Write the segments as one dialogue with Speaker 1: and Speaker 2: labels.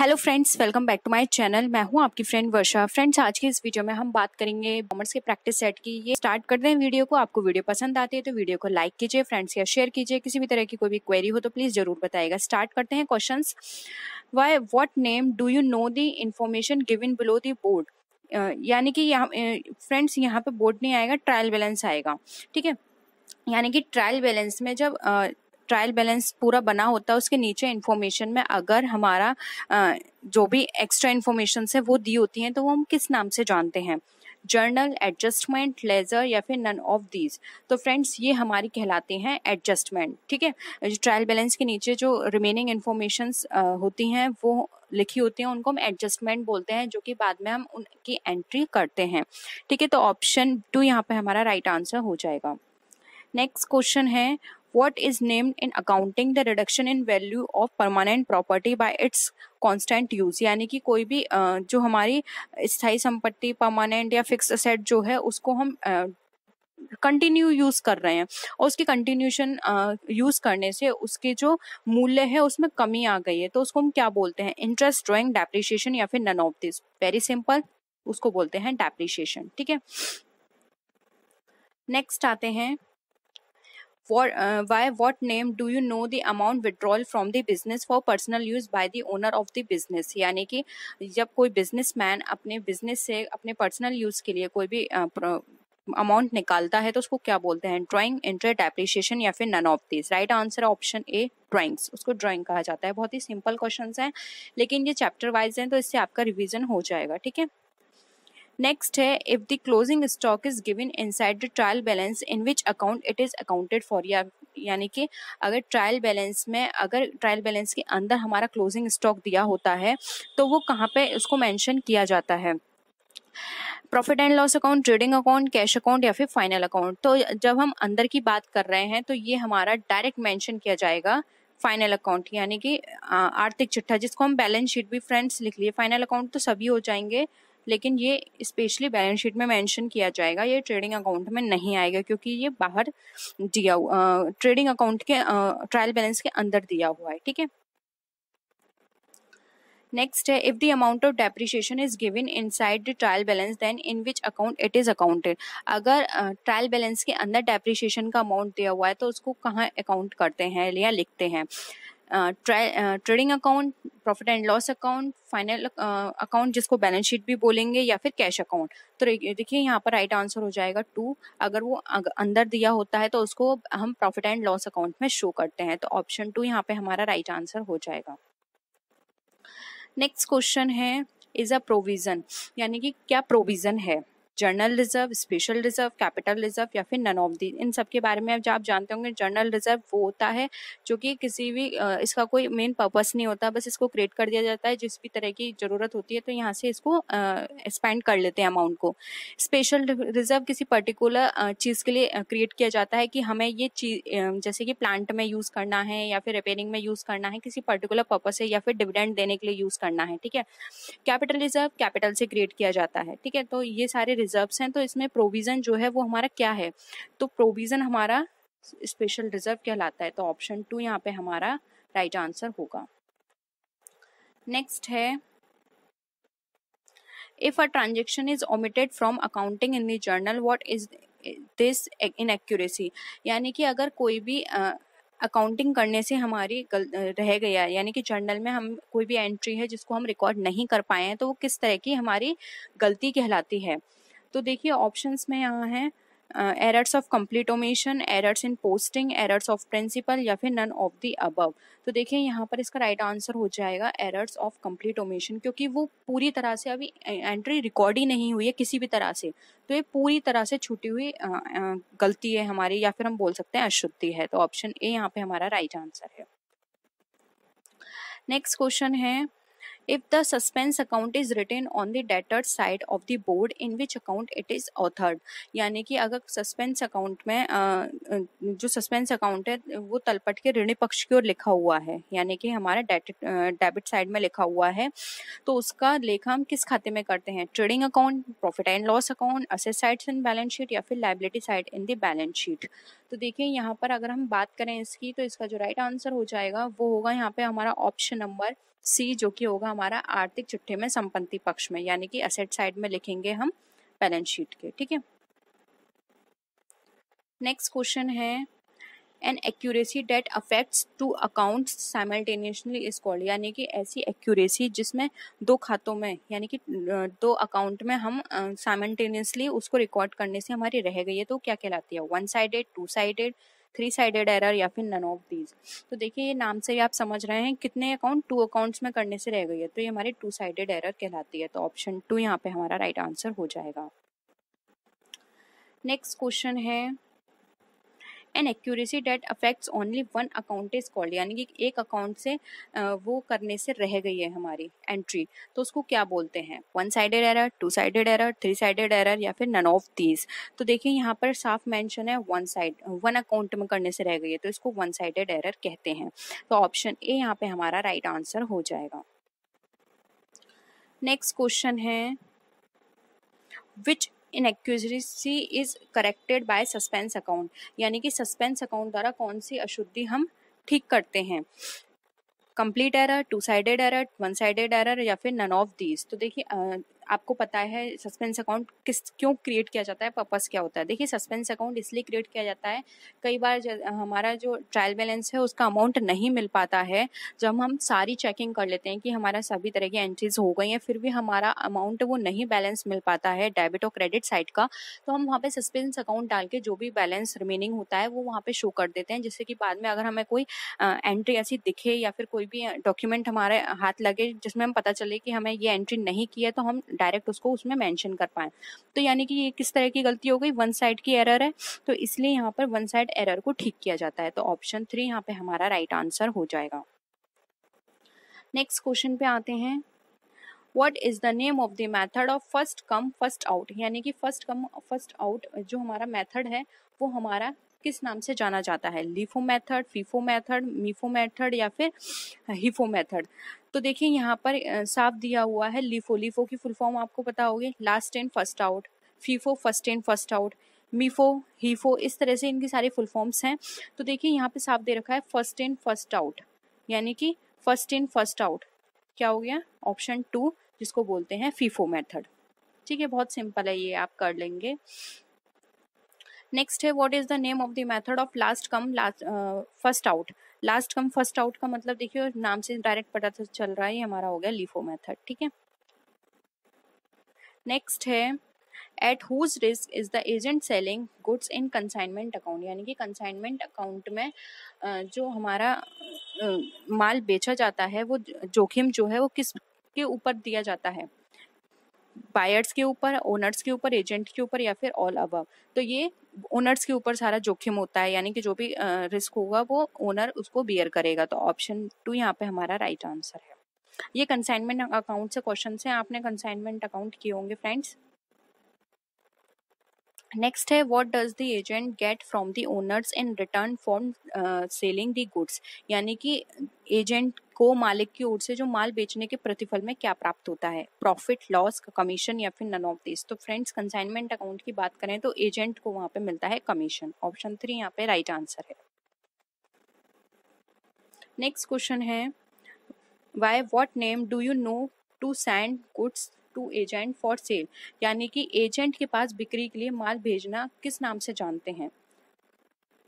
Speaker 1: Hello friends welcome back to my channel मैं हूं आपकी फ्रेंड वर्षा फ्रेंड्स आज के इस वीडियो में हम बात करेंगे कॉमर्स के प्रैक्टिस सेट की ये स्टार्ट कर दें वीडियो को आपको वीडियो पसंद आती है तो वीडियो को लाइक कीजिए फ्रेंड्स या शेयर कीजिए किसी भी तरह की कोई भी क्वेरी हो तो प्लीज़ जरूर बताएगा स्टार्ट करते हैं question why what name do you know the information given below the board यानी कि यहाँ फ्रेंड्स यहाँ पे बोर्ड नहीं आएगा ट्रायल बैलेंस आएगा ठीक है यानी कि ट्रायल बैलेंस में जब uh, ट्रायल बैलेंस पूरा बना होता है उसके नीचे इन्फॉर्मेशन में अगर हमारा जो भी एक्स्ट्रा इन्फॉर्मेशन है वो दी होती हैं तो वो हम किस नाम से जानते हैं जर्नल एडजस्टमेंट लेजर या फिर नन ऑफ दीज तो फ्रेंड्स ये हमारी कहलाते हैं एडजस्टमेंट ठीक है ट्रायल बैलेंस के नीचे जो रिमेनिंग इन्फॉर्मेशन होती हैं वो लिखी होती हैं उनको हम एडजस्टमेंट बोलते हैं जो कि बाद में हम उनकी एंट्री करते हैं ठीक है तो ऑप्शन टू यहाँ पे हमारा राइट right आंसर हो जाएगा नेक्स्ट क्वेश्चन है what is named in accounting the reduction in value of permanent property by its constant use यानी कि कोई भी जो हमारी स्थायी संपत्ति परमानेंट या फिक्स असेट जो है उसको हम कंटिन्यू यूज कर रहे हैं और उसकी कंटिन्यूशन यूज करने से उसके जो मूल्य है उसमें कमी आ गई है तो उसको हम क्या बोलते हैं इंटरेस्ट ड्रॉइंग डेप्रिशिएशन या फिर none of this very simple उसको बोलते हैं डेप्रिशिएशन ठीक है नेक्स्ट आते हैं what, uh, by what name do you know the amount withdrawal from the business for personal use by the owner of the business यानी कि जब कोई businessman अपने बिजनेस से अपने पर्सनल यूज के लिए कोई भी अमाउंट uh, निकालता है तो उसको क्या बोलते हैं ड्राइंग इंटरेट एप्रिशिएशन या फिर none of this right answer option A drawings उसको ड्राइंग कहा जाता है बहुत ही सिंपल क्वेश्चन हैं लेकिन ये चैप्टर वाइज हैं तो इससे आपका रिविजन हो जाएगा ठीक है नेक्स्ट है if the closing stock is given inside the trial balance in which account it is accounted for या यानी कि अगर ट्रायल बैलेंस में अगर ट्रायल बैलेंस के अंदर हमारा क्लोजिंग स्टॉक दिया होता है तो वो कहाँ पे उसको मेंशन किया जाता है profit and loss account trading account cash account या फिर फाइनल अकाउंट तो जब हम अंदर की बात कर रहे हैं तो ये हमारा डायरेक्ट मेंशन किया जाएगा फाइनल अकाउंट यानी कि आर्थिक चिट्ठा जिसको हम बैलेंस शीट भी फ्रेंड्स लिख लिए फाइनल अकाउंट तो सभी हो जाएंगे लेकिन ये स्पेशली बैलेंस शीट में मेंशन किया जाएगा ये ट्रेडिंग अकाउंट में नहीं आएगा क्योंकि ये बाहर दिया ट्रेडिंग अकाउंट के ट्रायल बैलेंस के अंदर दिया हुआ है ठीक है नेक्स्ट है if the amount of depreciation is given side the trial balance then in which account it is accounted अगर ट्रायल uh, बैलेंस के अंदर डेप्रिशिएशन का अमाउंट दिया हुआ है तो उसको कहाँ अकाउंट करते हैं या लिखते हैं trading account profit and loss account final account जिसको बैलेंस शीट भी बोलेंगे या फिर कैश अकाउंट तो देखिए यहाँ पर राइट आंसर हो जाएगा टू अगर वो अंदर दिया होता है तो उसको हम प्रॉफिट एंड लॉस अकाउंट में शो करते हैं तो ऑप्शन टू यहाँ पे हमारा राइट आंसर हो जाएगा नेक्स्ट क्वेश्चन है इज अ प्रोविजन यानी कि क्या प्रोविजन है general reserve special reserve capital reserve या फिर नन ऑफ दी इन सब के बारे में जो आप जानते होंगे जर्नल रिजर्व वो होता है जो कि किसी भी इसका कोई मेन पर्पस नहीं होता बस इसको क्रिएट कर दिया जाता है जिस भी तरह की ज़रूरत होती है तो यहाँ से इसको एक्सपेंड कर लेते हैं अमाउंट को स्पेशल रिजर्व किसी पर्टिकुलर चीज़ के लिए क्रिएट किया जाता है कि हमें ये चीज जैसे कि प्लांट में यूज़ करना है या फिर रिपेयरिंग में यूज़ करना है किसी पर्टिकुलर पर्पज से या फिर डिविडेंड देने के लिए यूज़ करना है ठीक है कैपिटल रिजर्व कैपिटल से क्रिएट किया जाता है ठीक है तो ये सारे रिजर्व हैं तो इसमें प्रोविज़न जो है वो हमारा क्या है तो प्रोविज़न हमारा स्पेशल रिजर्व कहलाता है तो ऑप्शन टू यहाँ पे हमारा राइट right आंसर होगा नेक्स्ट है if a transaction is omitted from accounting in journal what is this this inaccuracy यानी कि अगर कोई भी अकाउंटिंग करने से हमारी गल, रह गया यानी कि जर्नल में हम कोई भी एंट्री है जिसको हम रिकॉर्ड नहीं कर पाए हैं तो वो किस तरह की हमारी गलती कहलाती है तो देखिए ऑप्शंस में यहाँ हैं errors of complete omission errors in posting errors of principle या फिर नन ऑफ द अबव तो देखिए यहाँ पर इसका राइट right आंसर हो जाएगा एरर्स ऑफ कंप्लीट ओमेशन क्योंकि वो पूरी तरह से अभी एंट्री रिकॉर्ड ही नहीं हुई है किसी भी तरह से तो ये पूरी तरह से छुटी हुई गलती है हमारी या फिर हम बोल सकते हैं अशुद्धि है तो ऑप्शन ए यहाँ पे हमारा राइट right आंसर है नेक्स्ट क्वेश्चन है if the suspense account is written on the debtor side of the board in which account it is authored यानी कि अगर सस्पेंस अकाउंट में जो सस्पेंस अकाउंट है वो तलपट के ऋण पक्ष की ओर लिखा हुआ है यानी कि हमारा डेबिट साइड में लिखा हुआ है तो उसका लेखा हम किस खाते में करते हैं trading account profit and loss account asset side in balance sheet या फिर liability side in the balance sheet तो देखिए यहाँ पर अगर हम बात करें इसकी तो इसका जो राइट right आंसर हो जाएगा वो होगा यहाँ पे हमारा ऑप्शन नंबर सी जो कि होगा हमारा आर्थिक चिट्ठे में संपत्ति पक्ष में यानी कि असेट साइड में लिखेंगे हम बैलेंस शीट के ठीक है नेक्स्ट क्वेश्चन है an accuracy that affects two accounts simultaneously is called यानी कि ऐसी एक्यूरेसी जिसमें दो खातों में यानी कि दो अकाउंट में हम साइमल्टेनियसली उसको रिकॉर्ड करने से हमारी रह गई है तो क्या कहलाती है one sided two sided three sided error या फिर नन ऑफ दीज तो देखिए ये नाम से ही आप समझ रहे हैं कितने अकाउंट टू अकाउंट्स में करने से रह गई है तो ये हमारी टू साइडेड एरर कहलाती है तो ऑप्शन टू यहाँ पे हमारा राइट right आंसर हो जाएगा नेक्स्ट क्वेश्चन है an accuracy that affects only one account is called यानी कि एक अकाउंट से वो करने से रह गई है हमारी एंट्री तो उसको क्या बोलते हैं one sided error two sided error three sided error या फिर नन ऑफ दीज तो देखिए यहाँ पर साफ मैंशन है वन साइड वन अकाउंट में करने से रह गई है तो इसको वन साइडेड एरर कहते हैं तो ऑप्शन ए यहाँ पे हमारा राइट right आंसर हो जाएगा नेक्स्ट क्वेश्चन है which inaccuracy is corrected by suspense account यानी कि सस्पेंस अकाउंट द्वारा कौन सी अशुद्धि हम ठीक करते हैं complete error two sided error one sided error या फिर नन ऑफ दीज तो देखिए आपको पता है सस्पेंस अकाउंट किस क्यों क्रिएट किया जाता है पर्पस क्या होता है देखिए सस्पेंस अकाउंट इसलिए क्रिएट किया जाता है कई बार हमारा जो ट्रायल बैलेंस है उसका अमाउंट नहीं मिल पाता है जब हम सारी चेकिंग कर लेते हैं कि हमारा सभी तरह की एंट्रीज हो गई हैं फिर भी हमारा अमाउंट वो नहीं बैलेंस मिल पाता है डेबिट और क्रेडिट साइड का तो हम वहाँ पे सस्पेंस अकाउंट डाल के जो भी बैलेंस रिमेनिंग होता है वो वहाँ पे शो कर देते हैं जिससे कि बाद में अगर हमें कोई एंट्री ऐसी दिखे या फिर कोई भी डॉक्यूमेंट हमारे हाथ लगे जिसमें हम पता चले कि हमें ये एंट्री नहीं की है तो हम डायरेक्ट उसको उसमें मेंशन कर पाए तो यानी कि ये किस तरह की गलती हो गई वन साइड की एरर है तो इसलिए यहाँ पर वन साइड एरर को ठीक किया जाता है तो ऑप्शन थ्री यहाँ पे हमारा राइट right आंसर हो जाएगा नेक्स्ट क्वेश्चन पे आते हैं what is the name of the method of first come first out यानी कि फर्स्ट कम फर्स्ट आउट जो हमारा मैथड है वो हमारा किस नाम से जाना जाता है LIFO method FIFO method MIFO method या फिर हिफो मेथड तो देखिए यहाँ पर साफ दिया हुआ है लिफो लिफो की फुल फॉर्म आपको पता होगी last and first out FIFO first and first out MIFO HIFO इस तरह से इनकी सारी फुल फॉर्म्स हैं तो देखिए यहाँ पे साफ दे रखा है फर्स्ट इन फर्स्ट आउट यानी कि फर्स्ट इन फर्स्ट आउट क्या हो गया ऑप्शन टू जिसको बोलते हैं फीफो मेथड ठीक है बहुत सिंपल है ये आप कर लेंगे नेक्स्ट है what is the name of the method of last come last first out last come first out का मतलब देखिए नाम से डायरेक्ट पता तो चल रहा है हमारा हो गया लिफो मेथड ठीक है नेक्स्ट है at whose risk is the agent selling goods in consignment account यानी कि कंसाइनमेंट अकाउंट में जो हमारा माल बेचा जाता है वो जोखिम जो है वो किस के ऊपर दिया जाता है बायर्स के ऊपर ओनर्स के ऊपर एजेंट के ऊपर या फिर ऑल अब तो ये ओनर्स के ऊपर सारा जोखिम होता है यानी कि जो भी रिस्क होगा वो ओनर उसको बियर करेगा तो ऑप्शन टू यहाँ पे हमारा राइट आंसर है ये कंसाइनमेंट अकाउंट से क्वेश्चन है आपने कंसाइनमेंट अकाउंट किए होंगे फ्रेंड्स नेक्स्ट है what does the agent get from the owners in return for selling the goods यानी कि एजेंट को मालिक की ओर से जो माल बेचने के प्रतिफल में क्या प्राप्त होता है प्रॉफिट लॉस कमीशन या फिर नन ऑफ दिस तो फ्रेंड्स कंसाइनमेंट अकाउंट की बात करें तो एजेंट को वहां पे मिलता है कमीशन ऑप्शन थ्री यहाँ पे राइट आंसर है नेक्स्ट क्वेश्चन है by what name do you know to send goods to agent for sale यानी कि एजेंट के पास बिक्री के लिए माल भेजना किस नाम से जानते हैं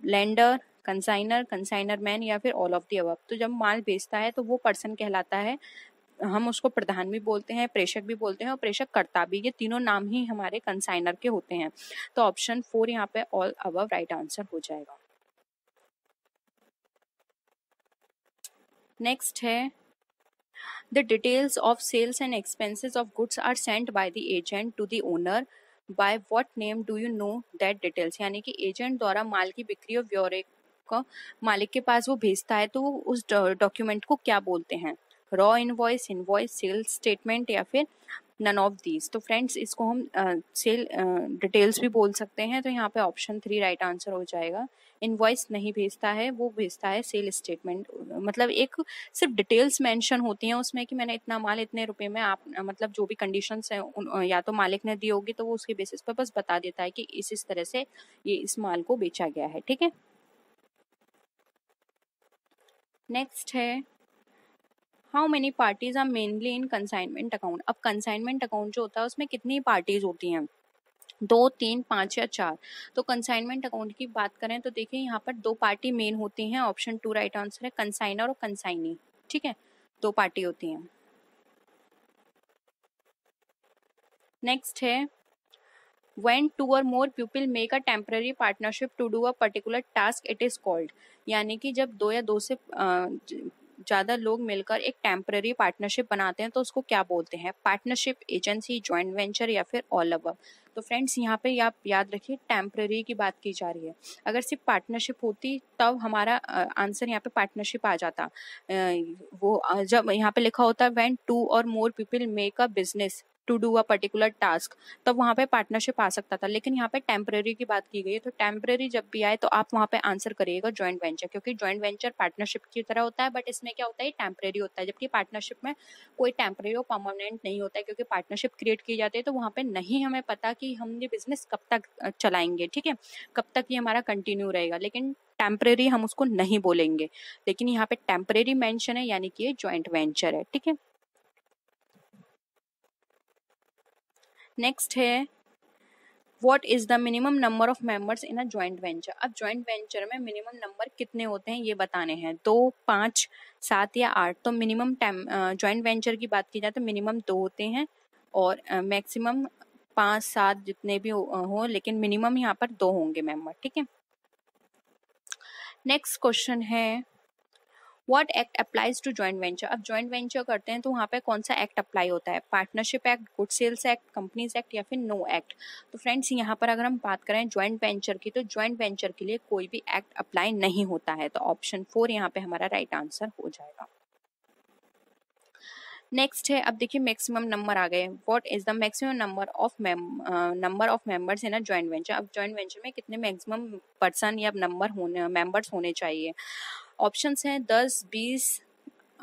Speaker 1: लैंडर कंसाइनर कंसाइनर मैन या फिर ऑल ऑफ दी तो जब माल बेचता है तो वो पर्सन कहलाता है हम उसको प्रधान भी बोलते हैं प्रेषक भी बोलते हैं और प्रेषक कर्ता भी ये तीनों नाम ही हमारे कंसाइनर के होते हैं तो ऑप्शन फोर यहाँ पे ऑल अब राइट आंसर हो जाएगा नेक्स्ट है The details of sales and expenses of goods are sent by the agent to the owner. By what name do you know that details? यानी कि एजेंट द्वारा माल की बिक्री और ब्यौरे को मालिक के पास वो भेजता है तो उस डॉक्यूमेंट को क्या बोलते हैं raw invoice invoice sales statement या फिर नन ऑफ दीज तो फ्रेंड्स इसको हम सेल डिटेल्स भी बोल सकते हैं तो यहाँ पे ऑप्शन थ्री राइट आंसर हो जाएगा इनवॉइस नहीं भेजता है वो भेजता है सेल स्टेटमेंट मतलब एक सिर्फ डिटेल्स मेंशन होती हैं उसमें कि मैंने इतना माल इतने रुपए में आप मतलब जो भी कंडीशन है या तो मालिक ने दी होगी तो वो उसके बेसिस पर बस बता देता है कि इस इस तरह से ये इस माल को बेचा गया है ठीक है नेक्स्ट है how many parties are mainly in consignment account अब कंसाइनमेंट अकाउंट जो होता है उसमें कितनी पार्टीज होती हैं दो तीन पाँच या चार तो कंसाइनमेंट अकाउंट की बात करें तो देखिए यहाँ पर दो पार्टी मेन होती हैं ऑप्शन टू राइट आंसर है कंसाइनर और कंसाइनी ठीक है दो पार्टी होती हैं नेक्स्ट है when two or more people make a temporary partnership to do a particular task it is called यानी कि जब दो या दो से ज़्यादा लोग मिलकर एक टेम्प्रेरी पार्टनरशिप बनाते हैं तो उसको क्या बोलते हैं पार्टनरशिप एजेंसी ज्वाइंट वेंचर या फिर ऑल अब तो फ्रेंड्स यहाँ पे आप याद रखिए टेम्प्ररी की बात की जा रही है अगर सिर्फ पार्टनरशिप होती तब हमारा आंसर यहाँ पे पार्टनरशिप आ जाता वो जब यहाँ पे लिखा होता है when two or more people make a business to do a particular task तब वहाँ पे पार्टनरशिप आ सकता था लेकिन यहाँ पे टेम्प्रेरी की बात की गई है तो टेम्प्रेरी जब भी आए तो आप वहाँ पे आंसर करिएगा ज्वाइंट वेंचर क्योंकि ज्वाइंट वेंचर पार्टनरशिप की तरह होता है बट इसमें क्या होता है टेम्प्रेरी होता है जबकि पार्टनरशिप में कोई टेम्प्रेरी और परमानेंट नहीं होता है क्योंकि पार्टनरशिप क्रिएट की जाती है तो वहाँ पे नहीं हमें पता कि हम ये बिजनेस कब तक चलाएंगे ठीक है कब तक ये हमारा कंटिन्यू रहेगा लेकिन टेम्प्रेरी हम उसको नहीं बोलेंगे लेकिन यहाँ पे टेम्प्रेरी मैंशन है यानी कि ये ज्वाइंट वेंचर है ठीक है नेक्स्ट है what is the minimum number of members in a joint venture अब ज्वाइंट वेंचर में मिनिमम नंबर कितने होते हैं ये बताने हैं दो पाँच सात या आठ तो मिनिमम टाइम ज्वाइंट वेंचर की बात की जाए तो मिनिमम दो होते हैं और मैक्सिमम पाँच सात जितने भी हो, लेकिन मिनिमम यहाँ पर दो होंगे मेंबर ठीक है नेक्स्ट क्वेश्चन है what act applies to joint venture अब ज्वाइंट वेंचर करते हैं तो वहाँ पे कौन सा एक्ट अप्लाई होता है partnership act good sales act companies act या फिर नो एक्ट तो फ्रेंड्स यहाँ पर अगर हम बात करें ज्वाइंट वेंचर की तो ज्वाइंट वेंचर के लिए कोई भी एक्ट अप्लाई नहीं होता है तो ऑप्शन फोर यहाँ पे हमारा राइट right आंसर हो जाएगा नेक्स्ट है अब देखिए मैक्सिमम नंबर आ गए what is the maximum number of number of members in a joint venture अब ज्वाइंट वेंचर में कितने मैक्सिमम पर्सन या नंबर होने मेंबर्स होने चाहिए ऑप्शन हैं दस बीस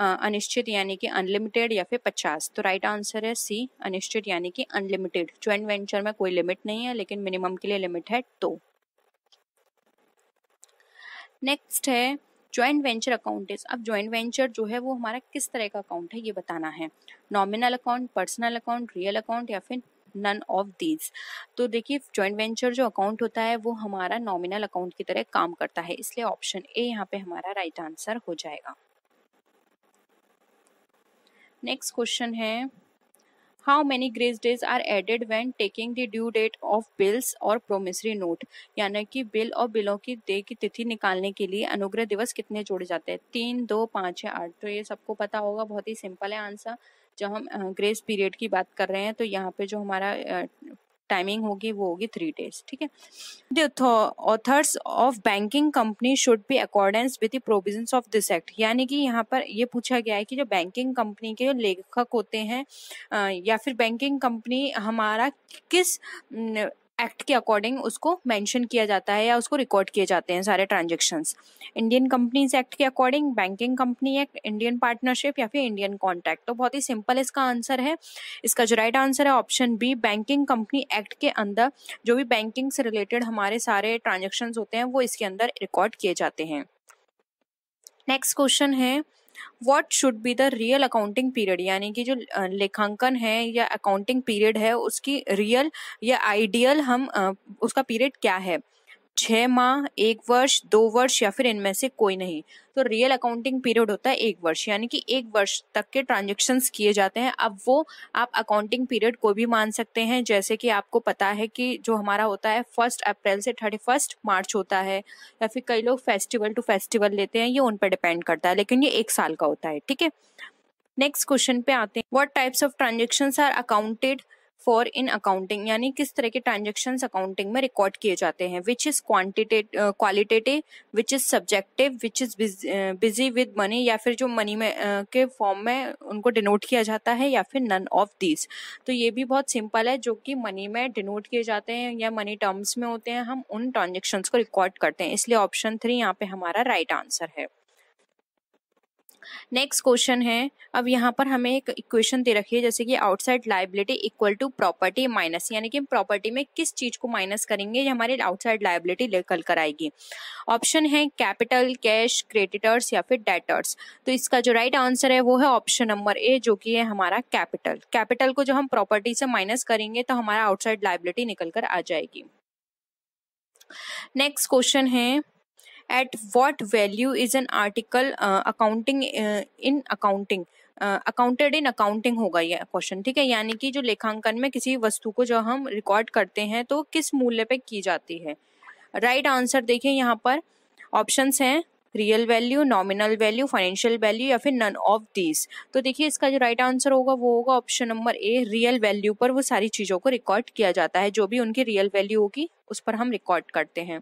Speaker 1: अनिश्चित यानी कि अनलिमिटेड या फिर पचास तो राइट आंसर है सी अनिश्चित यानी कि अनलिमिटेड ज्वाइंट वेंचर में कोई लिमिट नहीं है लेकिन मिनिमम के लिए लिमिट है दो तो. नेक्स्ट है ज्वाइंट वेंचर अकाउंट इज अब ज्वाइंट वेंचर जो है वो हमारा किस तरह का अकाउंट है ये बताना है nominal account personal account real account या फिर नन ऑफ दीज तो देखिए जॉइंट वेंचर जो अकाउंट होता है वो हमारा नॉमिनल अकाउंट की तरह काम करता है इसलिए ऑप्शन ए यहाँ पे हमारा राइट right आंसर हो जाएगा नेक्स्ट क्वेश्चन है how many grace days are added when taking the due date of bills और प्रोमिसरी नोट यानी कि बिल और बिलों की डे की तिथि निकालने के लिए अनुग्रह दिवस कितने जोड़े जाते हैं तीन दो पाँच या आठ तो ये सबको पता होगा बहुत ही सिंपल है आंसर जब हम ग्रेस पीरियड की बात कर रहे हैं तो यहाँ पे जो हमारा टाइमिंग होगी वो होगी थ्री डेज ठीक है the authors of banking company should be accordance with the provisions of this act यानी कि यहाँ पर ये पूछा गया है कि जो बैंकिंग कंपनी के लेखक होते हैं या फिर बैंकिंग कंपनी हमारा किस एक्ट के अकॉर्डिंग उसको मेंशन किया जाता है या उसको रिकॉर्ड किए जाते हैं सारे ट्रांजेक्शन्स इंडियन कंपनीज एक्ट के according banking company act Indian partnership या फिर इंडियन कॉन्टैक्ट तो बहुत ही सिंपल इसका आंसर है इसका जो राइट आंसर है option B banking company act के अंदर जो भी बैंकिंग से रिलेटेड हमारे सारे ट्रांजेक्शन होते हैं वो इसके अंदर रिकॉर्ड किए जाते हैं नेक्स्ट क्वेश्चन है what should be the real accounting period यानी कि जो लेखांकन है या अकाउंटिंग पीरियड है उसकी रियल या आइडियल हम उसका पीरियड क्या है छह माह एक वर्ष दो वर्ष या फिर इनमें से कोई नहीं तो रियल अकाउंटिंग पीरियड होता है एक वर्ष यानी कि एक वर्ष तक के ट्रांजेक्शन किए जाते हैं अब वो आप अकाउंटिंग पीरियड को भी मान सकते हैं जैसे कि आपको पता है कि जो हमारा होता है फर्स्ट अप्रैल से थर्टी फर्स्ट मार्च होता है या फिर कई लोग फेस्टिवल टू फेस्टिवल लेते हैं ये उन पर डिपेंड करता है लेकिन ये एक साल का होता है ठीक है नेक्स्ट क्वेश्चन पे आते हैं what types of transaction are accounted for in accounting यानी किस तरह के ट्रांजेक्शन अकाउंटिंग में रिकॉर्ड किए जाते हैं which is quantitate qualitative which is subjective which is busy with money या फिर जो मनी में uh, के फॉर्म में उनको डिनोट किया जाता है या फिर नन ऑफ दीज तो ये भी बहुत सिंपल है जो कि मनी में डिनोट किए जाते हैं या मनी टर्म्स में होते हैं हम उन ट्रांजेक्शन्स को रिकॉर्ड करते हैं इसलिए ऑप्शन थ्री यहाँ पे हमारा राइट right आंसर है नेक्स्ट क्वेश्चन है अब यहाँ पर हमें एक इक्वेशन दे रखी है जैसे कि outside liability equal to property minus यानी कि हम प्रॉपर्टी में किस चीज को माइनस करेंगे ये हमारी आउटसाइड लाइबिलिटी निकल कर आएगी ऑप्शन है कैपिटल कैश क्रेडिटर्स या फिर डेटर्स तो इसका जो राइट right आंसर है वो है ऑप्शन नंबर ए जो कि है हमारा कैपिटल कैपिटल को जो हम प्रॉपर्टी से माइनस करेंगे तो हमारा आउटसाइड लाइबिलिटी निकल कर आ जाएगी नेक्स्ट क्वेश्चन है at what value is an article accounting in accounting accounted in accounting होगा ये क्वेश्चन ठीक है यानी कि जो लेखांकन में किसी वस्तु को जो हम रिकॉर्ड करते हैं तो किस मूल्य पे की जाती है राइट right आंसर देखिए यहाँ पर ऑप्शंस हैं real value nominal value financial value या फिर नन ऑफ दीज तो देखिए इसका जो राइट right आंसर होगा वो होगा option number A real value पर वो सारी चीज़ों को रिकॉर्ड किया जाता है जो भी उनकी रियल वैल्यू होगी उस पर हम रिकॉर्ड करते हैं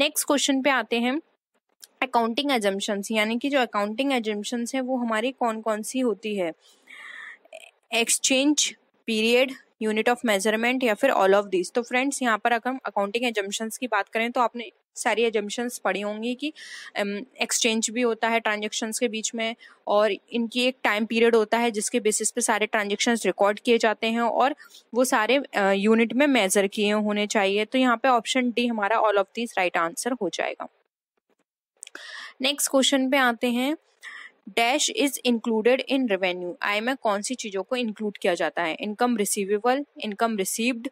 Speaker 1: नेक्स्ट क्वेश्चन पे आते हैं अकाउंटिंग एजम्पन्स यानी कि जो अकाउंटिंग एजम्पन्स हैं वो हमारी कौन कौन सी होती है exchange period unit of measurement या फिर ऑल ऑफ दिस तो फ्रेंड्स यहाँ पर अगर हम अकाउंटिंग एजम्पन्स की बात करें तो आपने सारी एजम्पन्स पड़ी होंगी कि एक्सचेंज um, भी होता है ट्रांजेक्शन्स के बीच में और इनकी एक टाइम पीरियड होता है जिसके बेसिस पे सारे ट्रांजेक्शन्स रिकॉर्ड किए जाते हैं और वो सारे यूनिट uh, में मेज़र किए होने चाहिए तो यहाँ पे ऑप्शन डी हमारा all of this right answer हो जाएगा नेक्स्ट क्वेश्चन पे आते हैं dash is included in revenue आई में कौन सी चीज़ों को इंक्लूड किया जाता है income receivable income received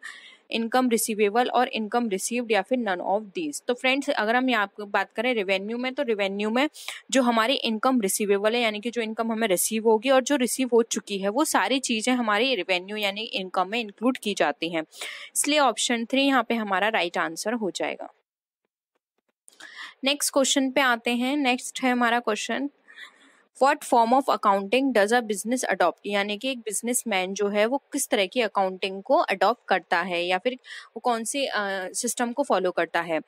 Speaker 1: income receivable और इनकम रिसीव्ड या फिर नन ऑफ दीज तो फ्रेंड्स अगर हम यहाँ बात करें रेवेन्यू में तो रेवेन्यू में जो हमारी इनकम रिसीवेबल है यानी कि जो इनकम हमें रिसीव होगी और जो रिसीव हो चुकी है वो सारी चीज़ें हमारी रेवेन्यू यानी इनकम में इंक्लूड की जाती हैं इसलिए ऑप्शन थ्री यहाँ पे हमारा राइट आंसर हो जाएगा नेक्स्ट क्वेश्चन पे आते हैं नेक्स्ट है हमारा question what form of accounting does a business adopt यानी कि एक बिजनेसमैन जो है वो किस तरह की अकाउंटिंग को अडॉप्ट करता है या फिर वो कौन से सिस्टम को फॉलो करता है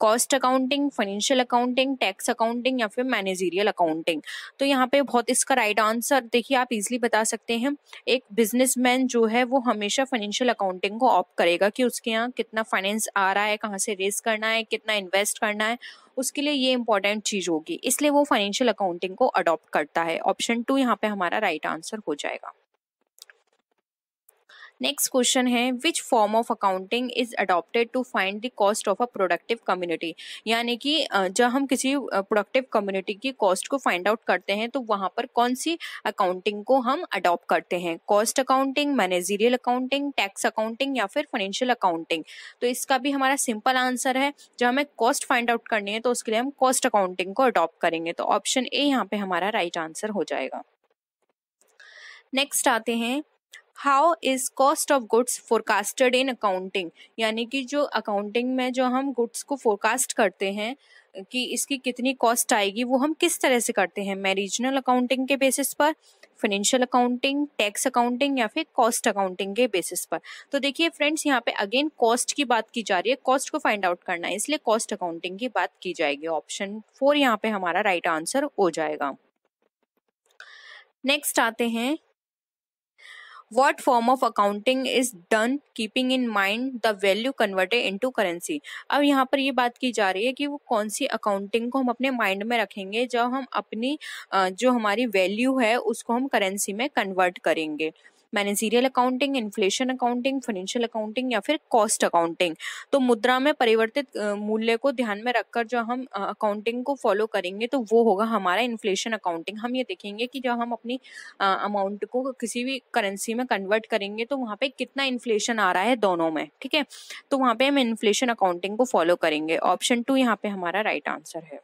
Speaker 1: cost accounting financial accounting tax accounting या फिर मैनेजीरियल अकाउंटिंग तो यहाँ पे बहुत इसका राइट आंसर देखिए आप इजिली बता सकते हैं एक बिजनेसमैन जो है वो हमेशा फाइनेंशियल अकाउंटिंग को ऑप्ट करेगा कि उसके यहाँ कितना फाइनेंस आ रहा है कहाँ से रेस करना है कितना इन्वेस्ट करना है उसके लिए ये इंपॉर्टेंट चीज़ होगी इसलिए वो फाइनेंशियल अकाउंटिंग को अडॉप्ट करता है ऑप्शन टू यहाँ पे हमारा राइट right आंसर हो जाएगा नेक्स्ट क्वेश्चन है which form of accounting is adopted to find the cost of a productive community यानी कि जब हम किसी प्रोडक्टिव कम्युनिटी की कॉस्ट को फाइंड आउट करते हैं तो वहाँ पर कौन सी अकाउंटिंग को हम अडॉप्ट करते हैं cost accounting managerial accounting tax accounting या फिर फाइनेंशियल अकाउंटिंग तो इसका भी हमारा सिंपल आंसर है जब हमें कॉस्ट फाइंड आउट करनी है तो उसके लिए हम कॉस्ट अकाउंटिंग को अडॉप्ट करेंगे तो ऑप्शन ए यहाँ पे हमारा राइट right आंसर हो जाएगा नेक्स्ट आते हैं how is cost of goods forecasted in accounting यानी कि जो अकाउंटिंग में जो हम गुड्स को फोरकास्ट करते हैं कि इसकी कितनी कॉस्ट आएगी वो हम किस तरह से करते हैं मैं रीजनल अकाउंटिंग के बेसिस पर फाइनेंशियल अकाउंटिंग टैक्स अकाउंटिंग या फिर कॉस्ट अकाउंटिंग के बेसिस पर तो देखिए फ्रेंड्स यहाँ पे अगेन कॉस्ट की बात की जा रही है कॉस्ट को फाइंड आउट करना है इसलिए कॉस्ट अकाउंटिंग की बात की जाएगी ऑप्शन फोर यहाँ पे हमारा राइट right आंसर हो जाएगा नेक्स्ट आते हैं What form of accounting is done keeping in mind the value converted into currency? अब यहाँ पर ये बात की जा रही है कि वो कौन सी अकाउंटिंग को हम अपने माइंड में रखेंगे जब हम अपनी जो हमारी वैल्यू है उसको हम करेंसी में कन्वर्ट करेंगे managerial accounting inflation accounting financial accounting या फिर कॉस्ट अकाउंटिंग तो मुद्रा में परिवर्तित मूल्य को ध्यान में रखकर जो हम अकाउंटिंग को फॉलो करेंगे तो वो होगा हमारा इन्फ्लेशन अकाउंटिंग हम ये देखेंगे कि जब हम अपनी अमाउंट को किसी भी करेंसी में कन्वर्ट करेंगे तो वहाँ पे कितना इन्फ्लेशन आ रहा है दोनों में ठीक है तो वहाँ पे हम इन्फ्लेशन अकाउंटिंग को फॉलो करेंगे ऑप्शन टू यहाँ पे हमारा राइट right आंसर है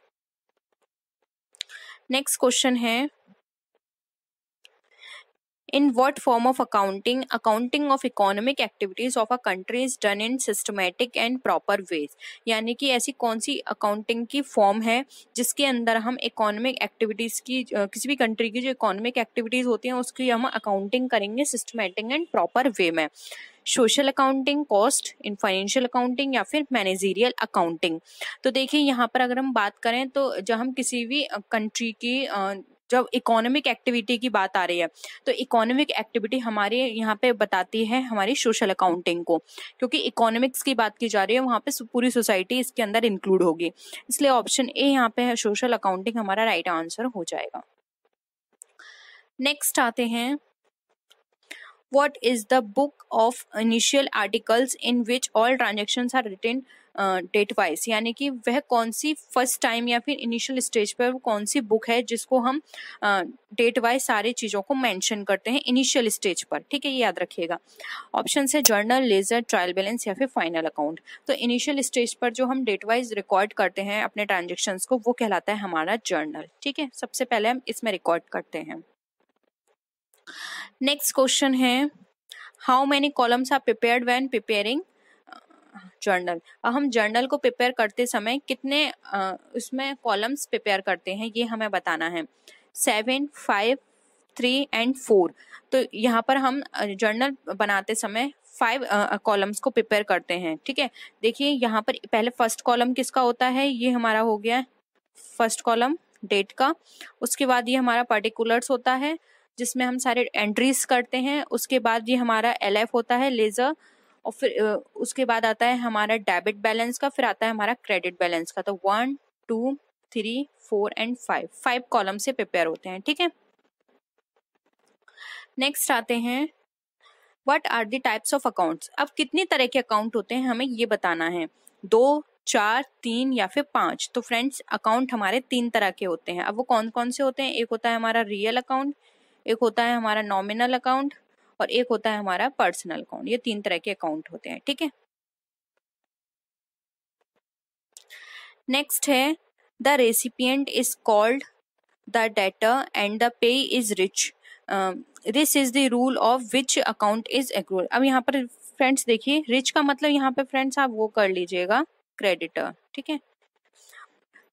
Speaker 1: नेक्स्ट क्वेश्चन है in what form of accounting accounting of economic activities of a country is done in systematic and proper ways यानी कि ऐसी कौन सी अकाउंटिंग की फॉर्म है जिसके अंदर हम इकोनॉमिक एक्टिविटीज़ की किसी भी कंट्री की जो इकोनॉमिक एक्टिविटीज़ होती हैं उसकी हम अकाउंटिंग करेंगे सिस्टमेटिक एंड प्रॉपर वे में social accounting cost in financial accounting या फिर मैनेजीरियल अकाउंटिंग तो देखिए यहाँ पर अगर हम बात करें तो जब हम किसी भी कंट्री की जब इकोनॉमिक एक्टिविटी की बात आ रही है तो इकोनॉमिक एक्टिविटी हमारे यहाँ पे बताती है हमारी सोशल अकाउंटिंग को क्योंकि इकोनॉमिक्स की बात की जा रही है वहाँ पे पूरी सोसाइटी इसके अंदर इंक्लूड होगी इसलिए ऑप्शन ए यहाँ पे है सोशल अकाउंटिंग हमारा राइट right आंसर हो जाएगा नेक्स्ट आते हैं what is the book of initial articles in which all transaction are written date wise यानी कि वह कौन सी फर्स्ट टाइम या फिर इनिशियल स्टेज पर वो कौन सी बुक है जिसको हम डेट वाइज सारे चीज़ों को मेंशन करते हैं इनिशियल स्टेज पर ठीक है ये याद रखिएगा ऑप्शन है जर्नल लेजर ट्रायल बैलेंस या फिर फाइनल अकाउंट तो इनिशियल स्टेज पर जो हम डेट वाइज रिकॉर्ड करते हैं अपने ट्रांजेक्शन को वो कहलाता है हमारा जर्नल ठीक है सबसे पहले हम इसमें रिकॉर्ड करते हैं नेक्स्ट क्वेश्चन है how many columns are prepare when preparing journal अब हम जर्नल को प्रिपेयर करते समय कितने उसमें कॉलम्स प्रिपेयर करते हैं ये हमें बताना है seven five three and four तो यहाँ पर हम जर्नल बनाते समय फाइव कॉलम्स को प्रिपेयर करते हैं ठीक है देखिए यहाँ पर पहले फर्स्ट कॉलम किसका होता है ये हमारा हो गया फर्स्ट कॉलम डेट का उसके बाद ये हमारा पर्टिकुलर्स होता है जिसमें हम सारे एंट्रीज करते हैं उसके बाद ये हमारा एल होता है लेज़र और फिर उसके बाद आता है हमारा डेबिट बैलेंस का फिर आता है हमारा क्रेडिट बैलेंस का तो one two three four and five five column से प्रिपेयर होते हैं ठीक है नेक्स्ट आते हैं what are the types of accounts अब कितने तरह के अकाउंट होते हैं हमें ये बताना है दो चार तीन या फिर पांच तो फ्रेंड्स अकाउंट हमारे तीन तरह के होते हैं अब वो कौन कौन से होते हैं एक होता है हमारा रियल अकाउंट एक होता है हमारा नॉमिनल अकाउंट और एक होता है हमारा पर्सनल अकाउंट ये तीन तरह के अकाउंट होते हैं ठीक है नेक्स्ट है the recipient is called the debtor and the pay is rich this is the rule of which account is एग्रोल अब यहाँ पर फ्रेंड्स देखिए रिच का मतलब यहाँ पे फ्रेंड्स आप वो कर लीजिएगा क्रेडिटर ठीक है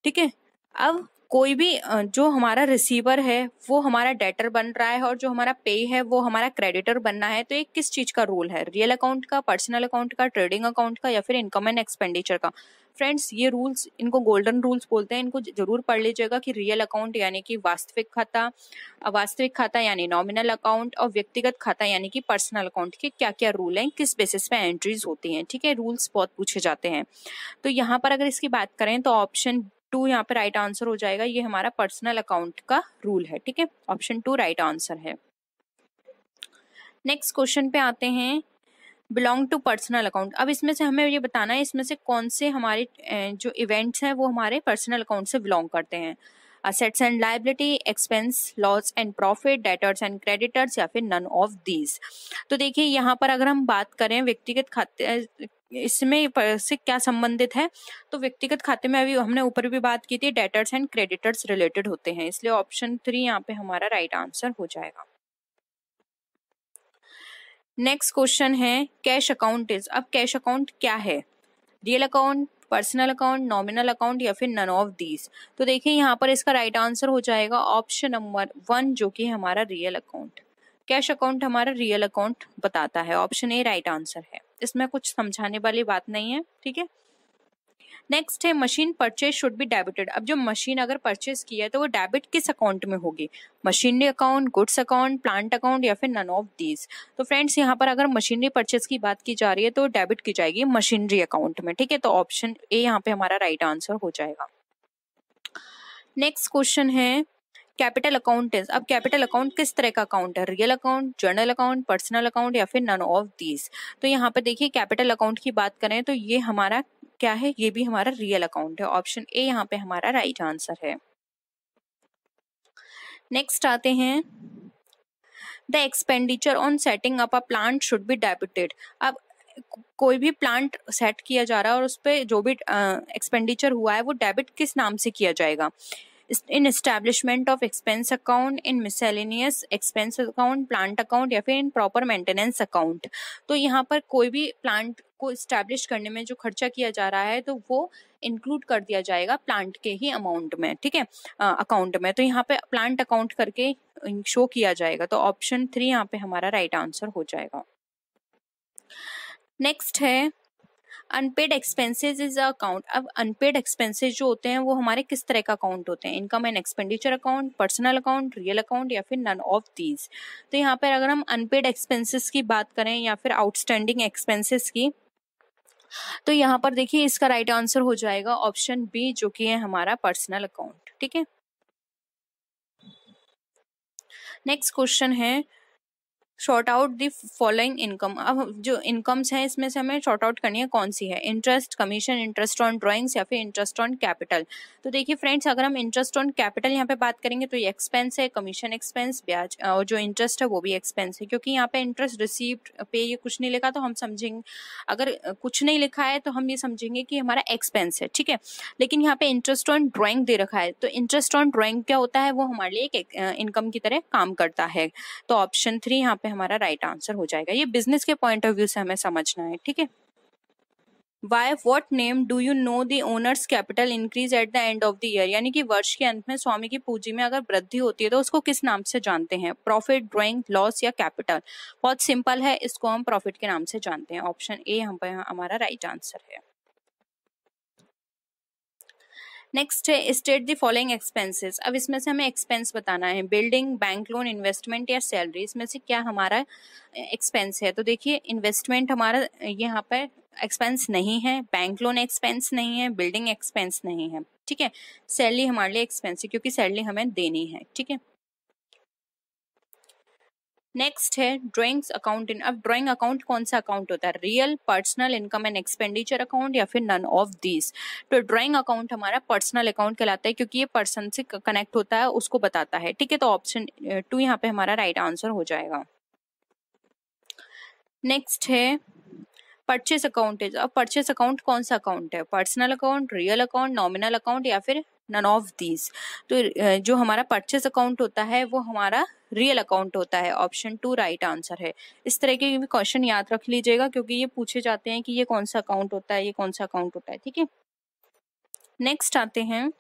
Speaker 1: ठीक है अब कोई भी जो हमारा रिसीवर है वो हमारा डेटर बन रहा है और जो हमारा पे है वो हमारा क्रेडिटर बनना है तो एक किस चीज़ का रूल है रियल अकाउंट का पर्सनल अकाउंट का ट्रेडिंग अकाउंट का या फिर इनकम एंड एक्सपेंडिचर का फ्रेंड्स ये रूल्स इनको गोल्डन रूल्स बोलते हैं इनको जरूर पढ़ लीजिएगा कि रियल अकाउंट यानी कि वास्तविक खाता वास्तविक खाता यानी नॉमिनल अकाउंट और व्यक्तिगत खाता यानी कि पर्सनल अकाउंट के क्या क्या रूल हैं किस बेसिस पे एंट्रीज होती हैं ठीक है रूल्स बहुत पूछे जाते हैं तो यहाँ पर अगर इसकी बात करें तो ऑप्शन टू यहाँ पे राइट आंसर हो जाएगा ये हमारा पर्सनल अकाउंट का रूल है ठीक है ऑप्शन टू राइट आंसर है नेक्स्ट क्वेश्चन पे आते हैं बिलोंग टू पर्सनल अकाउंट अब इसमें से हमें ये बताना है इसमें से कौन से हमारे जो इवेंट्स हैं वो हमारे पर्सनल अकाउंट से बिलोंग करते हैं assets and liability expense loss and profit debtors and creditors या फिर नन ऑफ दीज तो देखिए यहाँ पर अगर हम बात करें व्यक्तिगत खाते इसमें से क्या संबंधित है तो व्यक्तिगत खाते में अभी हमने ऊपर भी बात की थी डेटर्स एंड क्रेडिटर्स रिलेटेड होते हैं इसलिए ऑप्शन थ्री यहाँ पे हमारा राइट आंसर हो जाएगा नेक्स्ट क्वेश्चन है कैश अकाउंट इज अब कैश अकाउंट क्या है real account personal account nominal account या फिर नन ऑफ दीज तो देखिए यहाँ पर इसका राइट right आंसर हो जाएगा ऑप्शन नंबर वन जो कि हमारा रियल अकाउंट कैश अकाउंट हमारा रियल अकाउंट बताता है ऑप्शन ए राइट आंसर है इसमें कुछ समझाने वाली बात नहीं है ठीक है नेक्स्ट है machine purchase should be debited अब जो मशीन अगर परचेज किया है तो वो डेबिट किस अकाउंट में होगी machinery account goods account plant account या फिर नन ऑफ दीज तो फ्रेंड्स यहाँ पर अगर मशीनरी परचेज की बात की जा रही है तो डेबिट की जाएगी मशीनरी अकाउंट में ठीक है तो ऑप्शन ए यहाँ पे हमारा राइट right आंसर हो जाएगा नेक्स्ट क्वेश्चन है कैपिटल इज अब कैपिटल अकाउंट किस तरह का अकाउंट है real account journal account personal account या फिर नन ऑफ दीज तो यहाँ पे देखिए कैपिटल अकाउंट की बात करें तो ये हमारा क्या है ये भी हमारा रियल अकाउंट है ऑप्शन ए यहाँ पे हमारा राइट right आंसर है नेक्स्ट आते हैं the expenditure on setting up a plant should be debited अब कोई भी प्लांट सेट किया जा रहा है और उस पर जो भी एक्सपेंडिचर uh, हुआ है वो डेबिट किस नाम से किया जाएगा in establishment of expense account in miscellaneous expense account plant account या फिर इन प्रॉपर मेंटेनेंस अकाउंट तो यहाँ पर कोई भी प्लांट को इस्टेब्लिश करने में जो खर्चा किया जा रहा है तो वो इंक्लूड कर दिया जाएगा प्लांट के ही अमाउंट में ठीक है अकाउंट में तो यहाँ पे प्लांट अकाउंट करके शो किया जाएगा तो ऑप्शन थ्री यहाँ पे हमारा राइट right आंसर हो जाएगा नेक्स्ट है अनपेड एक्सपेंसेस इज अकाउंट अब अनपेड एक्सपेंसेस जो होते हैं वो हमारे किस तरह का अकाउंट होते हैं income and expenditure account personal account real account या फिर नन ऑफ दीज तो यहाँ पर अगर हम अनपेड एक्सपेंसेस की बात करें या फिर आउटस्टैंडिंग एक्सपेंसेस की तो यहाँ पर देखिए इसका राइट आंसर हो जाएगा ऑप्शन बी जो कि है हमारा पर्सनल अकाउंट ठीक है नेक्स्ट क्वेश्चन है sort out the following income अब जो इनकम्स हैं इसमें से हमें शॉर्ट आउट करनी है कौन सी है interest commission interest on drawings या फिर इंटरेस्ट ऑन कैपिटल तो देखिए फ्रेंड्स अगर हम इंटरेस्ट ऑन कैपिटल यहाँ पे बात करेंगे तो ये एक्सपेंस है कमीशन एक्सपेंस ब्याज और जो इंटरेस्ट है वो भी एक्सपेंस है क्योंकि यहाँ पे इंटरेस्ट रिसीव्ड पे ये कुछ नहीं लिखा तो हम समझेंगे अगर कुछ नहीं लिखा है तो हम ये समझेंगे कि हमारा एक्सपेंस है ठीक है लेकिन यहाँ पे इंटरेस्ट ऑन ड्राइंग दे रखा है तो इंटरेस्ट ऑन ड्राइंग क्या होता है वो हमारे लिए एक इनकम की तरह काम करता है तो ऑप्शन थ्री यहाँ पे हमारा राइट right आंसर हो जाएगा ये बिजनेस के पॉइंट ऑफ व्यू से हमें समझना है ठीक है by what name do you know the owner's capital increase at the end of the year यानी कि वर्ष के अंत में स्वामी की पूंजी में अगर वृद्धि होती है तो उसको किस नाम से जानते हैं प्रॉफिट ड्रॉइंग लॉस या कैपिटल बहुत सिंपल है इसको हम प्रॉफिट के नाम से जानते हैं ऑप्शन ए हम हमारा राइट right आंसर है नेक्स्ट है स्टेट द फॉलोइंग एक्सपेंसेस अब इसमें से हमें एक्सपेंस बताना है बिल्डिंग बैंक लोन इन्वेस्टमेंट या सैलरी इसमें से क्या हमारा एक्सपेंस uh, है तो देखिए इन्वेस्टमेंट हमारा uh, यहाँ पर एक्सपेंस नहीं है बैंक लोन एक्सपेंस नहीं है बिल्डिंग एक्सपेंस नहीं है ठीक है सैलरी हमारे लिए एक्सपेंस है क्योंकि सैलरी हमें देनी है ठीक है नेक्स्ट है ड्रॉइंग्स अकाउंट इन अब ड्रॉइंग अकाउंट कौन सा अकाउंट होता है real personal income and expenditure account या फिर नन ऑफ दिस तो ड्रॉइंग अकाउंट हमारा पर्सनल अकाउंट कहलाता है क्योंकि ये पर्सन से कनेक्ट होता है उसको बताता है ठीक है तो ऑप्शन टू यहाँ पे हमारा राइट right आंसर हो जाएगा नेक्स्ट है परचेस अकाउंट इज अब परचेस अकाउंट कौन सा अकाउंट है personal account real account nominal account या फिर नन ऑफ दीज तो जो हमारा परचेस अकाउंट होता है वो हमारा रियल अकाउंट होता है ऑप्शन टू राइट आंसर है इस तरह के भी क्वेश्चन याद रख लीजिएगा क्योंकि ये पूछे जाते हैं कि ये कौन सा अकाउंट होता है ये कौन सा अकाउंट होता है ठीक है नेक्स्ट आते हैं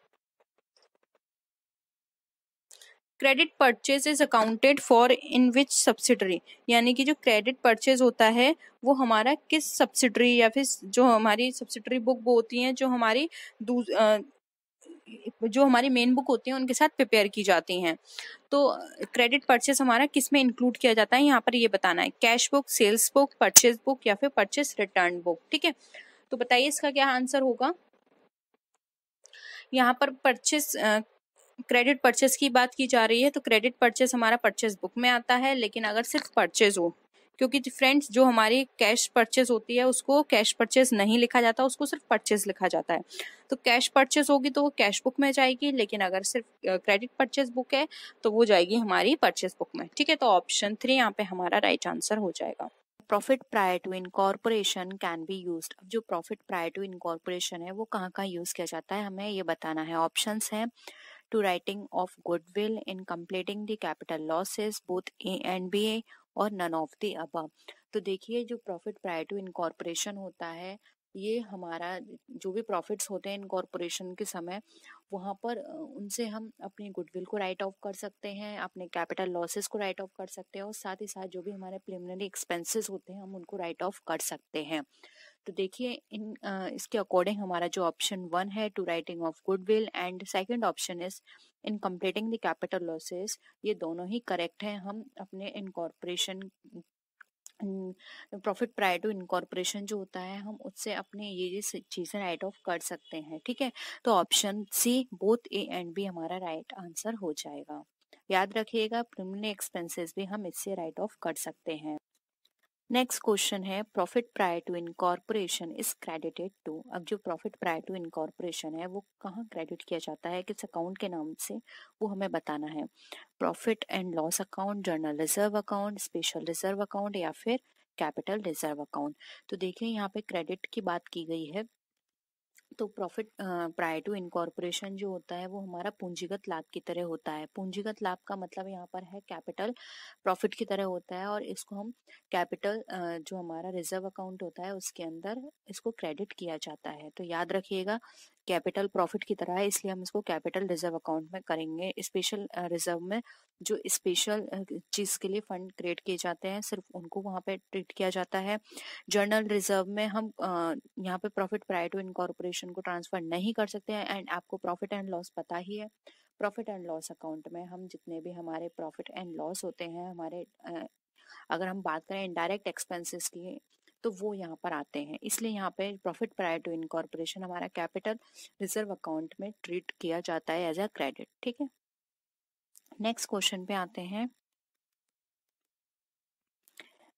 Speaker 1: credit purchase is accounted for in which subsidiary यानी कि जो क्रेडिट परचेज होता है वो हमारा किस सब्सिडरी या फिर जो हमारी सब्सिडरी बुक होती है जो हमारी जो हमारी मेन बुक होती है उनके साथ प्रिपेयर की जाती हैं तो क्रेडिट परचेस हमारा किस में इंक्लूड किया जाता है यहाँ पर ये बताना है cash book sales book purchase book या फिर परचेस रिटर्न बुक ठीक है तो बताइए इसका क्या आंसर होगा यहाँ पर परचेस क्रेडिट परचेस की बात की जा रही है तो क्रेडिट परचेस हमारा परचेस बुक में आता है लेकिन अगर सिर्फ परचेज हो क्योंकि फ्रेंड्स जो हमारी कैश परचेज होती है उसको कैश परचेज नहीं लिखा जाता उसको सिर्फ परचेज लिखा जाता है तो कैश परचेज होगी तो वो कैश बुक में जाएगी लेकिन अगर सिर्फ क्रेडिट परचेज बुक है तो वो जाएगी हमारी परचेज बुक में ठीक है तो ऑप्शन थ्री यहाँ पे हमारा राइट आंसर हो जाएगा profit prior to incorporation can be use अब जो प्रॉफिट प्रायर टू इनकॉर्पोरेशन है वो कहाँ कहाँ यूज किया जाता है हमें ये बताना है ऑप्शन है to writing off goodwill in completing the capital losses both A and B A और नन ऑफ दी अब तो देखिए जो प्रॉफिट प्रायर टू इनकॉर्पोरेशन होता है ये हमारा जो भी प्रॉफिट्स होते हैं इनकॉर्पोरेशन के समय वहाँ पर उनसे हम अपनी गुडविल को राइट ऑफ कर सकते हैं अपने कैपिटल लॉसेस को राइट ऑफ कर सकते हैं और साथ ही साथ जो भी हमारे प्रिलिमिनरी एक्सपेंसेस होते हैं हम उनको राइट ऑफ कर सकते हैं तो देखिए इन इसके अकॉर्डिंग हमारा जो ऑप्शन वन है to writing off goodwill and second option is in completing the capital losses ये दोनों ही करेक्ट हैं हम अपने incorporation profit prior to incorporation जो होता है हम उससे अपने ये ये चीज़ें राइट ऑफ कर सकते हैं ठीक है तो option C both A and B हमारा राइट आंसर हो जाएगा याद रखिएगा प्रिमिनल एक्सपेंसेस भी हम इससे राइट ऑफ कर सकते हैं नेक्स्ट क्वेश्चन है profit prior to incorporation is credited to अब जो प्रॉफिट प्रायर टू इनकॉर्पोरेशन है वो कहाँ क्रेडिट किया जाता है किस अकाउंट के नाम से वो हमें बताना है profit and loss account general reserve account special reserve account या फिर कैपिटल रिजर्व अकाउंट तो देखिए यहाँ पे क्रेडिट की बात की गई है तो प्रॉफिट प्रायर टू इनकॉर्पोरेशन जो होता है वो हमारा पूंजीगत लाभ की तरह होता है पूंजीगत लाभ का मतलब यहाँ पर है कैपिटल प्रॉफिट की तरह होता है और इसको हम कैपिटल जो हमारा रिजर्व अकाउंट होता है उसके अंदर इसको क्रेडिट किया जाता है तो याद रखिएगा कैपिटल प्रॉफिट की तरह है इसलिए हम इसको कैपिटल रिजर्व अकाउंट में करेंगे स्पेशल रिजर्व में जो स्पेशल चीज़ के लिए फंड क्रिएट किए जाते हैं सिर्फ उनको वहाँ पे ट्रीट किया जाता है जर्नल रिजर्व में हम यहाँ पे प्रॉफिट प्रायर टू इनकॉर्पोरेशन को ट्रांसफ़र नहीं कर सकते हैं एंड आपको प्रॉफिट एंड लॉस पता ही है प्रॉफिट एंड लॉस अकाउंट में हम जितने भी हमारे प्रॉफिट एंड लॉस होते हैं हमारे अगर हम बात करें इनडायरेक्ट एक्सपेंसेस की तो वो यहाँ पर आते हैं इसलिए यहाँ पे प्रॉफिट प्रायर टू इनकॉर्पोरेशन हमारा कैपिटल रिजर्व अकाउंट में ट्रीट किया जाता है एज अ क्रेडिट ठीक है नेक्स्ट क्वेश्चन पे आते हैं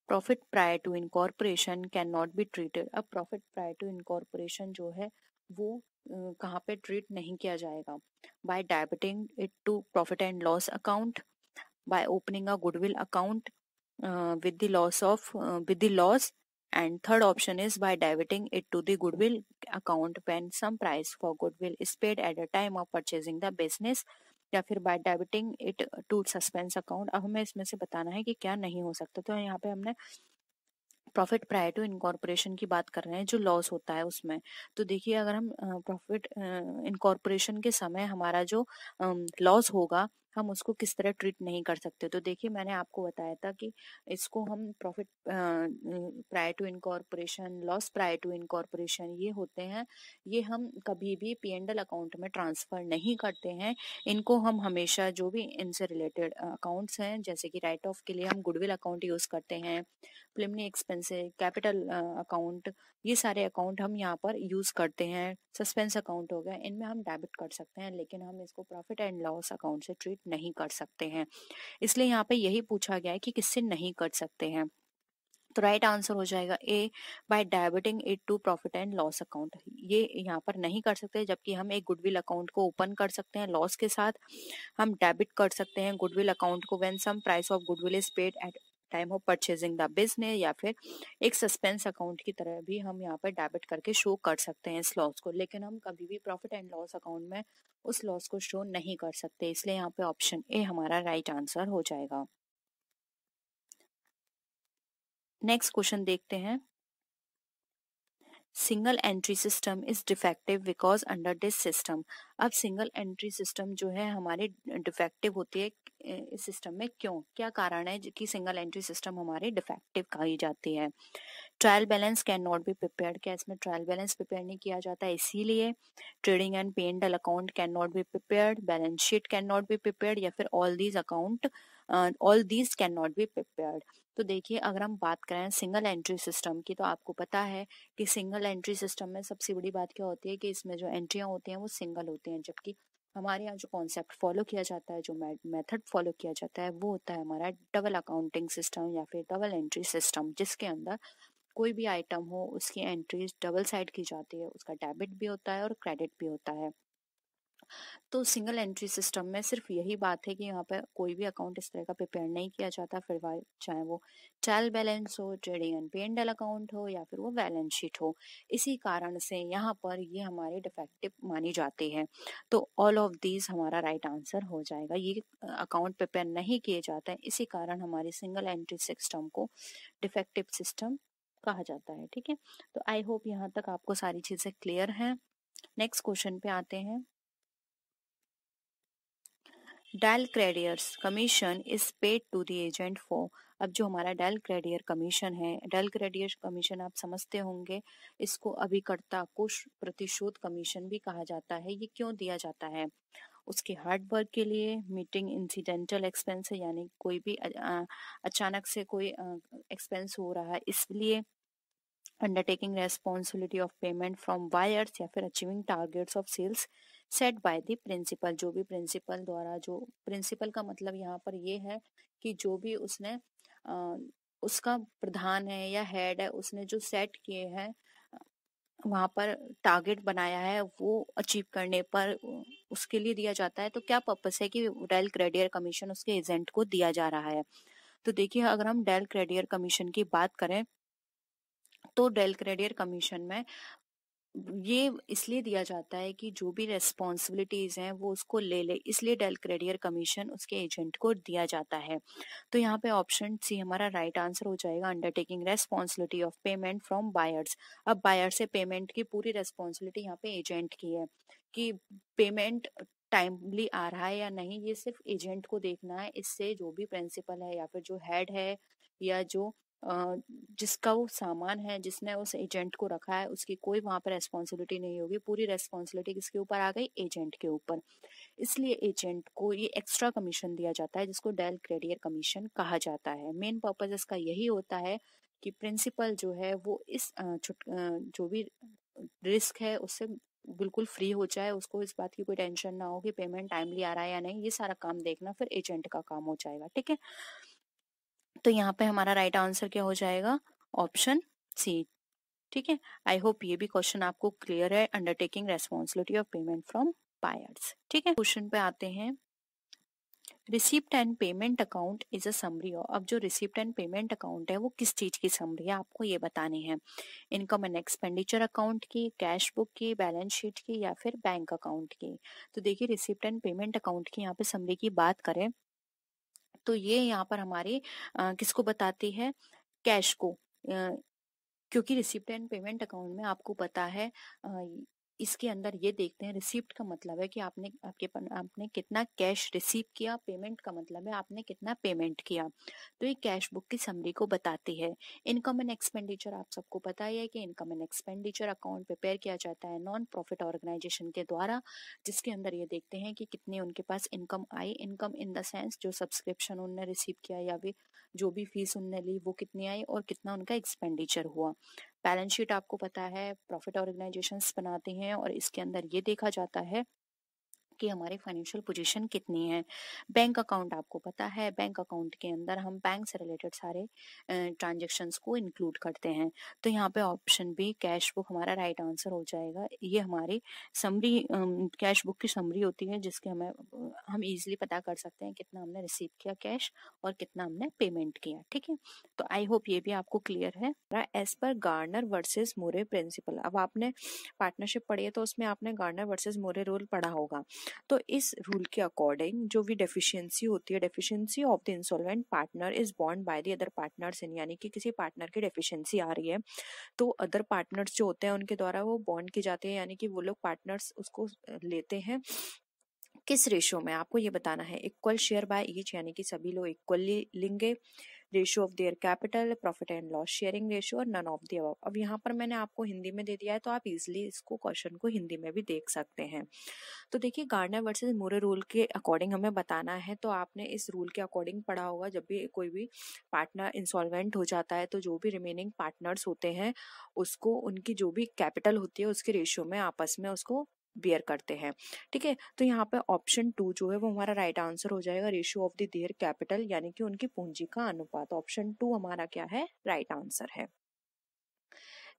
Speaker 1: profit prior to incorporation can not be treated अब प्रॉफिट प्रायर टू इनकॉर्पोरेशन जो है वो कहाँ पे ट्रीट नहीं किया जाएगा by debiting it to profit and loss account by opening a goodwill account with the loss of with the loss and third option is by debiting it to the goodwill account when some price for goodwill is paid at a time of purchasing the business या फिर by debiting it to suspense account अब हमें इसमें से बताना है कि क्या नहीं हो सकता तो यहाँ पे हमने प्रॉफिट प्रायर टू इनकॉर्पोरेशन की बात कर रहे हैं जो लॉस होता है उसमें तो देखिए अगर हम प्रॉफिट इनकॉर्पोरेशन के समय हमारा जो लॉस होगा हम उसको किस तरह ट्रीट नहीं कर सकते तो देखिए मैंने आपको बताया था कि इसको हम profit prior to incorporation loss prior to incorporation ये होते हैं ये हम कभी भी पी एंड एल अकाउंट में ट्रांसफ़र नहीं करते हैं इनको हम हमेशा जो भी इनसे रिलेटेड अकाउंट्स हैं जैसे कि राइट ऑफ के लिए हम गुडविल अकाउंट यूज़ करते हैं प्लिमनी एक्सपेंसिव कैपिटल अकाउंट ये सारे अकाउंट हम यहाँ पर यूज़ करते हैं सस्पेंस अकाउंट हो गया इनमें हम डेबिट कर सकते हैं लेकिन हम इसको प्रॉफिट एंड लॉस अकाउंट से ट्रीट कट नहीं कर सकते हैं इसलिए यहाँ पे यही पूछा गया है कि किससे नहीं कट सकते हैं तो राइट आंसर हो जाएगा A by debiting it to profit and loss account ये यहाँ पर नहीं कर सकते जबकि हम एक गुडविल अकाउंट को ओपन कर सकते हैं लॉस के साथ हम डेबिट कर सकते हैं गुडविल अकाउंट को when some price of goodwill is paid at time of purchasing the business या फिर एक सस्पेंस अकाउंट की तरह भी हम यहाँ पर डेबिट करके शो कर सकते हैं इस लॉस को लेकिन हम कभी भी प्रॉफिट एंड लॉस अकाउंट में उस लॉस को शो नहीं कर सकते इसलिए यहाँ पे ऑप्शन ए हमारा राइट right आंसर हो जाएगा नेक्स्ट क्वेश्चन देखते हैं single entry system is defective because under this system अब सिंगल एंट्री सिस्टम जो है हमारे डिफेक्टिव होती है इस सिस्टम में क्यों क्या कारण है कि सिंगल एंट्री सिस्टम हमारे डिफेक्टिव कही जाती है trial balance can not be prepare क्या इसमें ट्रायल बैलेंस प्रिपेयर नहीं किया जाता इसीलिए trading and P and L account can not be prepare balance sheet can not be prepare या फिर all these account all these can not be prepare तो देखिए अगर हम बात करें सिंगल एंट्री सिस्टम की तो आपको पता है कि सिंगल एंट्री सिस्टम में सबसे बड़ी बात क्या होती है कि इसमें जो एंट्रियाँ होती हैं वो सिंगल होती हैं जबकि हमारे यहाँ जो कॉन्सेप्ट फॉलो किया जाता है जो मेथड फॉलो किया जाता है वो होता है हमारा डबल अकाउंटिंग सिस्टम या फिर डबल एंट्री सिस्टम जिसके अंदर कोई भी आइटम हो उसकी एंट्रीज डबल साइड की जाती है उसका डेबिट भी होता है और क्रेडिट भी होता है तो सिंगल एंट्री सिस्टम में सिर्फ यही बात है कि यहाँ पर कोई भी अकाउंट इस तरह का प्रिपेयर नहीं किया जाता फिर चाहे वो ट्रायल बैलेंस हो trading and P and L account हो या फिर वो बैलेंस शीट हो इसी कारण से यहाँ पर ये हमारे डिफेक्टिव मानी जाती है तो ऑल ऑफ दीज हमारा राइट right आंसर हो जाएगा ये अकाउंट प्रिपेयर नहीं किए जाते इसी कारण हमारे सिंगल एंट्री सिस्टम को डिफेक्टिव सिस्टम कहा जाता है ठीक है तो आई होप यहाँ तक आपको सारी चीजें क्लियर हैं नेक्स्ट क्वेश्चन पे आते हैं del credere's commission is paid to the agent for अब जो हमारा डेल क्रेडियर कमीशन है डेल क्रेडियर कमीशन आप समझते होंगे इसको अभिकर्ता कुश प्रतिशोध कमीशन भी कहा जाता है ये क्यों दिया जाता है उसके हार्ड वर्क के लिए मीटिंग इंसिडेंटल एक्सपेंस है यानी कोई भी अचानक से कोई एक्सपेंस हो रहा है इसलिए undertaking responsibility of payment from buyers या फिर achieving targets of sales set by the principal जो भी प्रिंसिपल द्वारा जो प्रिंसिपल का मतलब यहाँ पर यह है कि जो भी उसने उसका प्रधान है या हेड है उसने जो सेट किए हैं वहाँ पर टारगेट बनाया है वो अचीव करने पर उसके लिए दिया जाता है तो क्या पर्पस है कि डेल क्रेडियर कमीशन उसके एजेंट को दिया जा रहा है तो देखिए अगर हम डेल क्रेडियर कमीशन की बात करें तो डेल क्रेडियर कमीशन में ये इसलिए दिया जाता है कि जो भी रेस्पॉन्सिबिलिटीज हैं वो उसको ले ले इसलिए डेल क्रेडियर कमीशन उसके एजेंट को दिया जाता है तो यहाँ पे ऑप्शन सी हमारा राइट right आंसर हो जाएगा undertaking responsibility of payment from buyers अब बायर से पेमेंट की पूरी रेस्पॉन्सिबिलिटी यहाँ पे एजेंट की है कि पेमेंट टाइमली आ रहा है या नहीं ये सिर्फ एजेंट को देखना है इससे जो भी प्रिंसिपल है या फिर जो हेड है या जो जिसका वो सामान है जिसने उस एजेंट को रखा है उसकी कोई वहां पर रेस्पॉन्सिबिलिटी नहीं होगी पूरी रेस्पॉन्सिबिलिटी किसके ऊपर आ गई एजेंट के ऊपर इसलिए एजेंट को ये एक्स्ट्रा कमीशन दिया जाता है जिसको डेल क्रेडियर कमीशन कहा जाता है मेन पर्पज इसका यही होता है कि प्रिंसिपल जो है वो इस छुट जो भी रिस्क है उससे बिल्कुल फ्री हो जाए उसको इस बात की कोई टेंशन ना हो कि पेमेंट टाइमली आ रहा है या नहीं ये सारा काम देखना फिर एजेंट का काम हो जाएगा ठीक है तो यहाँ पे हमारा राइट right आंसर क्या हो जाएगा ऑप्शन सी ठीक है आई होप ये भी क्वेश्चन आपको क्लियर है undertaking responsibility of payment from buyers ठीक है क्वेश्चन पे आते हैं receipt and payment account is a summary अब जो रिसिप्ट एंड पेमेंट अकाउंट है वो किस चीज की समरी है आपको ये बताने हैं इनकम एंड एक्सपेंडिचर अकाउंट की कैश बुक की बैलेंस शीट की या फिर बैंक अकाउंट की तो देखिए रिसिप्ट एंड पेमेंट अकाउंट की यहाँ पे समरी की बात करें तो ये यहाँ पर हमारे किसको बताती है कैश को क्योंकि रिसिप्ट एंड पेमेंट अकाउंट में आपको पता है इसके अंदर ये देखते हैं रिसिप्ट का मतलब है कि आपने आपके आपने कितना कैश रिसीव किया पेमेंट का मतलब है आपने कितना पेमेंट किया तो ये कैश बुक की समरी को बताती है इनकम एंड एक्सपेंडिचर आप सबको पता ही है कि income and expenditure account prepare किया जाता है नॉन प्रॉफिट ऑर्गेनाइजेशन के द्वारा जिसके अंदर ये देखते हैं कि कितने उनके पास इनकम आई इनकम इन द सेंस जो सब्सक्रिप्शन उनने रिसीव किया या फिर जो भी फीस उनने ली वो कितनी आई और कितना उनका एक्सपेंडिचर हुआ बैलेंस शीट आपको पता है प्रॉफिट ऑर्गेनाइजेशंस बनाते हैं और इसके अंदर ये देखा जाता है कि हमारी फाइनेंशियल पोजीशन कितनी है बैंक अकाउंट आपको पता है बैंक अकाउंट के अंदर हम बैंक से रिलेटेड सारे ट्रांजेक्शन्स को इंक्लूड करते हैं तो यहाँ पे ऑप्शन बी कैश बुक हमारा राइट आंसर हो जाएगा ये हमारी समरी कैश बुक की समरी होती है जिसके हमें हम इजिली पता कर सकते हैं कितना हमने रिसीव किया कैश और कितना हमने पेमेंट किया ठीक है तो आई होप ये भी आपको क्लियर है एज पर गार्नर वर्सेस मोरे प्रिंसिपल अब आपने पार्टनरशिप पढ़ी है तो उसमें आपने गार्डनर वर्सेस मोरे रूल पढ़ा होगा तो इस रूल के अकॉर्डिंग जो भी डेफिशिएंसी होती है deficiency of the insolvent partner is बॉन्ड by the other partners in यानी कि किसी पार्टनर की डेफिशिएंसी आ रही है तो अदर पार्टनर्स जो होते हैं उनके द्वारा वो बॉन्ड की जाती है यानी कि वो लोग पार्टनर्स उसको लेते हैं किस रेशो में आपको ये बताना है इक्वल शेयर बाय ईच यानी कि सभी लोग इक्वली लेंगे ratio of their capital profit and loss sharing ratio और नन ऑफ दब अब यहाँ पर मैंने आपको हिंदी में दे दिया है तो आप इजिली इसको क्वेश्चन को हिंदी में भी देख सकते हैं तो देखिए गार्डनर वर्सेज मोरे रूल के अकॉर्डिंग हमें बताना है तो आपने इस रूल के अकॉर्डिंग पढ़ा होगा जब भी कोई भी पार्टनर इंसॉल्वेंट हो जाता है तो जो भी रिमेनिंग पार्टनर्स होते हैं उसको उनकी जो भी कैपिटल होती है उसके रेशियो में आपस में उसको बियर करते हैं ठीक है तो यहाँ पे ऑप्शन टू जो है वो हमारा राइट right आंसर हो जाएगा ratio of their their capital यानी कि उनकी पूंजी का अनुपात ऑप्शन टू हमारा क्या है राइट right आंसर है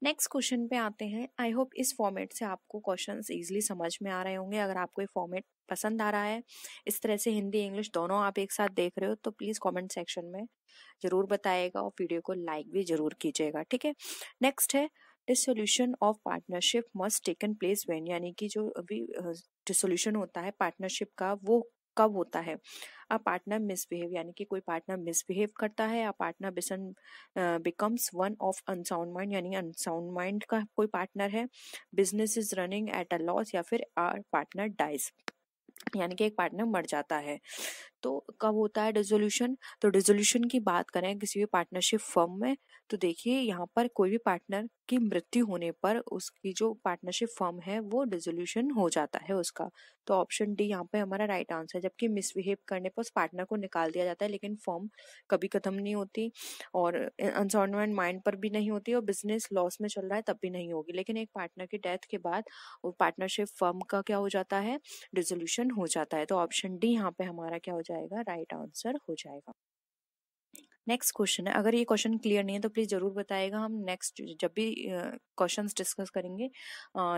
Speaker 1: नेक्स्ट क्वेश्चन पे आते हैं आई होप इस फॉर्मेट से आपको क्वेश्चन ईजिली समझ में आ रहे होंगे अगर आपको ये फॉर्मेट पसंद आ रहा है इस तरह से हिंदी इंग्लिश दोनों आप एक साथ देख रहे हो तो प्लीज़ कमेंट सेक्शन में ज़रूर बताएगा और वीडियो को लाइक भी ज़रूर कीजिएगा ठीक है नेक्स्ट है dissolution of partnership must taken place when यानी कि जो अभी डिसोल्यूशन होता है पार्टनरशिप का वो कब होता है अ पार्टनर मिसबिहेव यानी कि कोई पार्टनर मिसबिहेव करता है अ पार्टनर बिसन becomes one of unsound mind यानी अनसाउंड माइंड का कोई पार्टनर है business is running at a loss या फिर आर पार्टनर डाइज यानी कि एक पार्टनर मर जाता है तो कब होता है डिजोल्यूशन तो डिजोल्यूशन की बात करें किसी भी पार्टनरशिप फर्म में तो देखिए यहाँ पर कोई भी पार्टनर की मृत्यु होने पर उसकी जो पार्टनरशिप फर्म है वो डिजोल्यूशन हो जाता है उसका तो ऑप्शन डी यहाँ पे हमारा राइट आंसर है जबकि मिसबिहेव करने पर उस पार्टनर को निकाल दिया जाता है लेकिन फर्म कभी खत्म नहीं होती और अनसॉर्नमेंट माइंड पर भी नहीं होती और बिजनेस लॉस में चल रहा है तब भी नहीं होगी लेकिन एक पार्टनर की डेथ के बाद वो पार्टनरशिप फर्म का क्या हो जाता है डिजोल्यूशन हो जाता है तो ऑप्शन डी यहाँ पे हमारा क्या हो जाता है जाएगा राइट आंसर हो जाएगा नेक्स्ट क्वेश्चन है अगर ये क्वेश्चन क्लियर नहीं है तो प्लीज़ ज़रूर बताएगा हम नेक्स्ट जब भी क्वेश्चंस uh, डिस्कस करेंगे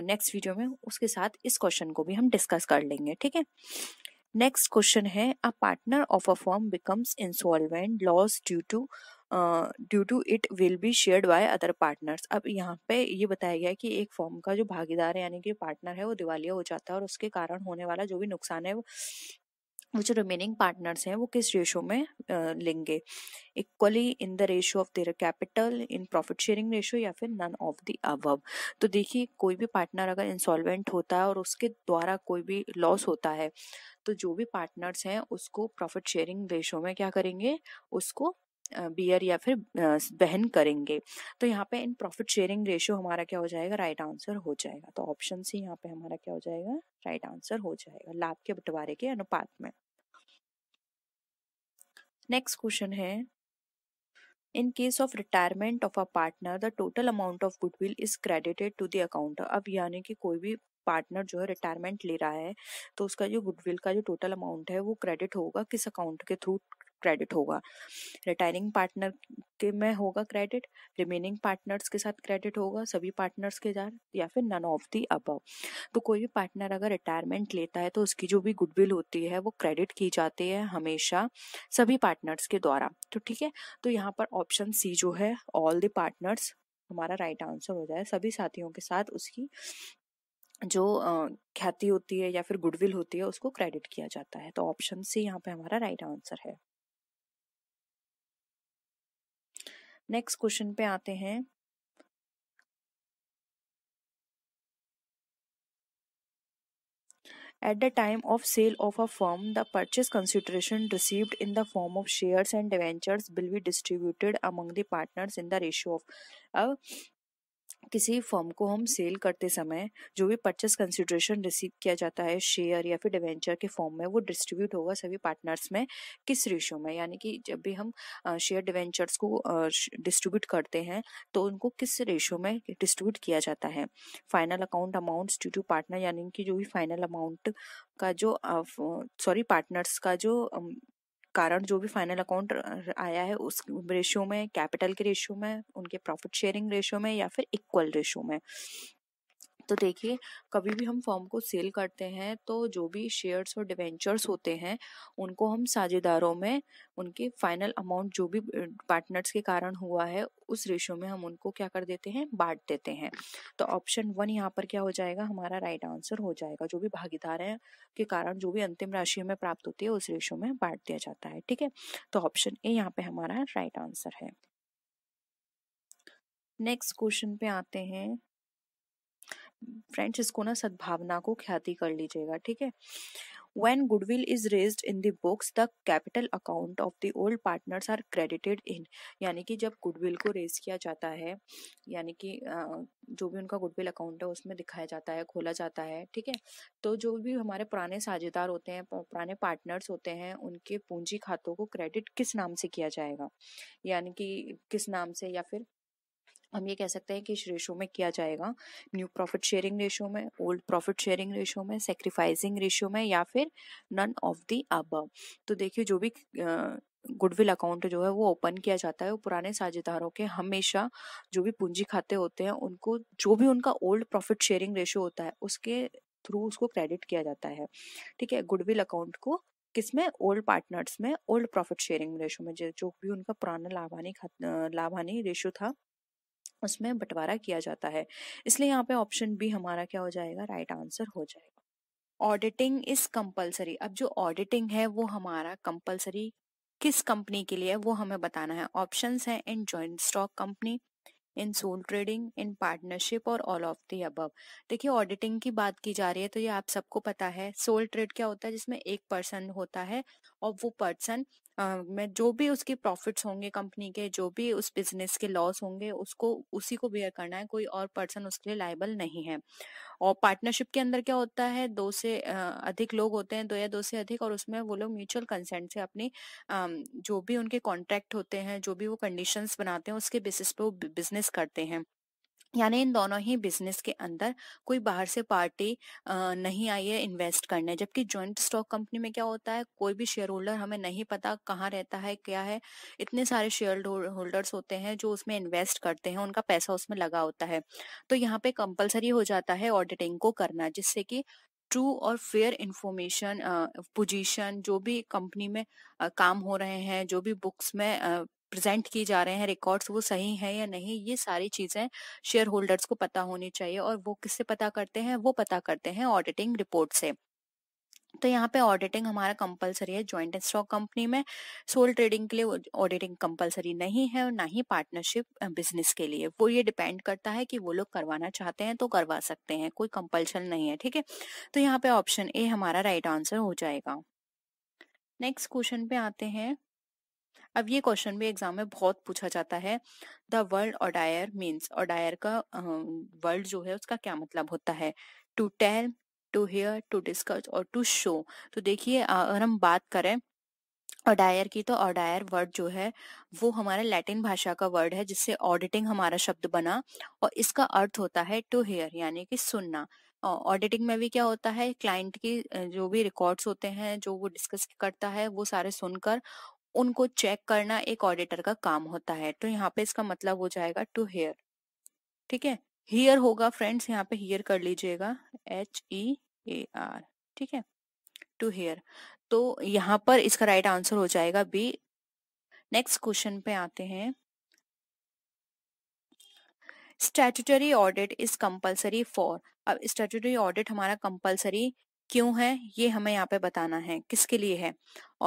Speaker 1: नेक्स्ट uh, वीडियो में उसके साथ इस क्वेश्चन को भी हम डिस्कस कर लेंगे ठीक है नेक्स्ट क्वेश्चन है a partner of a firm becomes insolvent loss due to due to it will be shared by other partners अब यहाँ पे ये बताया गया है कि एक फॉर्म का जो भागीदार है यानी कि पार्टनर है वो दिवालिया हो जाता है और उसके कारण होने वाला जो भी नुकसान है वो वो जो रिमेनिंग पार्टनर्स हैं वो किस रेशो में लेंगे equally in the ratio of their capital in profit sharing ratio या फिर नन ऑफ द अबव तो देखिए कोई भी पार्टनर अगर इंसॉल्वेंट होता है और उसके द्वारा कोई भी लॉस होता है तो जो भी पार्टनर्स हैं उसको प्रॉफिट शेयरिंग रेशो में क्या करेंगे उसको बियर या फिर बहन करेंगे तो यहाँ पे इन प्रॉफिट शेयरिंग रेशियो हमारा क्या हो जाएगा राइट right आंसर हो जाएगा तो ऑप्शन सी यहाँ पे हमारा क्या हो जाएगा राइट right आंसर हो जाएगा लाभ के बंटवारे के अनुपात में नेक्स्ट क्वेश्चन है in case of retirement of a partner the total amount of goodwill is credited to the account अब यानी कि कोई भी पार्टनर जो है रिटायरमेंट ले रहा है तो उसका जो गुडविल का जो टोटल अमाउंट है वो क्रेडिट होगा किस अकाउंट के थ्रू क्रेडिट होगा रिटायरिंग पार्टनर के में होगा क्रेडिट रिमेनिंग पार्टनर्स के साथ क्रेडिट होगा सभी पार्टनर्स के साथ या फिर नन ऑफ दी अब तो कोई भी पार्टनर अगर रिटायरमेंट लेता है तो उसकी जो भी गुडविल होती है वो क्रेडिट की जाती है हमेशा सभी पार्टनर्स के द्वारा तो ठीक है तो यहाँ पर ऑप्शन सी जो है ऑल द पार्टनर्स हमारा राइट आंसर हो जाए सभी साथियों के साथ उसकी जो ख्याति होती है या फिर गुडविल होती है उसको क्रेडिट किया जाता है तो ऑप्शन सी यहाँ पे हमारा राइट right आंसर है नेक्स्ट क्वेश्चन पे आते हैं at the time of sale of a firm the purchase consideration receive in the form of shares and debentures will be distributed among the partners in the ratio of अब किसी firm को हम cell करते समय जो भी purchase consideration receive किया जाता है शेयर या फिर डिवेंचर के फॉर्म में वो डिस्ट्रीब्यूट होगा सभी पार्टनर्स में किस रेशो में यानी कि जब भी हम शेयर डिवेंचर्स को डिस्ट्रीब्यूट करते हैं तो उनको किस रेशो में डिस्ट्रीब्यूट किया जाता है final account amount to to partner यानी कि जो भी फाइनल अमाउंट का जो सॉरी पार्टनर्स का जो कारण जो भी फाइनल अकाउंट आया है उस रेशियो में कैपिटल के रेशियो में उनके प्रॉफिट शेयरिंग रेशियो में या फिर इक्वल रेशियो में तो देखिए कभी भी हम फॉर्म को सेल करते हैं तो जो भी शेयर्स और डिवेंचर्स होते हैं उनको हम साझेदारों में उनके फाइनल अमाउंट जो भी पार्टनर्स के कारण हुआ है उस रेशो में हम उनको क्या कर देते हैं बांट देते हैं तो ऑप्शन वन यहाँ पर क्या हो जाएगा हमारा राइट आंसर हो जाएगा जो भी भागीदार हैं के कारण जो भी अंतिम राशि हमें प्राप्त होती है उस रेशो में बांट दिया जाता है ठीक है तो ऑप्शन ए यहाँ पे हमारा राइट आंसर है नेक्स्ट क्वेश्चन पे आते हैं फ्रेंड्स इसको ना सद्भावना को ख्याति कर लीजिएगा ठीक है when goodwill is raised in the books the capital account of the old partners are credited in यानी कि जब goodwill को raise किया जाता है यानी कि जो भी उनका goodwill account है उसमें दिखाया जाता है खोला जाता है ठीक है तो जो भी हमारे पुराने साझेदार होते हैं पुराने partners होते हैं उनके पूंजी खातों को credit किस नाम से किया जाएगा यानी कि किस नाम से या फिर हम ये कह सकते हैं कि इस रेशो में किया जाएगा न्यू प्रॉफिट शेयरिंग रेशो में ओल्ड प्रॉफिट शेयरिंग रेशो में सेक्रीफाइसिंग रेशो में या फिर नन ऑफ दी अब तो देखिए जो भी गुडविल अकाउंट जो है वो ओपन किया जाता है वो पुराने साझेदारों के हमेशा जो भी पूंजी खाते होते हैं उनको जो भी उनका ओल्ड प्रॉफिट शेयरिंग रेशो होता है उसके थ्रू उसको क्रेडिट किया जाता है ठीक है गुडविल अकाउंट को किसमें ओल्ड पार्टनर्स में ओल्ड प्रॉफिट शेयरिंग रेशो में जो भी उनका पुराना लाभानी लाभानी रेशो था उसमें बंटवारा किया जाता है इसलिए यहाँ पे ऑप्शन बी हमारा क्या हो जाएगा राइट right आंसर हो जाएगा ऑडिटिंग इज कंपल्सरी अब जो ऑडिटिंग है वो हमारा कंपल्सरी किस कंपनी के लिए वो हमें बताना है ऑप्शंस हैं in joint stock company in sole trading in partnership और ऑल ऑफ दी अबव देखिए ऑडिटिंग की बात की जा रही है तो ये आप सबको पता है सोल ट्रेड क्या होता है जिसमें एक पर्सन होता है और वो पर्सन मैं जो भी उसके प्रॉफिट्स होंगे कंपनी के जो भी उस बिजनेस के लॉस होंगे उसको उसी को बेयर करना है कोई और पर्सन उसके लिए लाइबल नहीं है और पार्टनरशिप के अंदर क्या होता है दो से अधिक लोग होते हैं दो या दो से अधिक और उसमें वो लोग म्यूचुअल कंसेंट से अपनी जो भी उनके कॉन्ट्रैक्ट होते हैं जो भी वो कंडीशंस बनाते हैं उसके बेसिस पे वो बिजनेस करते हैं यानी इन दोनों ही बिजनेस के अंदर कोई बाहर से पार्टी नहीं आई है इन्वेस्ट करने जबकि जॉइंट स्टॉक कंपनी में क्या होता है कोई भी शेयर होल्डर हमें नहीं पता कहाँ रहता है क्या है इतने सारे शेयर होल्डर्स होते हैं जो उसमें इन्वेस्ट करते हैं उनका पैसा उसमें लगा होता है तो यहाँ पे कंपलसरी हो जाता है ऑडिटिंग को करना जिससे कि ट्रू और फेयर इंफॉर्मेशन पोजीशन जो भी कंपनी में काम हो रहे हैं जो भी बुक्स में प्रेजेंट किए जा रहे हैं रिकॉर्ड्स वो सही हैं या नहीं ये सारी चीज़ें शेयर होल्डर्स को पता होनी चाहिए और वो किससे पता करते हैं वो पता करते हैं ऑडिटिंग रिपोर्ट से तो यहाँ पे ऑडिटिंग हमारा कंपलसरी है ज्वाइंट स्टॉक कंपनी में सोल ट्रेडिंग के लिए ऑडिटिंग कंपलसरी नहीं है और ना ही पार्टनरशिप बिजनेस के लिए वो ये डिपेंड करता है कि वो लोग करवाना चाहते हैं तो करवा सकते हैं कोई कंपल्शन नहीं है ठीक है तो यहाँ पे ऑप्शन ए हमारा राइट right आंसर हो जाएगा नेक्स्ट क्वेश्चन पे आते हैं अब ये क्वेश्चन भी एग्जाम में बहुत पूछा जाता है the world audire means audire का वर्ल्ड जो है उसका क्या मतलब होता है to tell to hear to discuss और टू शो तो देखिए अगर हम बात करें ऑडायर की तो ऑडायर वर्ड जो है वो हमारे लैटिन भाषा का वर्ड है जिससे ऑडिटिंग हमारा शब्द बना और इसका अर्थ होता है टू हेयर यानी कि सुनना ऑडिटिंग में भी क्या होता है क्लाइंट की जो भी रिकॉर्ड्स होते हैं जो वो डिस्कस करता है वो सारे सुनकर उनको चेक करना एक ऑडिटर का काम होता है तो यहाँ पे इसका मतलब हो जाएगा टू हेयर ठीक है हियर होगा फ्रेंड्स यहाँ पे हियर कर लीजिएगा एच ई ए आर ठीक है टू हेयर तो यहाँ पर इसका राइट आंसर हो जाएगा बी नेक्स्ट क्वेश्चन पे आते हैं statutory audit is compulsory for अब स्टैट्यूटरी ऑडिट हमारा कंपलसरी क्यों है ये हमें यहाँ पे बताना है किसके लिए है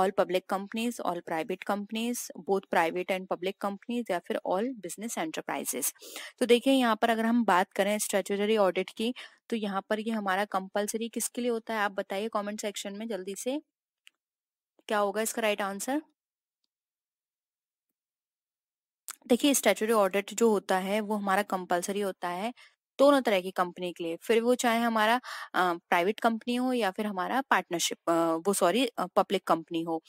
Speaker 1: all public companies all private companies both private and public companies या फिर ऑल बिजनेस एंटरप्राइजेस तो देखिए यहाँ पर अगर हम बात करें स्टेचुटरी ऑडिट की तो यहाँ पर ये हमारा कंपलसरी किसके लिए होता है आप बताइए कॉमेंट सेक्शन में जल्दी से क्या होगा इसका राइट आंसर देखिए स्टेचुटरी ऑडिट जो होता है वो हमारा कंपलसरी होता है दोनों तरह की कंपनी के लिए फिर वो चाहे हमारा प्राइवेट कंपनी हो या फिर हमारा पार्टनरशिप वो सॉरी पब्लिक कंपनी हो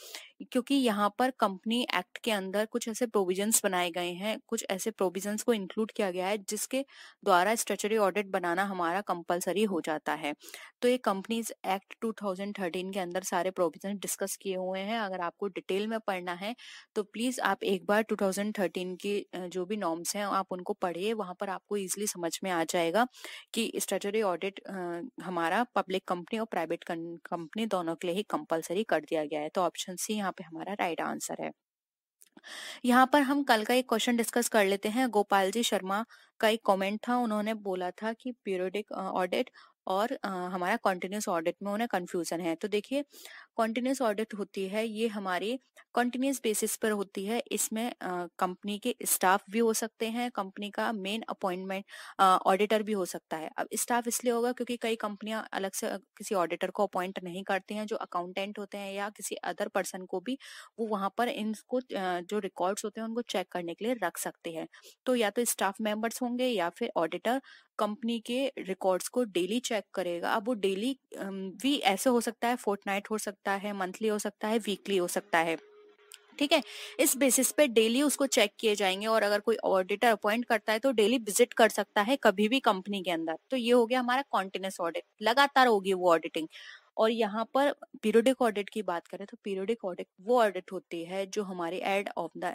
Speaker 1: क्योंकि यहाँ पर कंपनी एक्ट के अंदर कुछ ऐसे प्रोविजंस बनाए गए हैं कुछ ऐसे प्रोविजंस को इंक्लूड किया गया है जिसके द्वारा स्ट्रेचरी ऑडिट बनाना हमारा कंपलसरी हो जाता है तो ये कंपनीज एक्ट 2013 के अंदर सारे प्रोविजन डिस्कस किए हुए हैं अगर आपको डिटेल में पढ़ना है तो प्लीज़ आप एक बार 2013 की जो भी नॉर्म्स हैं आप उनको पढ़िए वहां पर आपको ईजिली समझ में आ जाए जाएगा कि स्टेचुरी ऑडिट हमारा पब्लिक कंपनी और प्राइवेट कंपनी दोनों के लिए ही कंपलसरी कर दिया गया है तो ऑप्शन सी यहाँ पे हमारा राइट आंसर है यहाँ पर हम कल का एक क्वेश्चन डिस्कस कर लेते हैं गोपाल जी शर्मा का एक कमेंट था उन्होंने बोला था कि पीरियोडिक ऑडिट और आ, हमारा कंटिन्यूस ऑडिट में उन्हें कंफ्यूजन है तो देखिए कॉन्टिन्यूस ऑडिट होती है ये हमारी कॉन्टिन्यूस बेसिस पर होती है इसमें कंपनी के स्टाफ भी हो सकते हैं कंपनी का मेन अपॉइंटमेंट ऑडिटर भी हो सकता है अब स्टाफ इसलिए होगा क्योंकि कई कंपनियां अलग से किसी ऑडिटर को अपॉइंट नहीं करती हैं जो अकाउंटेंट होते हैं या किसी अदर पर्सन को भी वो वहां पर इनको जो रिकॉर्ड्स होते हैं उनको चेक करने के लिए रख सकते हैं तो या तो स्टाफ मेंबर्स होंगे या फिर ऑडिटर कंपनी के रिकॉर्ड्स को डेली चेक करेगा अब वो डेली भी ऐसे हो सकता है फोर्ट हो सकता है सकता है मंथली हो सकता है वीकली हो सकता है ठीक है इस बेसिस पे डेली उसको चेक किए जाएंगे और अगर कोई ऑडिटर अपॉइंट करता है तो डेली विजिट कर सकता है कभी भी कंपनी के अंदर तो ये हो गया हमारा कॉन्टिन्यूस ऑडिट लगातार होगी वो ऑडिटिंग और यहाँ पर पीरियोडिक ऑडिट की बात करें तो पीरियोडिक ऑडिट वो ऑडिट होती है जो हमारी end of the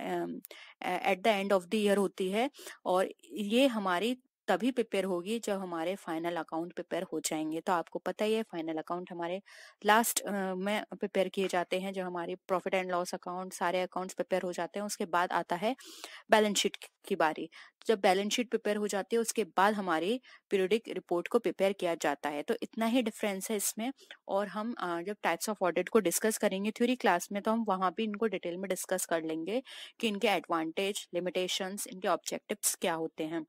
Speaker 1: at the end of the year होती है और ये हमारी तभी प्रिपेयर होगी जब हमारे फाइनल अकाउंट प्रिपेयर हो जाएंगे तो आपको पता ही है फाइनल अकाउंट हमारे लास्ट में प्रिपेयर किए जाते हैं जो हमारी प्रॉफिट एंड लॉस अकाउंट सारे अकाउंट्स प्रिपेयर हो जाते हैं उसके बाद आता है बैलेंस शीट की बारी जब बैलेंस शीट प्रिपेयर हो जाती है उसके बाद हमारी पीरियडिक रिपोर्ट को प्रिपेयर किया जाता है तो इतना ही डिफरेंस है इसमें और हम जब टाइप्स ऑफ ऑडिट को डिस्कस करेंगे थ्योरी क्लास में तो हम वहाँ भी इनको डिटेल में डिस्कस कर लेंगे कि इनके एडवांटेज लिमिटेशंस इनके ऑब्जेक्टिव्स क्या होते हैं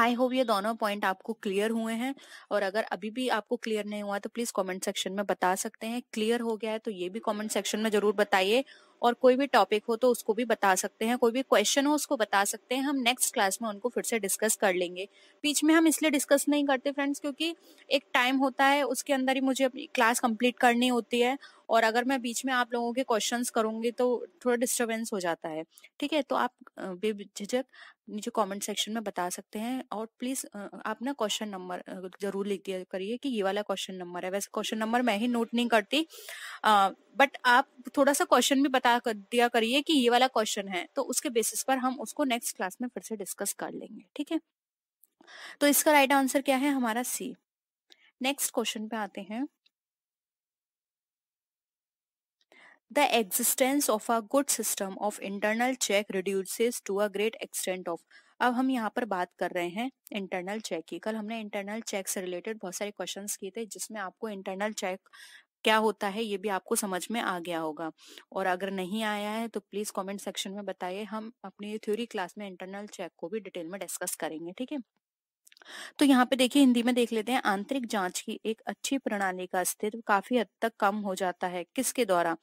Speaker 1: आई होप ये दोनों पॉइंट आपको क्लियर हुए हैं और अगर अभी भी आपको क्लियर नहीं हुआ तो प्लीज कमेंट सेक्शन में बता सकते हैं क्लियर हो गया है तो ये भी कमेंट सेक्शन में जरूर बताइए और कोई भी टॉपिक हो तो उसको भी बता सकते हैं कोई भी क्वेश्चन हो उसको बता सकते हैं हम नेक्स्ट क्लास में उनको फिर से डिस्कस कर लेंगे बीच में हम इसलिए डिस्कस नहीं करते फ्रेंड्स क्योंकि एक टाइम होता है उसके अंदर ही मुझे अपनी क्लास कंप्लीट करनी होती है और अगर मैं बीच में आप लोगों के क्वेश्चंस करूंगी तो थोड़ा डिस्टरबेंस हो जाता है ठीक है तो आप झिझक नीचे कमेंट सेक्शन में बता सकते हैं और प्लीज आप ना क्वेश्चन नंबर जरूर लिख दिया करिए कि ये वाला क्वेश्चन नंबर है वैसे क्वेश्चन नंबर मैं ही नोट नहीं करती बट आप थोड़ा सा क्वेश्चन भी बता बता कर, दिया करिए कि ये वाला क्वेश्चन है तो उसके बेसिस पर हम उसको नेक्स्ट क्लास में फिर से डिस्कस कर लेंगे ठीक है तो इसका राइट right आंसर क्या है हमारा सी नेक्स्ट क्वेश्चन पे आते हैं the existence of a good system of internal check reduces to a great extent of अब हम यहाँ पर बात कर रहे हैं इंटरनल चेक की कल हमने इंटरनल चेक से रिलेटेड बहुत सारे क्वेश्चंस किए थे जिसमें आपको इंटरनल चेक क्या होता है ये भी आपको समझ में आ गया होगा और अगर नहीं आया है तो प्लीज कमेंट सेक्शन में बताइए हम अपनी थ्योरी क्लास में इंटरनल चेक को भी डिटेल में डिस्कस करेंगे ठीक है तो यहाँ पे देखिए हिंदी में देख लेते हैं आंतरिक जांच की एक अच्छी प्रणाली का अस्तित्व काफी हद तक कम हो जाता है किसके द्वारा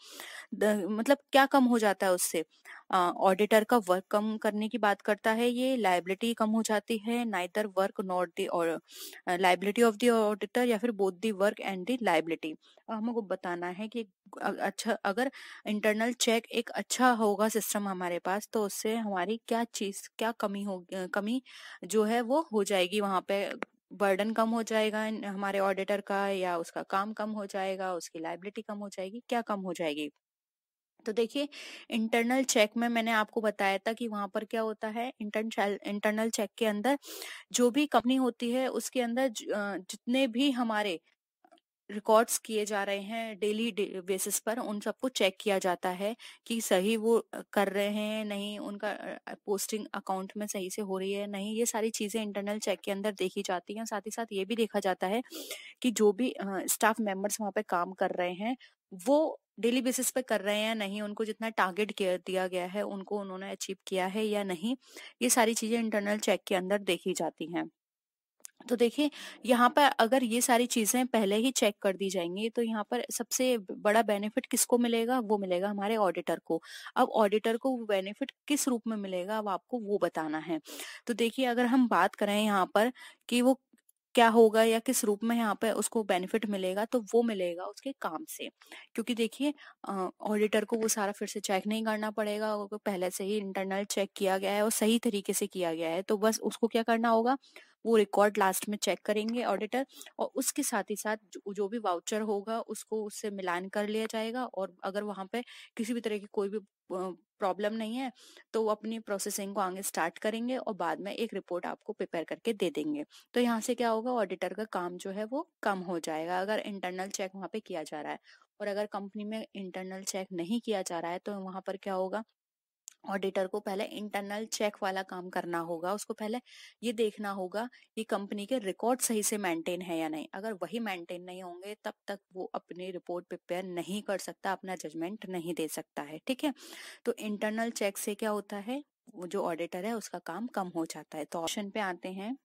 Speaker 1: मतलब क्या कम हो जाता है उससे ऑडिटर का वर्क कम करने की बात करता है ये लाइबिलिटी कम हो जाती है नाइदर वर्क नॉट दी और लाइबिलिटी ऑफ दी ऑडिटर या फिर both the work and the liability हमको बताना है कि अच्छा अगर इंटरनल चेक एक अच्छा होगा सिस्टम हमारे पास तो उससे हमारी क्या चीज क्या कमी हो कमी जो है वो हो जाएगी वहां पे बर्डन कम हो जाएगा हमारे ऑडिटर का या उसका काम कम हो जाएगा उसकी लाइबिलिटी कम हो जाएगी क्या कम हो जाएगी तो देखिए इंटरनल चेक में मैंने आपको बताया था कि वहां पर क्या होता है इंटरनल इंटरनल चेक के अंदर जो भी कंपनी होती है उसके अंदर जितने भी हमारे रिकॉर्ड्स किए जा रहे हैं डेली बेसिस पर उन सबको चेक किया जाता है कि सही वो कर रहे हैं नहीं उनका पोस्टिंग अकाउंट में सही से हो रही है नहीं ये सारी चीज़ें इंटरनल चेक के अंदर देखी जाती हैं साथ ही साथ ये भी देखा जाता है कि जो भी स्टाफ मेंबर्स वहाँ पे काम कर रहे हैं वो डेली बेसिस पे कर रहे हैं या नहीं उनको जितना टारगेट केयर दिया गया है उनको उन्होंने अचीव किया है या नहीं ये सारी चीजें इंटरनल चेक के अंदर देखी जाती हैं तो देखिए यहाँ पर अगर ये सारी चीजें पहले ही चेक कर दी जाएंगी तो यहाँ पर सबसे बड़ा बेनिफिट किसको मिलेगा वो मिलेगा हमारे ऑडिटर को अब ऑडिटर को वो बेनिफिट किस रूप में मिलेगा अब आपको वो बताना है तो देखिए अगर हम बात करें यहाँ पर कि वो क्या होगा या किस रूप में यहाँ पे उसको बेनिफिट मिलेगा तो वो मिलेगा उसके काम से क्योंकि देखिए ऑडिटर को वो सारा फिर से चेक नहीं करना पड़ेगा उसको तो पहले से ही इंटरनल चेक किया गया है और सही तरीके से किया गया है तो बस उसको क्या करना होगा वो रिकॉर्ड लास्ट में चेक करेंगे ऑडिटर और उसके साथ ही साथ जो, जो भी वाउचर होगा उसको उससे मिलान कर लिया जाएगा और अगर वहां पे किसी भी तरह की कोई भी प्रॉब्लम नहीं है तो वो अपनी प्रोसेसिंग को आगे स्टार्ट करेंगे और बाद में एक रिपोर्ट आपको प्रिपेयर करके दे देंगे तो यहाँ से क्या होगा ऑडिटर का काम जो है वो कम हो जाएगा अगर इंटरनल चेक वहाँ पे किया जा रहा है और अगर कंपनी में इंटरनल चेक नहीं किया जा रहा है तो वहां पर क्या होगा ऑडिटर को पहले इंटरनल चेक वाला काम करना होगा उसको पहले ये देखना होगा कि कंपनी के रिकॉर्ड सही से मेंटेन है या नहीं अगर वही मेंटेन नहीं होंगे तब तक वो अपनी रिपोर्ट प्रिपेयर नहीं कर सकता अपना जजमेंट नहीं दे सकता है ठीक है तो इंटरनल चेक से क्या होता है जो ऑडिटर है उसका काम कम हो जाता है तो ऑप्शन पे आते हैं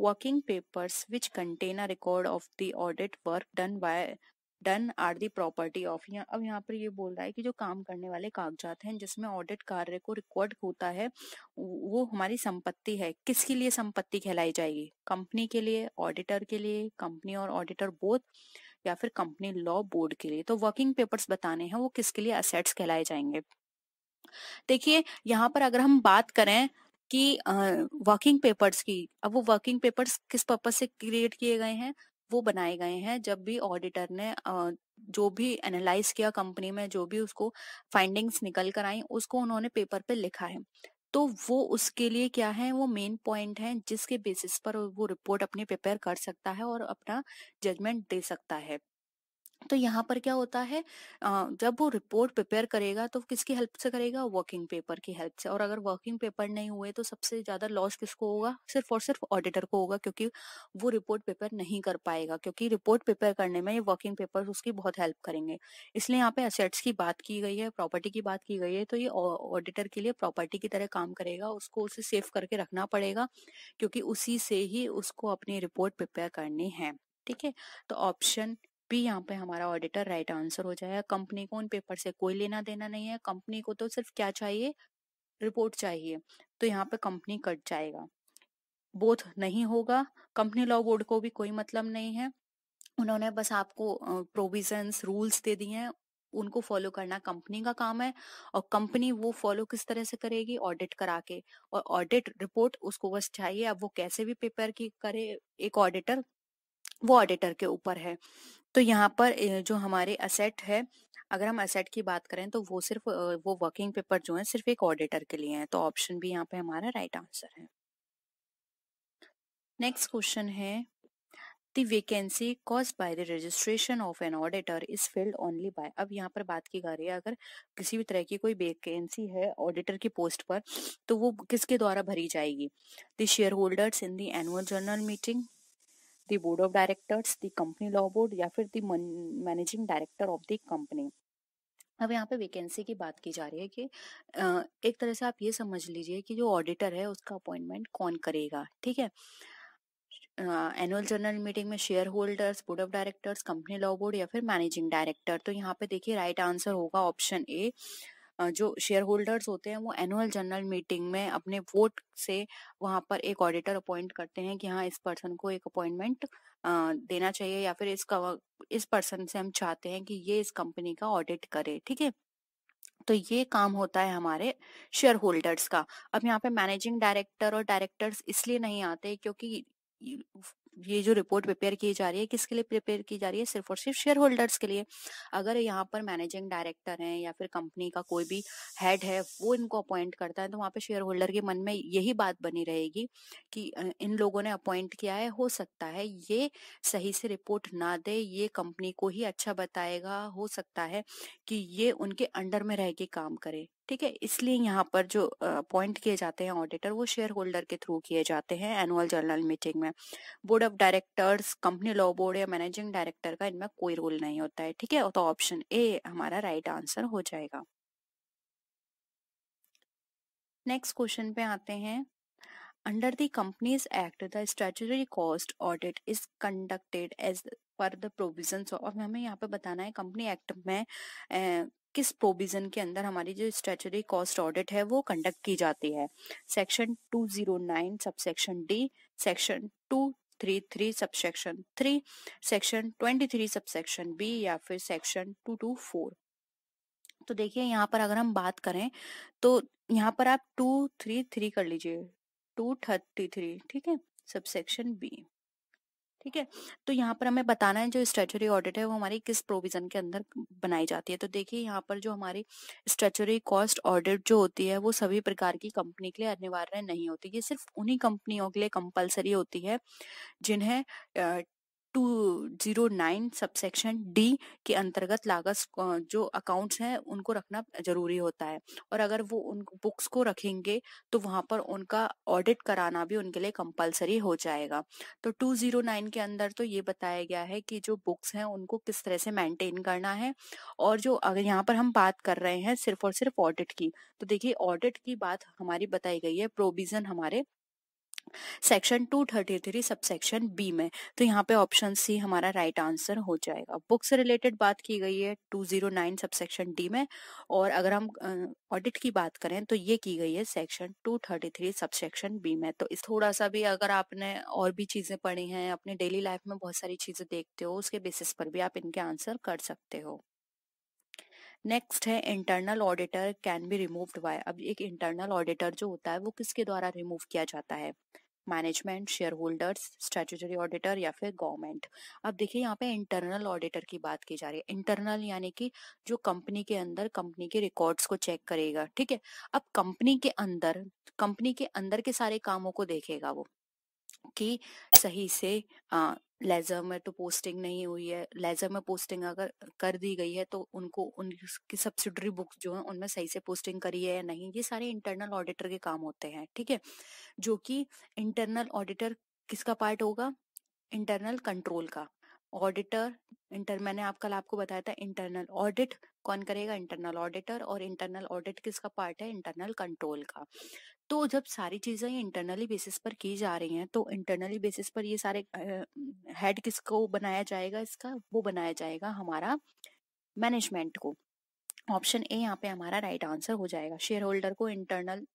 Speaker 1: working papers which contain a record of the audit work done by done are the property of यहाँ अब यहाँ पर ये बोल रहा है कि जो काम करने वाले कागजात हैं जिसमें ऑडिट कार्य को रिकॉर्ड होता है वो हमारी संपत्ति है किसके लिए संपत्ति कहलाई जाएगी कंपनी के लिए ऑडिटर के लिए कंपनी और ऑडिटर बोथ या फिर कंपनी लॉ बोर्ड के लिए तो वर्किंग पेपर्स बताने हैं वो किसके लिए असेट्स कहलाए जाएंगे देखिए यहाँ पर अगर हम बात करें कि वर्किंग पेपर्स की अब वो वर्किंग पेपर्स किस पर्पज से क्रिएट किए गए हैं वो बनाए गए हैं जब भी ऑडिटर ने जो भी एनालाइज किया कंपनी में जो भी उसको फाइंडिंग्स निकल कर आई उसको उन्होंने पेपर पे लिखा है तो वो उसके लिए क्या है वो मेन पॉइंट है जिसके बेसिस पर वो रिपोर्ट अपनी प्रिपेयर कर सकता है और अपना जजमेंट दे सकता है तो यहाँ पर क्या होता है जब वो रिपोर्ट प्रिपेयर करेगा तो किसकी हेल्प से करेगा वर्किंग पेपर की हेल्प से और अगर वर्किंग पेपर नहीं हुए तो सबसे ज्यादा लॉस किसको होगा सिर्फ और सिर्फ ऑडिटर को होगा क्योंकि वो रिपोर्ट पेपर नहीं कर पाएगा क्योंकि रिपोर्ट प्रिपेयर करने में ये वर्किंग पेपर उसकी बहुत हेल्प करेंगे इसलिए यहाँ पे असेट्स की बात की गई है प्रॉपर्टी की बात की गई है तो ये ऑडिटर के लिए प्रॉपर्टी की तरह काम करेगा उसको उसे सेव करके रखना पड़ेगा क्योंकि उसी से ही उसको अपनी रिपोर्ट प्रिपेयर करनी है ठीक है तो ऑप्शन भी यहाँ पे हमारा ऑडिटर राइट आंसर हो जाएगा कंपनी को उन पेपर से कोई लेना देना नहीं है कंपनी को तो सिर्फ क्या चाहिए रिपोर्ट चाहिए तो यहाँ पे कंपनी कट जाएगा बोथ नहीं होगा कंपनी लॉ बोर्ड को भी कोई मतलब नहीं है उन्होंने बस आपको प्रोविजंस रूल्स दे दिए हैं उनको फॉलो करना कंपनी का काम है और कंपनी वो फॉलो किस तरह से करेगी ऑडिट करा के और ऑडिट रिपोर्ट उसको बस चाहिए अब वो कैसे भी पेपर की करे एक ऑडिटर वो ऑडिटर के ऊपर है तो यहाँ पर जो हमारे असेट है अगर हम असेट की बात करें तो वो सिर्फ वो वर्किंग पेपर जो है सिर्फ एक ऑडिटर के लिए है तो ऑप्शन भी यहाँ पे हमारा राइट आंसर है नेक्स्ट क्वेश्चन है the vacancy caused by the registration of an auditor is filled only by अब यहाँ पर बात की जा रही है अगर किसी भी तरह की कोई वेकेंसी है ऑडिटर की पोस्ट पर तो वो किसके द्वारा भरी जाएगी the share holders in the annual journal meeting the board of directors the company law board या फिर the managing director of the company अब यहाँ पे वैकेंसी की बात की जा रही है कि एक तरह से आप ये समझ लीजिए कि जो ऑडिटर है उसका अपॉइंटमेंट कौन करेगा ठीक है एनुअल जनरल मीटिंग में share holders board of directors company law board या फिर मैनेजिंग डायरेक्टर तो यहाँ पे देखिए राइट आंसर होगा ऑप्शन ए जो शेयर होल्डर्स होते हैं वो एनुअल जनरल मीटिंग में अपने वोट से वहाँ पर एक ऑडिटर अपॉइंट करते हैं कि हाँ इस पर्सन को एक अपॉइंटमेंट देना चाहिए या फिर इस इस पर्सन से हम चाहते हैं कि ये इस कंपनी का ऑडिट करे ठीक है तो ये काम होता है हमारे शेयर होल्डर्स का अब यहाँ पे मैनेजिंग डायरेक्टर और डायरेक्टर्स इसलिए नहीं आते क्योंकि ये जो रिपोर्ट प्रिपेयर की जा रही है किसके लिए प्रिपेयर की जा रही है सिर्फ और सिर्फ शेयर होल्डर्स के लिए अगर यहाँ पर मैनेजिंग डायरेक्टर हैं या फिर कंपनी का कोई भी हेड है वो इनको अपॉइंट करता है तो वहाँ पे शेयर होल्डर के मन में यही बात बनी रहेगी कि इन लोगों ने अपॉइंट किया है हो सकता है ये सही से रिपोर्ट ना दे ये कंपनी को ही अच्छा बताएगा हो सकता है कि ये उनके अंडर में रह के काम करे ठीक है इसलिए यहाँ पर जो अपॉइंट किए जाते हैं ऑडिटर वो शेयर होल्डर के थ्रू किए जाते हैं एनुअल जनरल मीटिंग में board of directors company law board या मैनेजिंग डायरेक्टर का इनमें कोई रोल नहीं होता है ठीक है तो ऑप्शन ए हमारा राइट right आंसर हो जाएगा नेक्स्ट क्वेश्चन पे आते हैं under the companies act the statutory cost audit is conducted as per the provision of हमें यहाँ पे बताना है कंपनी एक्ट में किस प्रोविजन के अंदर हमारी जो स्टेचुरी कॉस्ट ऑडिट है वो कंडक्ट की जाती है section 209 subsection D section three subsection three section three subsection B या फिर सेक्शन टू टू फोर तो देखिए यहाँ पर अगर हम बात करें तो यहाँ पर आप टू थ्री थ्री कर लीजिए टू थर्टी थ्री ठीक है सबसेक्शन बी ठीक है तो यहाँ पर हमें बताना है जो स्टेचुरी ऑडिट है वो हमारी किस प्रोविजन के अंदर बनाई जाती है तो देखिए यहाँ पर जो हमारी स्टेचुरी कॉस्ट ऑडिट जो होती है वो सभी प्रकार की कंपनी के लिए अनिवार्य नहीं होती ये सिर्फ उन्हीं कंपनियों के लिए कंपलसरी होती है जिन्हें 209 सबसेक्शन डी के अंतर्गत लागत जो अकाउंट्स हैं उनको रखना जरूरी होता है और अगर वो उन बुक्स को रखेंगे तो वहां पर उनका ऑडिट कराना भी उनके लिए कंपलसरी हो जाएगा तो 209 के अंदर तो ये बताया गया है कि जो बुक्स हैं उनको किस तरह से मेंटेन करना है और जो अगर यहाँ पर हम बात कर रहे हैं सिर्फ और सिर्फ ऑडिट की तो देखिए ऑडिट की बात हमारी बताई गई है प्रोविजन हमारे सेक्शन 233 सबसेक्शन बी में तो यहाँ पे ऑप्शन सी हमारा राइट right आंसर हो जाएगा बुक से रिलेटेड बात की गई है 209 सबसेक्शन डी में और अगर हम ऑडिट की बात करें तो ये की गई है सेक्शन 233 सबसेक्शन बी में तो इस थोड़ा सा भी अगर आपने और भी चीज़ें पढ़ी हैं अपने डेली लाइफ में बहुत सारी चीज़ें देखते हो उसके बेसिस पर भी आप इनके आंसर कर सकते हो नेक्स्ट है internal auditor can be removed by अब एक इंटरनल ऑडिटर जो होता है वो किसके द्वारा रिमूव किया जाता है management share holders statutory auditor या फिर गवर्नमेंट अब देखिए यहाँ पे इंटरनल ऑडिटर की बात की जा रही है इंटरनल यानी कि जो कंपनी के अंदर कंपनी के रिकॉर्ड्स को चेक करेगा ठीक है अब कंपनी के अंदर कंपनी के अंदर के सारे कामों को देखेगा वो कि सही से आ, लेजर में तो पोस्टिंग नहीं हुई है लेजर में पोस्टिंग अगर कर दी गई है तो उनको उनकी सब्सिडरी बुक्स जो है उनमें सही से पोस्टिंग करी है या नहीं ये सारे इंटरनल ऑडिटर के काम होते हैं ठीक है जो कि इंटरनल ऑडिटर किसका पार्ट होगा इंटरनल कंट्रोल का ऑडिटर इंटर मैंने आप कल आपको बताया था इंटरनल ऑडिट कौन करेगा इंटरनल ऑडिटर और इंटरनल ऑडिट किसका पार्ट है इंटरनल कंट्रोल का तो जब सारी चीजें इंटरनली बेसिस पर की जा रही हैं तो इंटरनली बेसिस पर ये सारे हेड किसको बनाया जाएगा इसका वो बनाया जाएगा हमारा मैनेजमेंट को ऑप्शन ए यहाँ पे हमारा राइट right आंसर हो जाएगा शेयर होल्डर को इंटरनल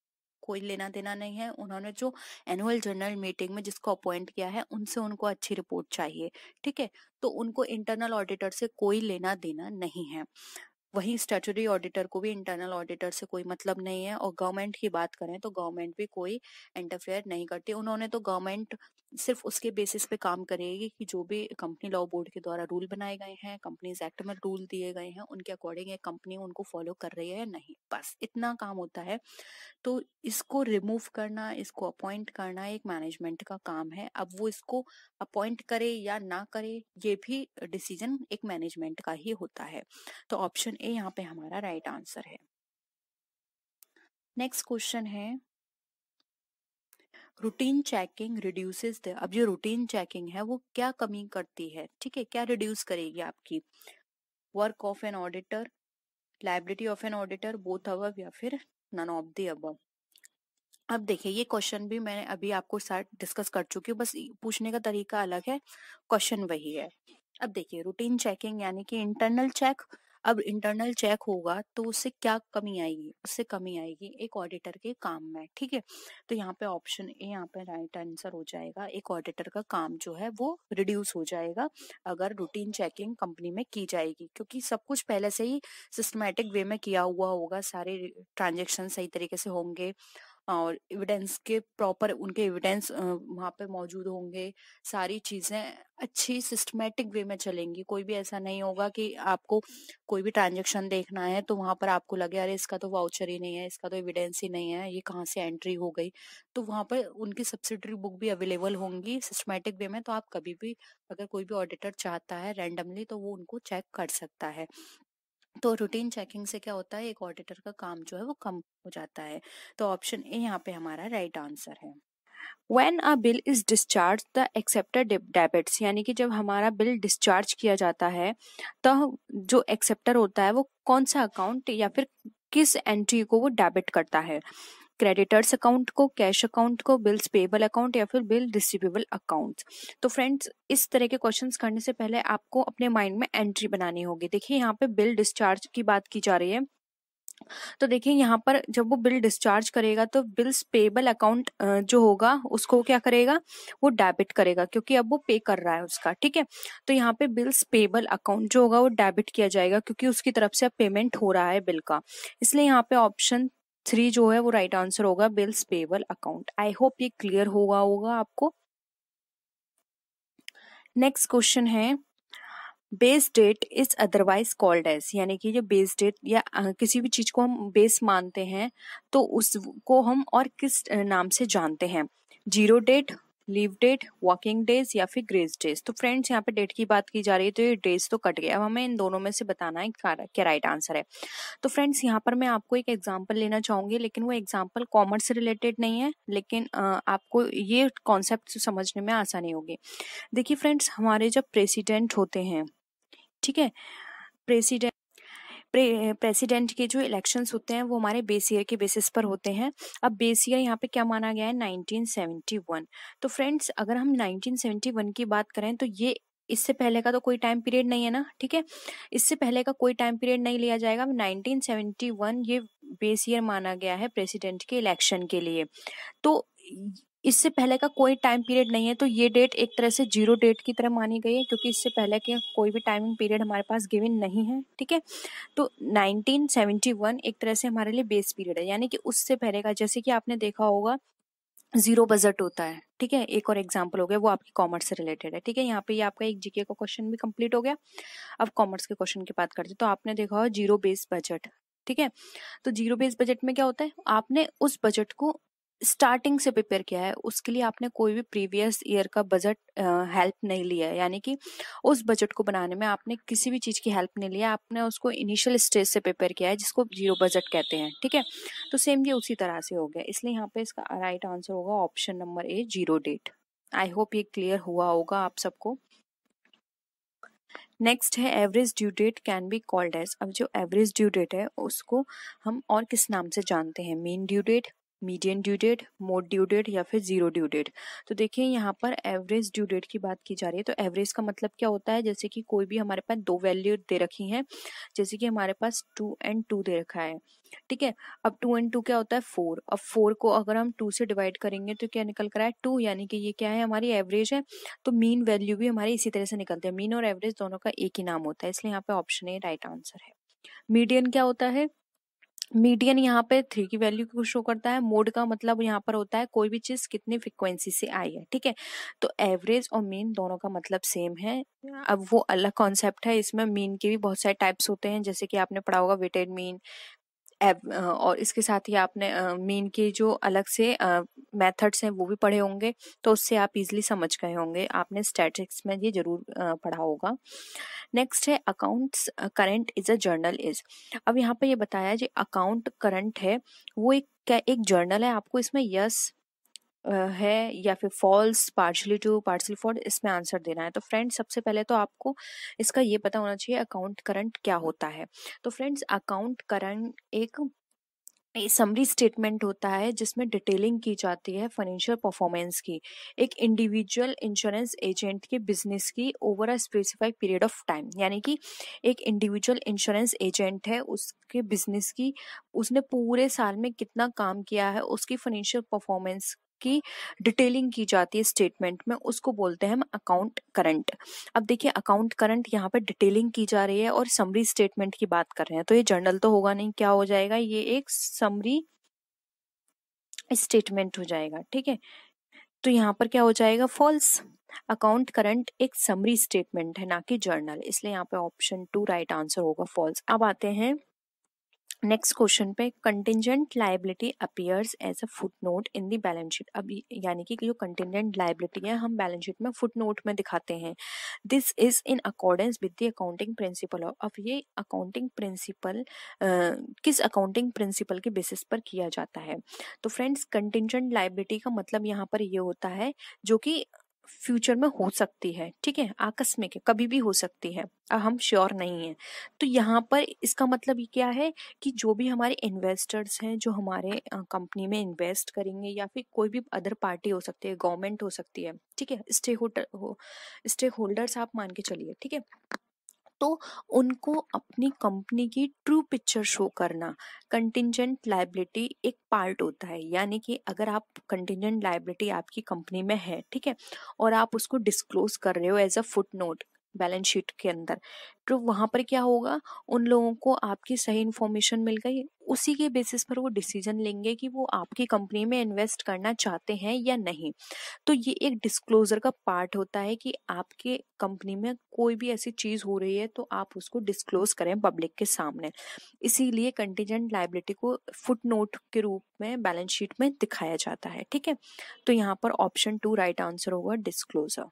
Speaker 1: कोई लेना देना नहीं है उन्होंने जो एनुअल जनरल मीटिंग में जिसको अपॉइंट किया है उनसे उनको अच्छी रिपोर्ट चाहिए ठीक है तो उनको इंटरनल ऑडिटर से कोई लेना देना नहीं है वहीं स्टैचुरी ऑडिटर को भी इंटरनल ऑडिटर से कोई मतलब नहीं है और गवर्नमेंट की बात करें तो गवर्नमेंट भी कोई इंटरफेयर नहीं करती उन्होंने तो गवर्नमेंट सिर्फ उसके बेसिस पे काम करेगी कि जो भी कंपनी लॉ बोर्ड के द्वारा रूल बनाए गए हैं कंपनीज एक्ट में रूल दिए गए हैं उनके अकॉर्डिंग ये कंपनी उनको फॉलो कर रही है या नहीं बस इतना काम होता है तो इसको रिमूव करना इसको अपॉइंट करना एक मैनेजमेंट का काम है अब वो इसको अपॉइंट करे या ना करे ये भी डिसीजन एक मैनेजमेंट का ही होता है तो ऑप्शन ए यहाँ पे हमारा राइट right आंसर है नेक्स्ट क्वेश्चन है रूटीन चेकिंग रिड्यूसेस द अब जो रूटीन चेकिंग है वो क्या कमी करती है ठीक है क्या रिड्यूस करेगी आपकी work of an auditor liability of an auditor both above या फिर नन ऑफ द अब अब देखिए ये क्वेश्चन भी मैंने अभी आपको साथ डिस्कस कर चुकी हूँ बस पूछने का तरीका अलग है क्वेश्चन वही है अब देखिए रूटीन चेकिंग यानी कि इंटरनल चेक अब इंटरनल चेक होगा तो उससे क्या कमी आएगी उससे कमी आएगी एक ऑडिटर के काम में ठीक है तो यहाँ पे ऑप्शन ए यहाँ पे राइट आंसर हो जाएगा एक ऑडिटर का काम जो है वो रिड्यूस हो जाएगा अगर रूटीन चेकिंग कंपनी में की जाएगी क्योंकि सब कुछ पहले से ही सिस्टमेटिक वे में किया हुआ होगा सारे ट्रांजेक्शन सही तरीके से होंगे और एविडेंस के प्रॉपर उनके एविडेंस वहाँ पे मौजूद होंगे सारी चीजें अच्छी सिस्टमेटिक वे में चलेंगी कोई भी ऐसा नहीं होगा कि आपको कोई भी ट्रांजेक्शन देखना है तो वहाँ पर आपको लगे अरे इसका तो वाउचर ही नहीं है इसका तो एविडेंस ही नहीं है ये कहाँ से एंट्री हो गई तो वहाँ पर उनकी सब्सिडरी बुक भी अवेलेबल होंगी सिस्टमेटिक वे में तो आप कभी भी अगर कोई भी ऑडिटर चाहता है रैंडमली तो वो उनको चेक कर सकता है तो रूटीन चेकिंग से क्या होता है एक ऑडिटर का काम जो है वो कम हो जाता है तो ऑप्शन ए यहाँ पे हमारा राइट right आंसर है When a bill is discharge the acceptor debits यानी कि जब हमारा बिल डिस्चार्ज किया जाता है तो जो एक्सेप्टर होता है वो कौन सा अकाउंट या फिर किस एंट्री को वो डेबिट करता है क्रेडिटर्स अकाउंट को कैश अकाउंट को बिल्स पेबल अकाउंट या फिर बिल रिसीवेबल अकाउंट तो फ्रेंड्स इस तरह के क्वेश्चन करने से पहले आपको अपने माइंड में एंट्री बनानी होगी देखिए यहाँ पे बिल डिस्चार्ज की बात की जा रही है तो देखिए यहाँ पर जब वो बिल डिस्चार्ज करेगा तो बिल्स पेबल अकाउंट जो होगा उसको क्या करेगा वो डेबिट करेगा क्योंकि अब वो पे कर रहा है उसका ठीक है तो यहाँ पे बिल्स पेबल अकाउंट जो होगा वो डेबिट किया जाएगा क्योंकि उसकी तरफ से अब पेमेंट हो रहा है बिल का इसलिए यहाँ पे ऑप्शन थ्री जो है वो राइट right आंसर होगा bills payable account I hope ये क्लियर होगा होगा आपको नेक्स्ट क्वेश्चन है base date is otherwise called as यानी कि जो बेस डेट या किसी भी चीज को हम बेस मानते हैं तो उसको हम और किस नाम से जानते हैं zero date leave date walking days या फिर ग्रेस डेज तो फ्रेंड्स यहाँ पे डेट की बात की जा रही है तो ये डेज तो कट गया अब हमें इन दोनों में से बताना है क्या राइट आंसर है तो फ्रेंड्स यहाँ पर मैं आपको एक एग्जाम्पल लेना चाहूंगी लेकिन वो एग्जाम्पल कॉमर्स से रिलेटेड नहीं है लेकिन आपको ये कॉन्सेप्ट समझने में आसानी होगी देखिए फ्रेंड्स हमारे जब प्रेसिडेंट होते हैं ठीक है प्रेसिडेंट प्रे, प्रेसिडेंट के जो इलेक्शंस होते हैं वो हमारे बेस ईयर के बेसिस पर होते हैं अब बेस ईयर यहाँ पे क्या माना गया है 1971 तो फ्रेंड्स अगर हम 1971 की बात करें तो ये इससे पहले का तो कोई टाइम पीरियड नहीं है ना ठीक है इससे पहले का कोई टाइम पीरियड नहीं लिया जाएगा 1971 ये बेस ईयर माना गया है प्रेसिडेंट के इलेक्शन के लिए तो इससे पहले का कोई टाइम पीरियड नहीं है तो ये डेट एक तरह से जीरो डेट की तरह मानी गई है क्योंकि इससे पहले के कोई भी टाइमिंग पीरियड हमारे पास गिविन नहीं है ठीक है तो 1971 एक तरह से हमारे लिए बेस पीरियड है यानी कि उससे पहले का जैसे कि आपने देखा होगा जीरो बजट होता है ठीक है एक और एग्जाम्पल हो गया वो आपकी कॉमर्स से रिलेटेड है ठीक है यहाँ पे ये आपका एक जीके का क्वेश्चन भी कंप्लीट हो गया अब कॉमर्स के क्वेश्चन की बात करते हैं तो आपने देखा हो जीरो बेस बजट ठीक है तो जीरो बेस बजट में क्या होता है आपने उस बजट को स्टार्टिंग से प्रिपेयर किया है उसके लिए आपने कोई भी प्रीवियस ईयर का बजट हेल्प नहीं लिया है यानी कि उस बजट को बनाने में आपने किसी भी चीज़ की हेल्प नहीं लिया आपने उसको इनिशियल स्टेज से प्रिपेयर किया है जिसको जीरो बजट कहते हैं ठीक है तो सेम ये उसी तरह से हो गया इसलिए यहाँ पे इसका राइट आंसर होगा option number A zero date I hope ये क्लियर हुआ होगा आप सबको नेक्स्ट है average due date can be called as अब जो एवरेज ड्यू डेट है उसको हम और किस नाम से जानते हैं mean due date medium due date mode due date या फिर जीरो ड्यू डेट तो देखिए यहाँ पर एवरेज ड्यू डेट की बात की जा रही है तो एवरेज का मतलब क्या होता है जैसे कि कोई भी हमारे पास दो वैल्यू दे रखी हैं जैसे कि हमारे पास टू एंड टू दे रखा है ठीक है अब टू एंड टू क्या होता है फोर अब फोर को अगर हम टू से डिवाइड करेंगे तो क्या निकल कर रहा है टू यानी कि ये क्या है हमारी एवरेज है तो मीन वैल्यू भी हमारी इसी तरह से निकलती है मीन और एवरेज दोनों का एक ही नाम होता है इसलिए यहाँ पे ऑप्शन ए राइट आंसर है मीडियन क्या होता है मीडियन यहाँ पे थ्री की वैल्यू को शो करता है मोड का मतलब यहाँ पर होता है कोई भी चीज कितनी फ्रिक्वेंसी से आई है ठीक है तो एवरेज और मीन दोनों का मतलब सेम है अब वो अलग कॉन्सेप्ट है इसमें मीन के भी बहुत सारे टाइप्स होते हैं जैसे कि आपने पढ़ा होगा वेटेड मीन एब और इसके साथ ही आपने मेन के जो अलग से मेथड्स हैं वो भी पढ़े होंगे तो उससे आप इजीली समझ गए होंगे आपने स्टैटिक्स में ये जरूर पढ़ा होगा नेक्स्ट है accounts current is a journal is अब यहाँ पर ये बताया जी अकाउंट करंट है वो एक क्या एक जर्नल है आपको इसमें यस है या फिर false partially true partially false इसमें आंसर देना है तो फ्रेंड्स सबसे पहले तो आपको इसका ये पता होना चाहिए अकाउंट करंट क्या होता है तो फ्रेंड्स अकाउंट करंट एक समरी स्टेटमेंट होता है जिसमें डिटेलिंग की जाती है फाइनेंशियल परफॉर्मेंस की एक इंडिविजुअल इंश्योरेंस एजेंट के बिजनेस की over a specified period of time यानी कि एक इंडिविजुअल इंश्योरेंस एजेंट है उसके बिजनेस की उसने पूरे साल में कितना काम किया है उसकी फाइनेंशियल परफॉर्मेंस की डिटेलिंग की जाती है स्टेटमेंट में उसको बोलते हैं हम अकाउंट करंट अब देखिए अकाउंट करंट यहाँ पर डिटेलिंग की जा रही है और समरी स्टेटमेंट की बात कर रहे हैं तो ये जर्नल तो होगा नहीं क्या हो जाएगा ये एक समरी स्टेटमेंट हो जाएगा ठीक है तो यहाँ पर क्या हो जाएगा फॉल्स अकाउंट करंट एक समरी स्टेटमेंट है ना कि जर्नल इसलिए यहाँ पे ऑप्शन टू राइट आंसर होगा फॉल्स अब आते हैं नेक्स्ट क्वेश्चन पे contingent liability appears as a foot note in the balance sheet अब यानी कि जो कंटिजेंट लाइबिलिटी है हम बैलेंस शीट में फुट नोट में दिखाते हैं this is in accordance with the accounting principle अब ये अकाउंटिंग प्रिंसिपल किस अकाउंटिंग प्रिंसिपल के बेसिस पर किया जाता है तो फ्रेंड्स कंटिजेंट लाइबिलिटी का मतलब यहाँ पर ये होता है जो कि फ्यूचर में हो सकती है ठीक है आकस्मिक है कभी भी हो सकती है अब हम श्योर नहीं हैं तो यहाँ पर इसका मतलब ये क्या है कि जो भी हमारे इन्वेस्टर्स हैं जो हमारे कंपनी में इन्वेस्ट करेंगे या फिर कोई भी अदर पार्टी हो सकती है गवर्नमेंट हो सकती है ठीक है स्टेक होल्डर हो स्टेक होल्डर्स आप मान के चलिए ठीक है तो उनको अपनी कंपनी की ट्रू पिक्चर शो करना कंटिजेंट लाइबिलिटी एक पार्ट होता है यानी कि अगर आप कंटिजेंट लाइबिलिटी आपकी कंपनी में है ठीक है और आप उसको डिस्क्लोज कर रहे हो as a foot note balance sheet के अंदर तो वहाँ पर क्या होगा उन लोगों को आपकी सही इन्फॉर्मेशन मिल गई उसी के बेसिस पर वो डिसीजन लेंगे कि वो आपकी कंपनी में इन्वेस्ट करना चाहते हैं या नहीं तो ये एक डिस्क्लोज़र का पार्ट होता है कि आपके कंपनी में कोई भी ऐसी चीज़ हो रही है तो आप उसको डिस्क्लोज करें पब्लिक के सामने इसीलिए कंटीजेंट लाइबिलिटी को फुट नोट के रूप में बैलेंस शीट में दिखाया जाता है ठीक है तो यहाँ पर ऑप्शन टू राइट आंसर होगा डिस्क्लोज़र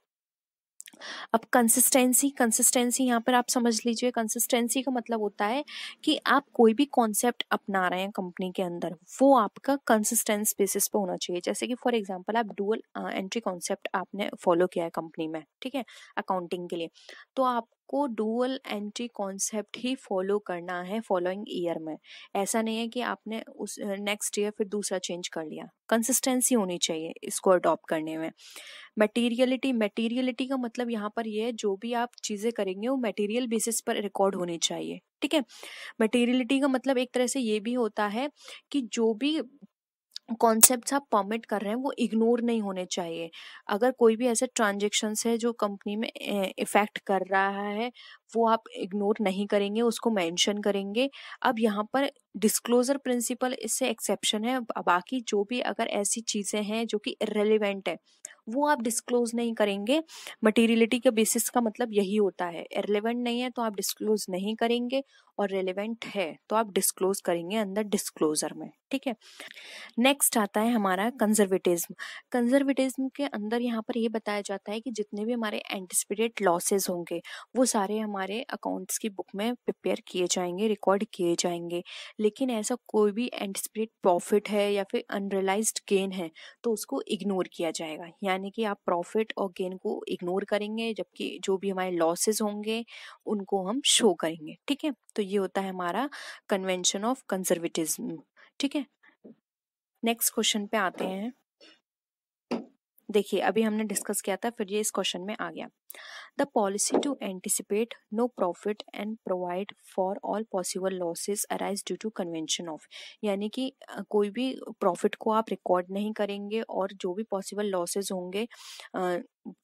Speaker 1: अब कंसिस्टेंसी कंसिस्टेंसी यहाँ पर आप समझ लीजिए कंसिस्टेंसी का मतलब होता है कि आप कोई भी कॉन्सेप्ट अपना रहे हैं कंपनी के अंदर वो आपका कंसिस्टेंस बेसिस पे होना चाहिए जैसे कि फॉर एग्जांपल आप डुअल एंट्री कॉन्सेप्ट आपने फॉलो किया है कंपनी में ठीक है अकाउंटिंग के लिए तो आप को डुअल एंट्री कॉन्सेप्ट ही फॉलो करना है फॉलोइंग ईयर में ऐसा नहीं है कि आपने उस नेक्स्ट ईयर फिर दूसरा चेंज कर लिया कंसिस्टेंसी होनी चाहिए इसको अडॉप्ट करने में मटेरियलिटी मटेरियलिटी का मतलब यहाँ पर यह है जो भी आप चीज़ें करेंगे वो मटेरियल बेसिस पर रिकॉर्ड होनी चाहिए ठीक है मटेरियलिटी का मतलब एक तरह से ये भी होता है कि जो भी कॉन्सेप्ट आप परमिट कर रहे हैं वो इग्नोर नहीं होने चाहिए अगर कोई भी ऐसे ट्रांजेक्शन्स है जो कंपनी में इफेक्ट कर रहा है वो आप इग्नोर नहीं करेंगे उसको मेंशन करेंगे अब यहाँ पर डिस्क्लोजर प्रिंसिपल इससे एक्सेप्शन है बाकी जो भी अगर ऐसी चीज़ें हैं जो कि इरेलीवेंट है वो आप डिस्क्लोज नहीं करेंगे मटीरियलिटी के बेसिस का मतलब यही होता है इरेलीवेंट नहीं है तो आप डिस्क्लोज नहीं करेंगे और रेलिवेंट है तो आप डिस्क्लोज करेंगे अंदर डिस्क्लोजर में ठीक है नेक्स्ट आता है हमारा कंजर्वेटिज्म कंजर्वेटिज्म के अंदर यहाँ पर यह बताया जाता है कि जितने भी हमारे एंटिसिपेटेड लॉसेज होंगे वो सारे हमारे अकाउंट्स की बुक में प्रिपेयर किए जाएंगे रिकॉर्ड किए जाएंगे लेकिन ऐसा कोई भी एंटिसिपेटेड प्रॉफिट है या फिर अनरलाइज गेन है तो उसको इग्नोर किया जाएगा यानी कि आप प्रॉफिट और गेन को इग्नोर करेंगे जबकि जो भी हमारे लॉसेज होंगे उनको हम शो करेंगे ठीक है तो ये होता है हमारा कन्वेंशन ऑफ कंजर्वेटिज्म ठीक है नेक्स्ट क्वेश्चन पे आते हैं देखिए अभी हमने डिस्कस किया था फिर ये इस क्वेश्चन में आ गया the policy to anticipate no profit and provide for all possible losses arise due to convention of यानी कि कोई भी प्रॉफिट को आप रिकॉर्ड नहीं करेंगे और जो भी पॉसिबल लॉसेस होंगे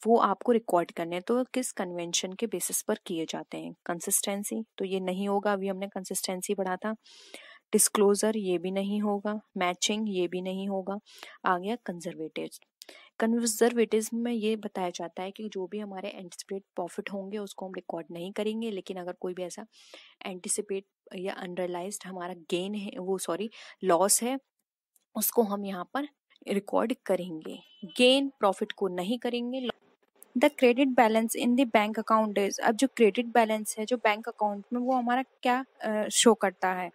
Speaker 1: वो आपको रिकॉर्ड करने हैं तो किस कन्वेंशन के बेसिस पर किए जाते हैं कंसिस्टेंसी तो ये नहीं होगा अभी हमने कंसिस्टेंसी पढ़ा था डिस्क्लोज़र ये भी नहीं होगा मैचिंग ये भी नहीं होगा आ गया कंजर्वेटिव कंजर्वेटिज्म में ये बताया जाता है कि जो भी हमारे एंटिसिपेट प्रॉफिट होंगे उसको हम रिकॉर्ड नहीं करेंगे लेकिन अगर कोई भी ऐसा एंटिसिपेट या अनरलाइज हमारा गेन है वो सॉरी लॉस है उसको हम यहाँ पर रिकॉर्ड करेंगे गेन प्रॉफिट को नहीं करेंगे the credit balance in the bank account is अब जो क्रेडिट बैलेंस है जो बैंक अकाउंट में वो हमारा क्या शो करता है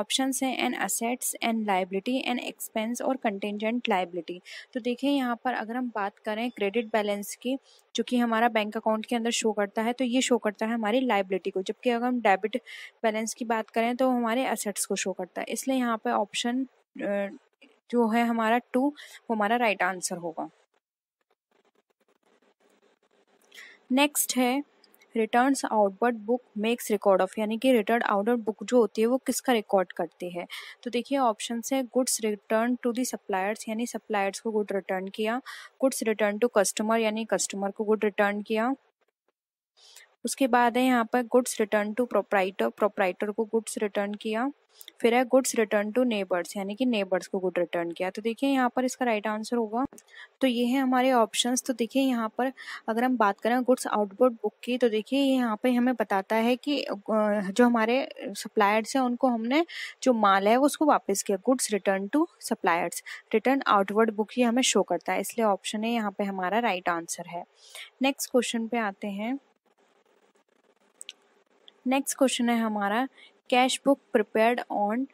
Speaker 1: ऑप्शन हैं an assets and liability and expense और कंटेंजेंट लाइबिलिटी तो देखिए यहाँ पर अगर हम बात करें क्रेडिट बैलेंस की जो कि हमारा बैंक अकाउंट के अंदर शो करता है तो ये शो करता है हमारी लाइबिलिटी को जबकि अगर हम डेबिट बैलेंस की बात करें तो हमारे असेट्स को शो करता है इसलिए यहाँ पर ऑप्शन जो है हमारा टू वो हमारा राइट आंसर होगा नेक्स्ट है return outward book makes record of यानी कि रिटर्न आउटवर्ड बुक जो होती है वो किसका रिकॉर्ड करती है तो देखिए ऑप्शन है goods return to the suppliers यानी सप्लायर्स को गुड रिटर्न किया गुड्स रिटर्न टू कस्टमर यानी कस्टमर को गुड रिटर्न किया उसके बाद है यहाँ पर goods return to proprietor proprietor को गुड्स रिटर्न किया फिर है गुड्स रिटर्न टू नेबर्स यानी कि नेबर्स को गुड रिटर्न किया तो देखिए यहाँ पर इसका राइट आंसर होगा तो ये है हमारे ऑप्शंस तो देखिए यहाँ पर अगर हम बात करें गुड्स आउटपुट बुक की तो देखिए यहाँ पे हमें बताता है कि जो हमारे सप्लायर्स हैं उनको हमने जो माल है उसको वापस किया goods return to suppliers return outward book ही हमें शो करता है इसलिए ऑप्शन है यहाँ पे हमारा राइट आंसर है नेक्स्ट क्वेश्चन पे आते हैं नेक्स्ट क्वेश्चन है हमारा cash book prepared on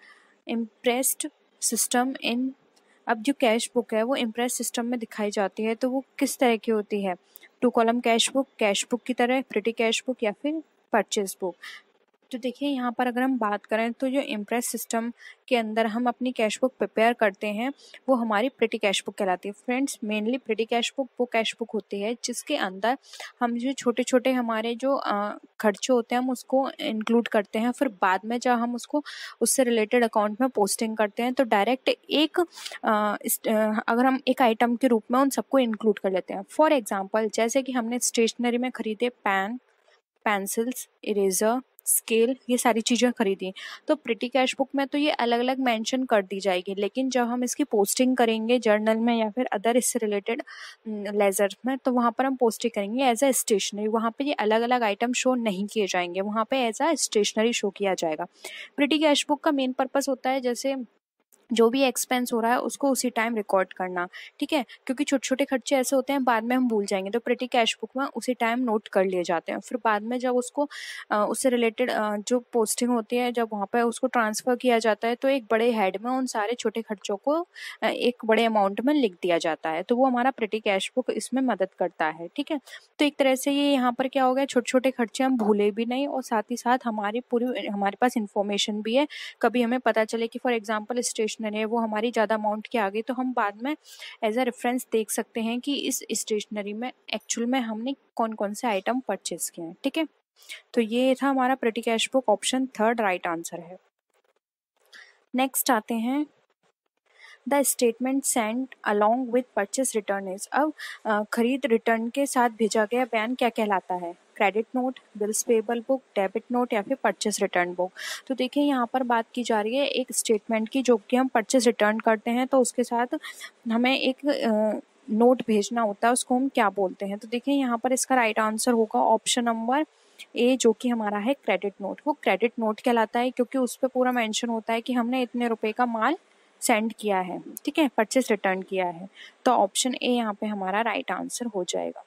Speaker 1: imprest system in अब जो कैश बुक है वो इम्प्रेस सिस्टम में दिखाई जाती है तो वो किस तरह की होती है two column cash book cash book की तरह प्रिटी कैश बुक या फिर परचेज बुक तो देखिए यहाँ पर अगर हम बात करें तो जो इम्प्रेस सिस्टम के अंदर हम अपनी कैश बुक प्रिपेयर करते हैं वो हमारी प्रिटी कैश बुक कहलाती है friends mainly petty cash book वो कैश बुक होती है जिसके अंदर हम जो छोटे छोटे हमारे जो खर्चे होते हैं हम उसको इंक्लूड करते हैं फिर बाद में जब हम उसको उससे रिलेटेड अकाउंट में पोस्टिंग करते हैं तो डायरेक्ट एक अगर हम एक आइटम के रूप में उन सबको इंक्लूड कर लेते हैं फॉर एग्ज़ाम्पल जैसे कि हमने स्टेशनरी में ख़रीदे पेन पेंसिल्स इरेजर स्केल ये सारी चीज़ें खरीदी तो प्रिटी कैश बुक में तो ये अलग अलग मेंशन कर दी जाएगी लेकिन जब हम इसकी पोस्टिंग करेंगे जर्नल में या फिर अदर इससे रिलेटेड लेजर हम्म, में तो वहाँ पर हम पोस्टिंग करेंगे एज अ स्टेशनरी वहाँ पर ये अलग अलग आइटम शो नहीं किए जाएंगे वहाँ पर एज अ स्टेशनरी शो किया जाएगा प्रिटी कैश बुक का मेन पर्पज़ होता है जैसे जो भी एक्सपेंस हो रहा है उसको उसी टाइम रिकॉर्ड करना ठीक है क्योंकि छोटे छोटे खर्चे ऐसे होते हैं बाद में हम भूल जाएंगे तो प्रति कैश बुक में उसी टाइम नोट कर लिए जाते हैं फिर बाद में जब उसको उससे रिलेटेड जो पोस्टिंग होती है जब वहाँ पर उसको ट्रांसफ़र किया जाता है तो एक बड़े हेड में उन सारे छोटे खर्चों को एक बड़े अमाउंट में लिख दिया जाता है तो वो हमारा प्रति कैश बुक इसमें मदद करता है ठीक है तो एक तरह से ये यहाँ पर क्या हो गया छोटे छोटे खर्चे हम भूले भी नहीं और साथ ही साथ हमारी पूरी हमारे पास इंफॉर्मेशन भी है कभी हमें पता चले कि फॉर एग्जाम्पल स्टेशन स्टेशनर है वो हमारी ज़्यादा अमाउंट के आ गई तो हम बाद में एज अ रेफरेंस देख सकते हैं कि इस स्टेशनरी में एक्चुअल में हमने कौन कौन से आइटम परचेज किए हैं ठीक है तो ये था हमारा petty cash book option third right answer है नेक्स्ट आते हैं the statement sent along with purchase return is अब खरीद रिटर्न के साथ भेजा गया बयान क्या कहलाता है credit note bills payable book debit note या फिर परचेस रिटर्न बुक तो देखिए यहाँ पर बात की जा रही है एक स्टेटमेंट की जो कि हम परचेस रिटर्न करते हैं तो उसके साथ हमें एक नोट भेजना होता है उसको हम क्या बोलते हैं तो देखिए यहाँ पर इसका राइट आंसर होगा ऑप्शन नंबर ए जो कि हमारा है क्रेडिट नोट वो क्रेडिट नोट कहलाता है क्योंकि उस पर पूरा मैंशन होता है कि हमने इतने रुपये का माल सेंड किया है ठीक है परचेस रिटर्न किया है तो ऑप्शन ए यहाँ पे हमारा राइट आंसर हो जाएगा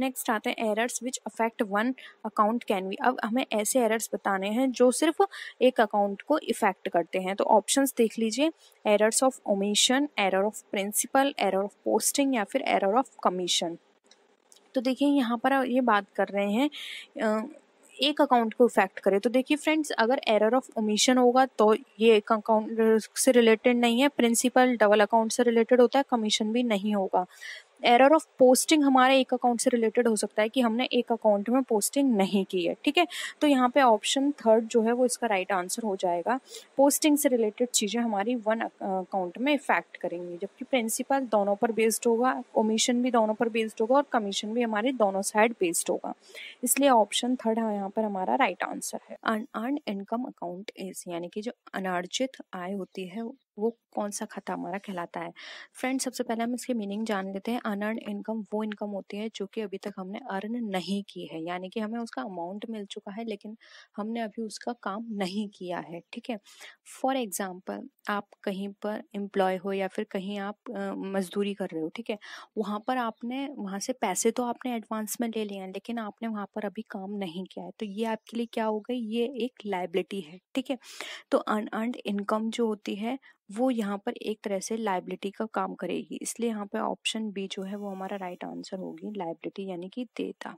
Speaker 1: नेक्स्ट आते हैं errors which affect one account can we अब हमें ऐसे एरर्स बताने हैं जो सिर्फ एक अकाउंट को इफेक्ट करते हैं तो ऑप्शंस देख लीजिए errors of omission error of principle error of posting या फिर एरर ऑफ कमीशन तो देखिए यहाँ पर ये बात कर रहे हैं एक अकाउंट को इफेक्ट करे तो देखिए फ्रेंड्स अगर एरर ऑफ ओमिशन होगा तो ये एक अकाउंट से रिलेटेड नहीं है प्रिंसिपल डबल अकाउंट से रिलेटेड होता है कमीशन भी नहीं होगा एरर ऑफ पोस्टिंग हमारे एक अकाउंट से रिलेटेड हो सकता है कि हमने एक अकाउंट में पोस्टिंग नहीं की है ठीक है तो यहाँ पे ऑप्शन थर्ड जो है वो इसका राइट right आंसर हो जाएगा पोस्टिंग से रिलेटेड चीज़ें हमारी वन अकाउंट में इफेक्ट करेंगी जबकि प्रिंसिपल दोनों पर बेस्ड होगा ओमिशन भी दोनों पर बेस्ड होगा और कमीशन भी हमारे दोनों साइड बेस्ड होगा इसलिए ऑप्शन थर्ड यहाँ पर हमारा राइट right आंसर है अनअर्न इनकम अकाउंट इज यानी कि जो अनार्जित आय होती है वो कौन सा खाता हमारा कहलाता है फ्रेंड सबसे पहले हम इसकी मीनिंग जान लेते हैं अनर्न इनकम वो इनकम होती है जो कि अभी तक हमने अर्न नहीं की है यानी कि हमें उसका अमाउंट मिल चुका है लेकिन हमने अभी उसका काम नहीं किया है ठीक है फॉर एग्जाम्पल आप कहीं पर एम्प्लॉय हो या फिर कहीं आप मजदूरी कर रहे हो ठीक है वहाँ पर आपने वहाँ से पैसे तो आपने एडवांस में ले लिए हैं लेकिन आपने वहाँ पर अभी काम नहीं किया है तो ये आपके लिए क्या हो गई ये एक लाइबिलिटी है ठीक है तो अनअर्न इनकम जो होती है वो यहाँ पर एक तरह से लाइबिलिटी का काम करेगी इसलिए यहाँ पे ऑप्शन बी जो है वो हमारा राइट आंसर होगी लाइबिलिटी यानी कि देता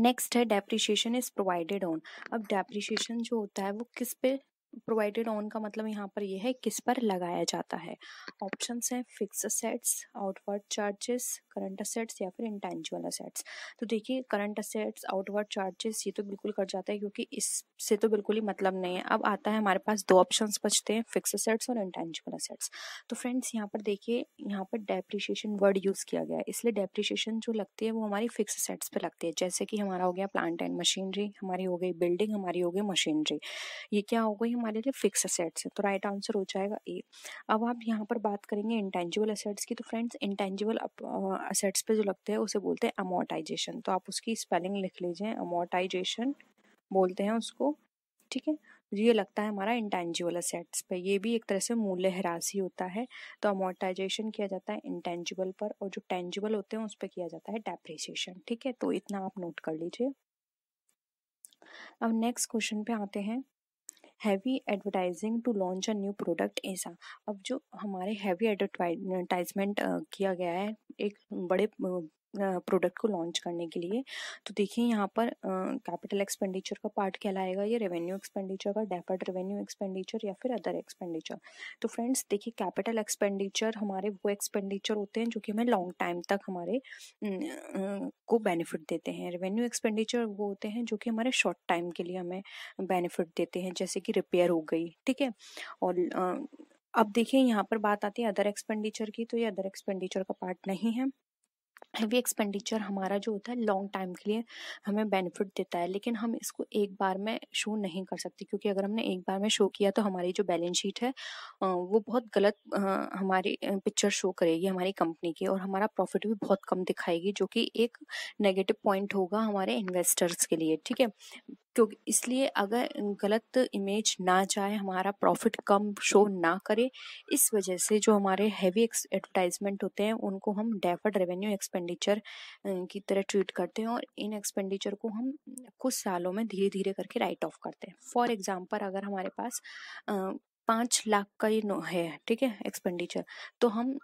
Speaker 1: नेक्स्ट है डेप्रिशिएशन इज प्रोवाइडेड ऑन अब डेप्रिशिएशन जो होता है वो किस पे प्रोवाइडेड ऑन का मतलब यहाँ पर यह है किस पर लगाया जाता है ऑप्शंस हैं fixed assets outward charges current assets या फिर इंटेंजिबल असेट्स तो देखिए करंट असेट्स आउटवर्ड चार्जेस ये तो बिल्कुल कट जाता है क्योंकि इससे तो बिल्कुल ही मतलब नहीं है अब आता है हमारे पास दो ऑप्शंस बचते हैं फिक्स असेट्स और इंटेंजिबल असेट्स तो फ्रेंड्स यहाँ पर देखिए यहाँ पर डेप्रिशिएशन वर्ड यूज़ किया गया है इसलिए डेप्रिशिएशन जो लगती है वो हमारी फिक्स असेट्स पर लगती है जैसे कि हमारा हो गया प्लांट एंड मशीनरी हमारी हो गई बिल्डिंग हमारी हो गई मशीनरी ये क्या हो गई हमारे लिए फिक्स असेट्स है तो राइट right आंसर हो जाएगा ए अब आप यहाँ पर बात करेंगे इंटेंजिबल असेट्स की तो फ्रेंड्स इंटेंजिबल असेट्स पे जो लगते हैं उसे बोलते हैं अमोटाइजेशन तो आप उसकी स्पेलिंग लिख लीजिए अमोटाइजेशन बोलते हैं उसको ठीक है ये लगता है हमारा इंटेंजिबल असेट्स पे ये भी एक तरह से मूल्य हरासी होता है तो अमोटाइजेशन किया जाता है इंटेंजिबल पर और जो टेंजिबल होते हैं उस पर किया जाता है डेप्रिसिएशन ठीक है तो इतना आप नोट कर लीजिए अब नेक्स्ट क्वेश्चन पे आते हैं heavy advertising to launch a new product ऐसा अब जो हमारे हैवी एडवर्टाइजमेंट किया गया है एक बड़े प्रोडक्ट को लॉन्च करने के लिए तो देखिए यहाँ पर कैपिटल एक्सपेंडिचर का पार्ट कहलाएगा ये रेवेन्यू एक्सपेंडिचर का डेफर्ड रेवेन्यू एक्सपेंडिचर या फिर अदर एक्सपेंडिचर तो फ्रेंड्स देखिए कैपिटल एक्सपेंडिचर हमारे वो एक्सपेंडिचर होते हैं जो कि हमें लॉन्ग टाइम तक हमारे को बेनिफिट देते हैं रेवेन्यू एक्सपेंडिचर वो होते हैं जो कि हमारे शॉर्ट टाइम के लिए हमें बेनिफिट देते हैं जैसे कि रिपेयर हो गई ठीक है और अब देखिए यहाँ पर बात आती है अदर एक्सपेंडिचर की तो ये अदर एक्सपेंडिचर का पार्ट नहीं है हैवी एक्सपेंडिचर हमारा जो होता है लॉन्ग टाइम के लिए हमें बेनिफिट देता है लेकिन हम इसको एक बार में शो नहीं कर सकते क्योंकि अगर हमने एक बार में शो किया तो हमारी जो बैलेंस शीट है वो बहुत गलत हमारी पिक्चर शो करेगी हमारी कंपनी की और हमारा प्रॉफिट भी बहुत कम दिखाएगी जो कि एक नेगेटिव पॉइंट होगा हमारे इन्वेस्टर्स के लिए ठीक है क्योंकि तो इसलिए अगर गलत इमेज ना जाए हमारा प्रॉफिट कम शो ना करे इस वजह से जो हमारे हैवी एडवर्टाइजमेंट होते हैं उनको हम डेफर्ड रेवेन्यू एक्सपेंडिचर की तरह ट्रीट करते हैं और इन एक्सपेंडिचर को हम कुछ सालों में धीरे धीरे करके राइट ऑफ करते हैं फॉर एग्ज़ाम्पल अगर हमारे पास पाँच लाख का ही है ठीक है एक्सपेंडिचर तो हम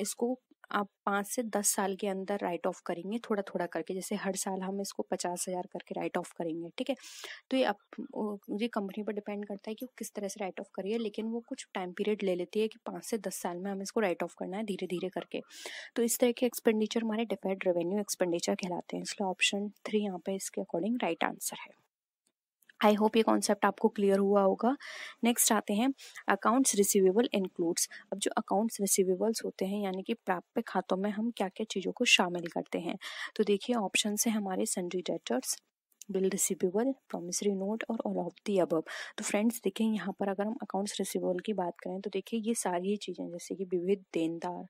Speaker 1: इसको आप पाँच से दस साल के अंदर राइट ऑफ करेंगे थोड़ा थोड़ा करके जैसे हर साल हम इसको पचास हज़ार करके राइट ऑफ करेंगे ठीक है तो ये आप ये कंपनी पर डिपेंड करता है कि वो किस तरह से राइट ऑफ करिए लेकिन वो कुछ टाइम पीरियड ले लेती है कि पाँच से दस साल में हमें इसको राइट ऑफ करना है धीरे धीरे करके तो इस तरह के एक्सपेंडिचर हमारे डिफेड रेवेन्यू एक्सपेंडिचर कहलाते हैं इसलिए ऑप्शन थ्री यहाँ पे इसके अकॉर्डिंग राइट आंसर है आई होप ये कॉन्सेप्ट आपको क्लियर हुआ होगा नेक्स्ट आते हैं अकाउंट्स रिसिवेबल इंक्लूड्स अब जो अकाउंट्स रिसिवेबल्स होते हैं यानी कि प्राप्य खातों में हम क्या क्या चीज़ों को शामिल करते हैं तो देखिए ऑप्शन है हमारे sundry debtors bills receivable promissory note और ऑल ऑफ दी अबव तो फ्रेंड्स देखें यहाँ पर अगर हम अकाउंट्स रिसिवेबल की बात करें तो देखिए ये सारी ही चीज़ें जैसे कि विविध देनदार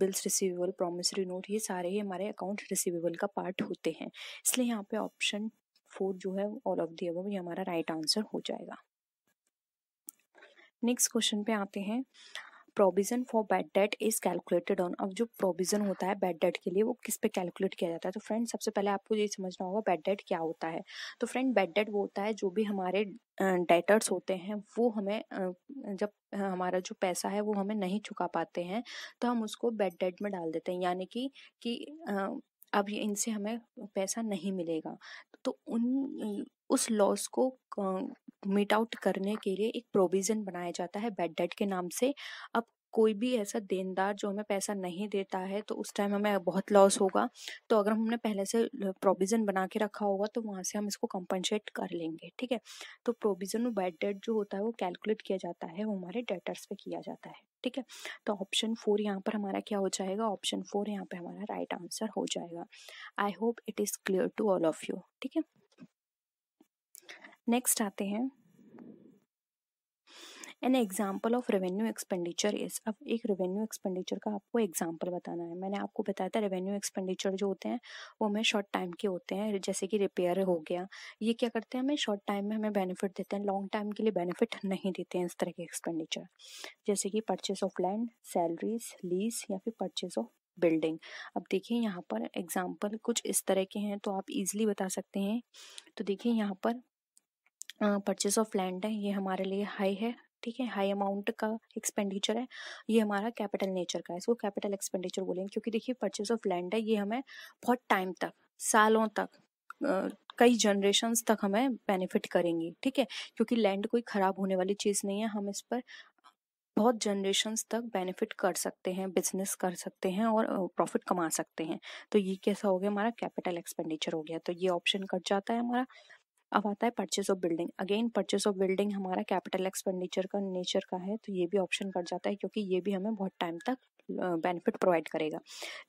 Speaker 1: बिल्स रिसिवेबल प्रोमिसरी नोट ये सारे ही हमारे अकाउंट रिसिवेबल का पार्ट होते हैं इसलिए यहाँ पे ऑप्शन फोर जो है ऑल ऑफ दी अबव ये हमारा राइट right आंसर हो जाएगा नेक्स्ट क्वेश्चन पे आते हैं provision for bad debt is calculated on अब जो प्रोविजन होता है बैड डेट के लिए वो किस पे कैलकुलेट किया जाता है तो फ्रेंड सबसे पहले आपको ये समझना होगा बैड डेट क्या होता है तो फ्रेंड बैड डेट वो होता है जो भी हमारे डेटर्स होते हैं वो हमें जब हमारा जो पैसा है वो हमें नहीं चुका पाते हैं तो हम उसको बैड डेट में डाल देते हैं यानी कि कि अब ये इनसे हमें पैसा नहीं मिलेगा तो उन उस लॉस को मीट आउट करने के लिए एक प्रोविज़न बनाया जाता है बैड डेट के नाम से अब कोई भी ऐसा देनदार जो हमें पैसा नहीं देता है तो उस टाइम हमें बहुत लॉस होगा तो अगर हमने पहले से प्रोविज़न बना के रखा होगा तो वहाँ से हम इसको कंपनसेट कर लेंगे ठीक है तो प्रोविज़न बैड डेट जो होता है वो कैलकुलेट किया जाता है वो हमारे डेटर्स पे किया जाता है ठीक है तो ऑप्शन फोर यहाँ पर हमारा क्या हो जाएगा ऑप्शन फोर यहाँ पर हमारा राइट right आंसर हो जाएगा I hope it is clear to all of you ठीक है नेक्स्ट आते हैं an example of revenue expenditure is अब एक रेवेन्यू एक्सपेंडिचर का आपको एग्जाम्पल बताना है मैंने आपको बताया था रेवेन्यू एक्सपेंडिचर जो होते हैं वो हमें शॉर्ट टाइम के होते हैं जैसे कि रिपेयर हो गया ये क्या करते हैं हमें शॉर्ट टाइम में हमें बेनिफिट देते हैं लॉन्ग टाइम के लिए बेनिफिट नहीं देते हैं इस तरह के एक्सपेंडिचर जैसे कि purchase of land salaries lease या फिर परचेज ऑफ बिल्डिंग अब देखिए यहाँ पर एग्जाम्पल कुछ इस तरह के हैं तो आप इजिली बता सकते हैं तो देखिए यहाँ पर परचेज ऑफ लैंड है ये हमारे लिए हाई है ठीक है हाई अमाउंट का एक्सपेंडिचर है ये हमारा कैपिटल नेचर का है इसको कैपिटल एक्सपेंडिचर बोलेंगे क्योंकि देखिए परचेज ऑफ लैंड है ये हमें बहुत टाइम तक सालों तक कई जनरेशन तक हमें बेनिफिट करेंगी ठीक है क्योंकि लैंड कोई ख़राब होने वाली चीज़ नहीं है हम इस पर बहुत जनरेशन तक बेनिफिट कर सकते हैं बिजनेस कर सकते हैं और प्रॉफिट कमा सकते हैं तो ये कैसा हो गया हमारा कैपिटल एक्सपेंडिचर हो गया तो ये ऑप्शन कट जाता है हमारा अब आता है purchase of building again purchase of building हमारा कैपिटल एक्सपेंडिचर का नेचर का है तो ये भी ऑप्शन कट जाता है क्योंकि ये भी हमें बहुत टाइम तक बेनिफिट प्रोवाइड करेगा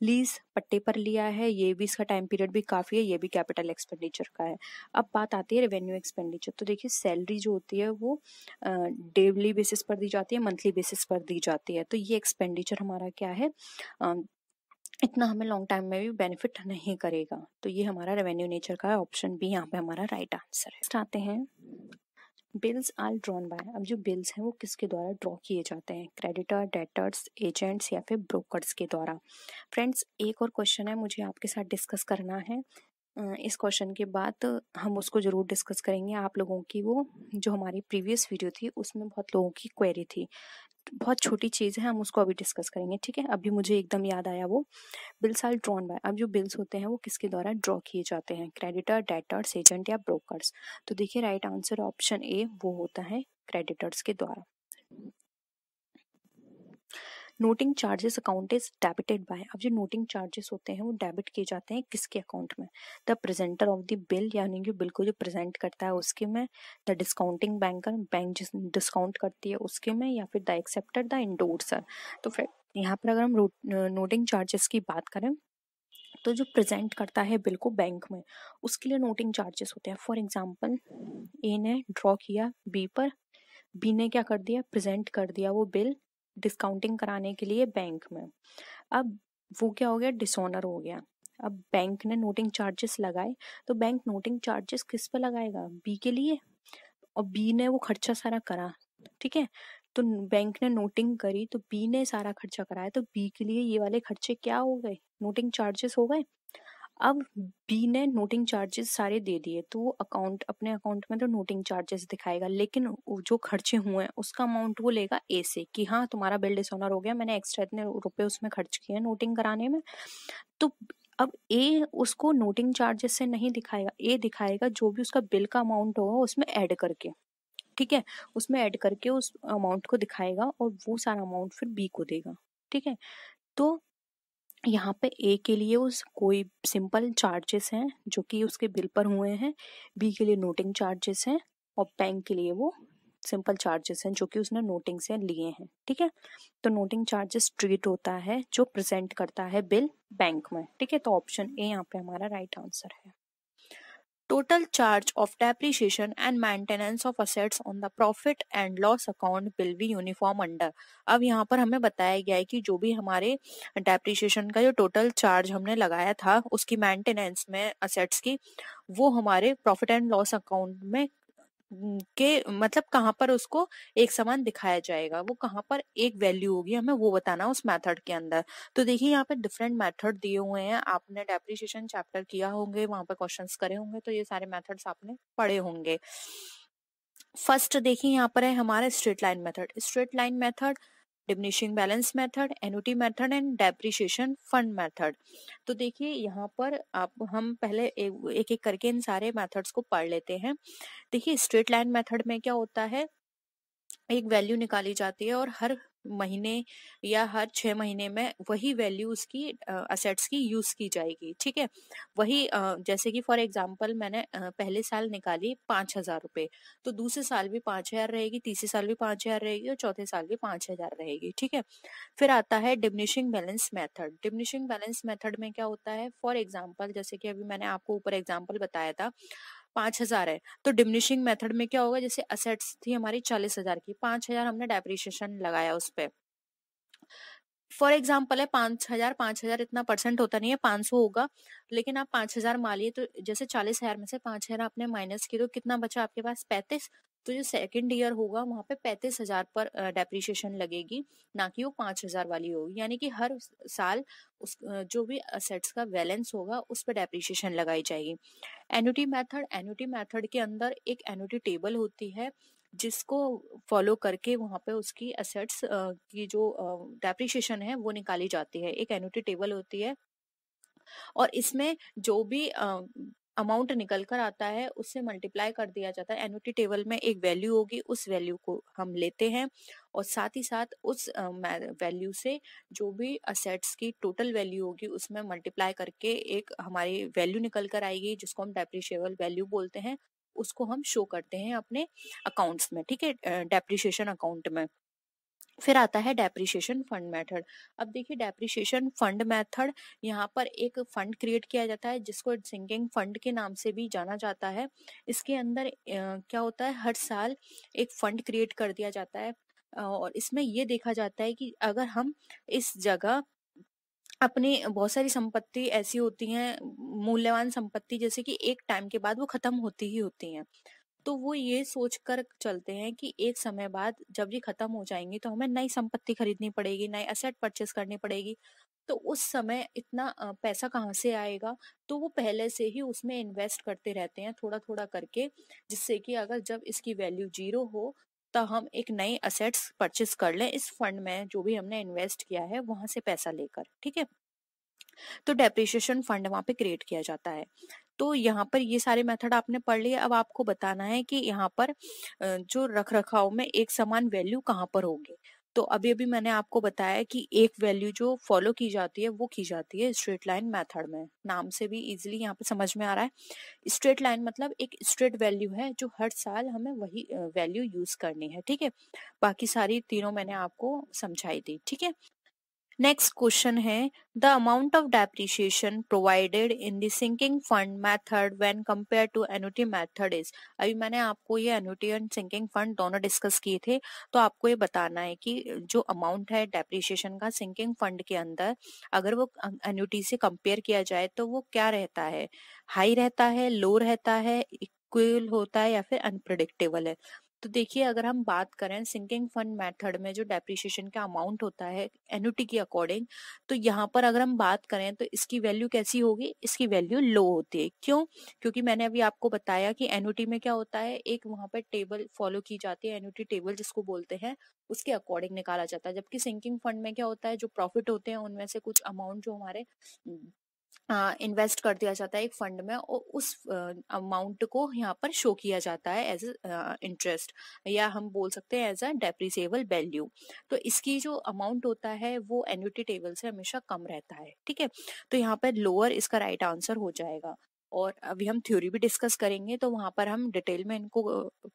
Speaker 1: लीज पट्टे पर लिया है ये भी इसका टाइम पीरियड भी काफ़ी है ये भी कैपिटल एक्सपेंडिचर का है अब बात आती है रेवेन्यू एक्सपेंडिचर तो देखिए सैलरी जो होती है वो डेली बेसिस पर दी जाती है मंथली बेसिस पर दी जाती है तो ये एक्सपेंडिचर हमारा क्या है इतना हमें लॉन्ग टाइम में भी बेनिफिट नहीं करेगा तो ये हमारा रेवेन्यू नेचर का ऑप्शन भी यहाँ पे हमारा राइट आंसर है नेक्स्ट आते हैं बिल्स आर ड्रॉन बाय अब जो बिल्स हैं वो किसके द्वारा ड्रॉ किए जाते हैं क्रेडिटर डेटर्स एजेंट्स या फिर ब्रोकर्स के द्वारा फ्रेंड्स एक और क्वेश्चन है मुझे आपके साथ डिस्कस करना है इस क्वेश्चन के बाद हम उसको ज़रूर डिस्कस करेंगे आप लोगों की वो जो हमारी प्रीवियस वीडियो थी उसमें बहुत लोगों की क्वेरी थी बहुत छोटी चीज़ है हम उसको अभी डिस्कस करेंगे ठीक है अभी मुझे एकदम याद आया वो बिल्स आर ड्रॉन बाय अब जो बिल्स होते हैं वो किसके द्वारा ड्रॉ किए जाते हैं क्रेडिटर डेटर्स एजेंट या ब्रोकर्स तो देखिए राइट आंसर ऑप्शन ए वो होता है क्रेडिटर्स के द्वारा noting charges account is debited by अब जो नोटिंग चार्जेस होते हैं वो डेबिट किए जाते हैं किसके अकाउंट में the presenter of the bill यानी कि बिल को जो प्रेजेंट करता है उसके में द डिस्काउंटिंग बैंकर बैंक जिस डिस्काउंट करती है उसके में या फिर द एक्सेप्टर द इंडोर्सर तो फिर यहाँ पर अगर हम नोटिंग चार्जेस की बात करें तो जो प्रेजेंट करता है बिल को बैंक में उसके लिए नोटिंग चार्जेस होते हैं फॉर एग्जाम्पल ए ने ड्रॉ किया बी पर बी ने क्या कर दिया प्रेजेंट कर दिया वो बिल डिस्काउंटिंग कराने के लिए बैंक में अब वो क्या हो गया डिसऑनर हो गया अब बैंक ने नोटिंग चार्जेस लगाए तो बैंक नोटिंग चार्जेस किस पर लगाएगा बी के लिए और बी ने वो खर्चा सारा करा ठीक है तो बैंक ने नोटिंग करी तो बी ने सारा खर्चा कराया तो बी के लिए ये वाले खर्चे क्या हो गए नोटिंग चार्जेस हो गए अब बी ने नोटिंग चार्जेस सारे दे दिए तो वो अकाउंट अपने अकाउंट में तो नोटिंग चार्जेस दिखाएगा लेकिन जो खर्चे हुए हैं उसका अमाउंट वो लेगा ए से कि हाँ तुम्हारा बिल डिसऑनर हो गया मैंने एक्स्ट्रा इतने रुपए उसमें खर्च किए हैं नोटिंग कराने में तो अब ए उसको नोटिंग चार्जेस से नहीं दिखाएगा ए दिखाएगा जो भी उसका बिल का अमाउंट होगा उसमें ऐड करके ठीक है उसमें ऐड करके उस अमाउंट को दिखाएगा और वो सारा अमाउंट फिर बी को देगा ठीक है तो यहाँ पे ए के लिए उस कोई सिंपल चार्जेस हैं जो कि उसके बिल पर हुए हैं बी के लिए नोटिंग चार्जेस हैं और बैंक के लिए वो सिंपल चार्जेस हैं जो कि उसने नोटिंग से लिए हैं ठीक है तो नोटिंग चार्जेस ट्रीट होता है जो प्रेजेंट करता है बिल बैंक में ठीक है तो ऑप्शन ए यहाँ पे हमारा राइट आंसर है total charge of depreciation and maintenance of assets on the profit and loss account will be uniform under अब यहाँ पर हमें बताया गया है कि जो भी हमारे डेप्रिशिएशन का जो टोटल चार्ज हमने लगाया था उसकी मेंटेनेंस में असेट्स की वो हमारे प्रॉफिट एंड लॉस अकाउंट में के मतलब कहाँ पर उसको एक समान दिखाया जाएगा वो कहाँ पर एक वैल्यू होगी हमें वो बताना उस मेथड के अंदर तो देखिए यहाँ पे डिफरेंट मेथड दिए हुए हैं आपने डेप्रिशिएशन चैप्टर किया होंगे वहां पर क्वेश्चंस करे होंगे तो ये सारे मेथड्स आपने पढ़े होंगे फर्स्ट देखिए यहाँ पर है हमारा straight line method straight line method diminishing balance method annuity method and depreciation fund method तो देखिए यहाँ पर आप हम पहले एक एक करके इन सारे मेथड्स को पढ़ लेते हैं देखिए स्ट्रेट लाइन मेथड में क्या होता है एक वैल्यू निकाली जाती है और हर महीने या हर छह महीने में वही वैल्यू उसकी असेट्स की यूज़ की जाएगी ठीक है वही जैसे कि फॉर एग्जांपल मैंने पहले साल निकाली पांच हज़ार रुपए तो दूसरे साल भी पांच हज़ार रहेगी तीसरे साल भी पांच हज़ार रहेगी और चौथे साल भी पांच हज़ार रहेगी ठीक है फिर आता है diminishing balance method diminishing balance method में क्या होता है फॉर एग्जाम्पल जैसे कि अभी मैंने आपको ऊपर एग्जाम्पल बताया था पांच हजार है तो डिमिनिशिंग मेथड में क्या होगा जैसे असेट्स थी हमारी चालीस हजार की पांच हजार हमने डेप्रिशिएशन लगाया उस पर फॉर एग्जाम्पल है पांच हजार पांच हजार इतना परसेंट होता नहीं है पांच सौ होगा लेकिन आप पांच हजार मालिए तो जैसे चालीस हजार में से पांच हजार आपने माइनस किया तो कितना बचा आपके पास पैंतीस तो जो सेकंड ईयर होगा वहाँ पे पैंतीस हजार पर डेप्रिशिएशन लगेगी ना कि वो पाँच हजार वाली होगी यानी कि हर साल उस जो भी असेट्स का बैलेंस होगा उस पर डेप्रिशिएशन लगाई जाएगी एनुटी मेथड एनुटी मेथड के अंदर एक एनुटी टेबल होती है जिसको फॉलो करके वहाँ पे उसकी असेट्स की जो डेप्रिशिएशन है वो निकाली जाती है एक एनुटी टेबल होती है और इसमें जो भी अमाउंट निकल कर आता है उससे मल्टीप्लाई कर दिया जाता है एनुटी टेबल में एक वैल्यू होगी उस वैल्यू को हम लेते हैं और साथ ही साथ उस वैल्यू से जो भी असेट्स की टोटल वैल्यू होगी उसमें मल्टीप्लाई करके एक हमारी वैल्यू निकल कर आएगी जिसको हम डेप्रिशिएबल वैल्यू बोलते हैं उसको हम शो करते हैं अपने अकाउंट्स में ठीक है डेप्रिशिएशन अकाउंट में फिर आता है डेप्रिशिएशन फंड मेथड अब देखिए डेप्रिशिएशन फंड मेथड यहाँ पर एक फंड क्रिएट किया जाता है जिसको सिंकिंग फंड के नाम से भी जाना जाता है इसके अंदर क्या होता है हर साल एक फंड क्रिएट कर दिया जाता है और इसमें ये देखा जाता है कि अगर हम इस जगह अपने बहुत सारी संपत्ति ऐसी होती हैं मूल्यवान संपत्ति जैसे कि एक टाइम के बाद वो खत्म होती ही होती हैं तो वो ये सोच कर चलते हैं कि एक समय बाद जब ये खत्म हो जाएंगे तो हमें नई संपत्ति खरीदनी पड़ेगी नए असेट परचेस करनी पड़ेगी तो उस समय इतना पैसा कहाँ से आएगा तो वो पहले से ही उसमें इन्वेस्ट करते रहते हैं थोड़ा थोड़ा करके जिससे कि अगर जब इसकी वैल्यू जीरो हो तो हम एक नए असेट्स परचेस कर लें इस फंड में जो भी हमने इन्वेस्ट किया है वहां से पैसा लेकर ठीक है तो डेप्रिशिएशन फंड वहां पे क्रिएट किया जाता है तो यहाँ पर ये सारे मेथड आपने पढ़ लिए अब आपको बताना है कि यहाँ पर जो रख रखाव में एक समान वैल्यू कहाँ पर होगी तो अभी अभी मैंने आपको बताया कि एक वैल्यू जो फॉलो की जाती है वो की जाती है स्ट्रेट लाइन मेथड में नाम से भी इजीली यहाँ पे समझ में आ रहा है स्ट्रेट लाइन मतलब एक स्ट्रेट वैल्यू है जो हर साल हमें वही वैल्यू यूज करनी है ठीक है बाकी सारी तीनों मैंने आपको समझाई दी ठीक है नेक्स्ट क्वेश्चन है the amount of depreciation provided in the sinking fund method when compare to annuity method is अभी मैंने आपको ये एनुटी एंड सिंकिंग फंड दोनों डिस्कस किए थे तो आपको ये बताना है कि जो अमाउंट है डेप्रिशिएशन का सिंकिंग फंड के अंदर अगर वो एनुटी अं, से कंपेयर किया जाए तो वो क्या रहता है हाई रहता है लो रहता है इक्वल होता है या फिर अनप्रडिक्टेबल है तो देखिए अगर हम बात करें सिंकिंग फंड मेथड में जो डेप्रिसिएशन का अमाउंट होता है एनुटी के अकॉर्डिंग तो यहाँ पर अगर हम बात करें तो इसकी वैल्यू कैसी होगी इसकी वैल्यू लो होती है क्यों क्योंकि मैंने अभी आपको बताया कि एनुटी में क्या होता है एक वहाँ पर टेबल फॉलो की जाती है एनुटी टेबल जिसको बोलते हैं उसके अकॉर्डिंग निकाला जाता है जबकि सिंकिंग फंड में क्या होता है जो प्रॉफिट होते हैं उनमें से कुछ अमाउंट जो हमारे इन्वेस्ट हाँ, कर दिया जाता है एक फंड में और उस अमाउंट को यहाँ पर शो किया जाता है एज इंटरेस्ट या हम बोल सकते हैं एज अ डेप्रिसिएबल वैल्यू तो इसकी जो अमाउंट होता है वो एन्यूटी टेबल से हमेशा कम रहता है ठीक है तो यहाँ पर लोअर इसका राइट right आंसर हो जाएगा और अभी हम थ्योरी भी डिस्कस करेंगे तो वहां पर हम डिटेल में इनको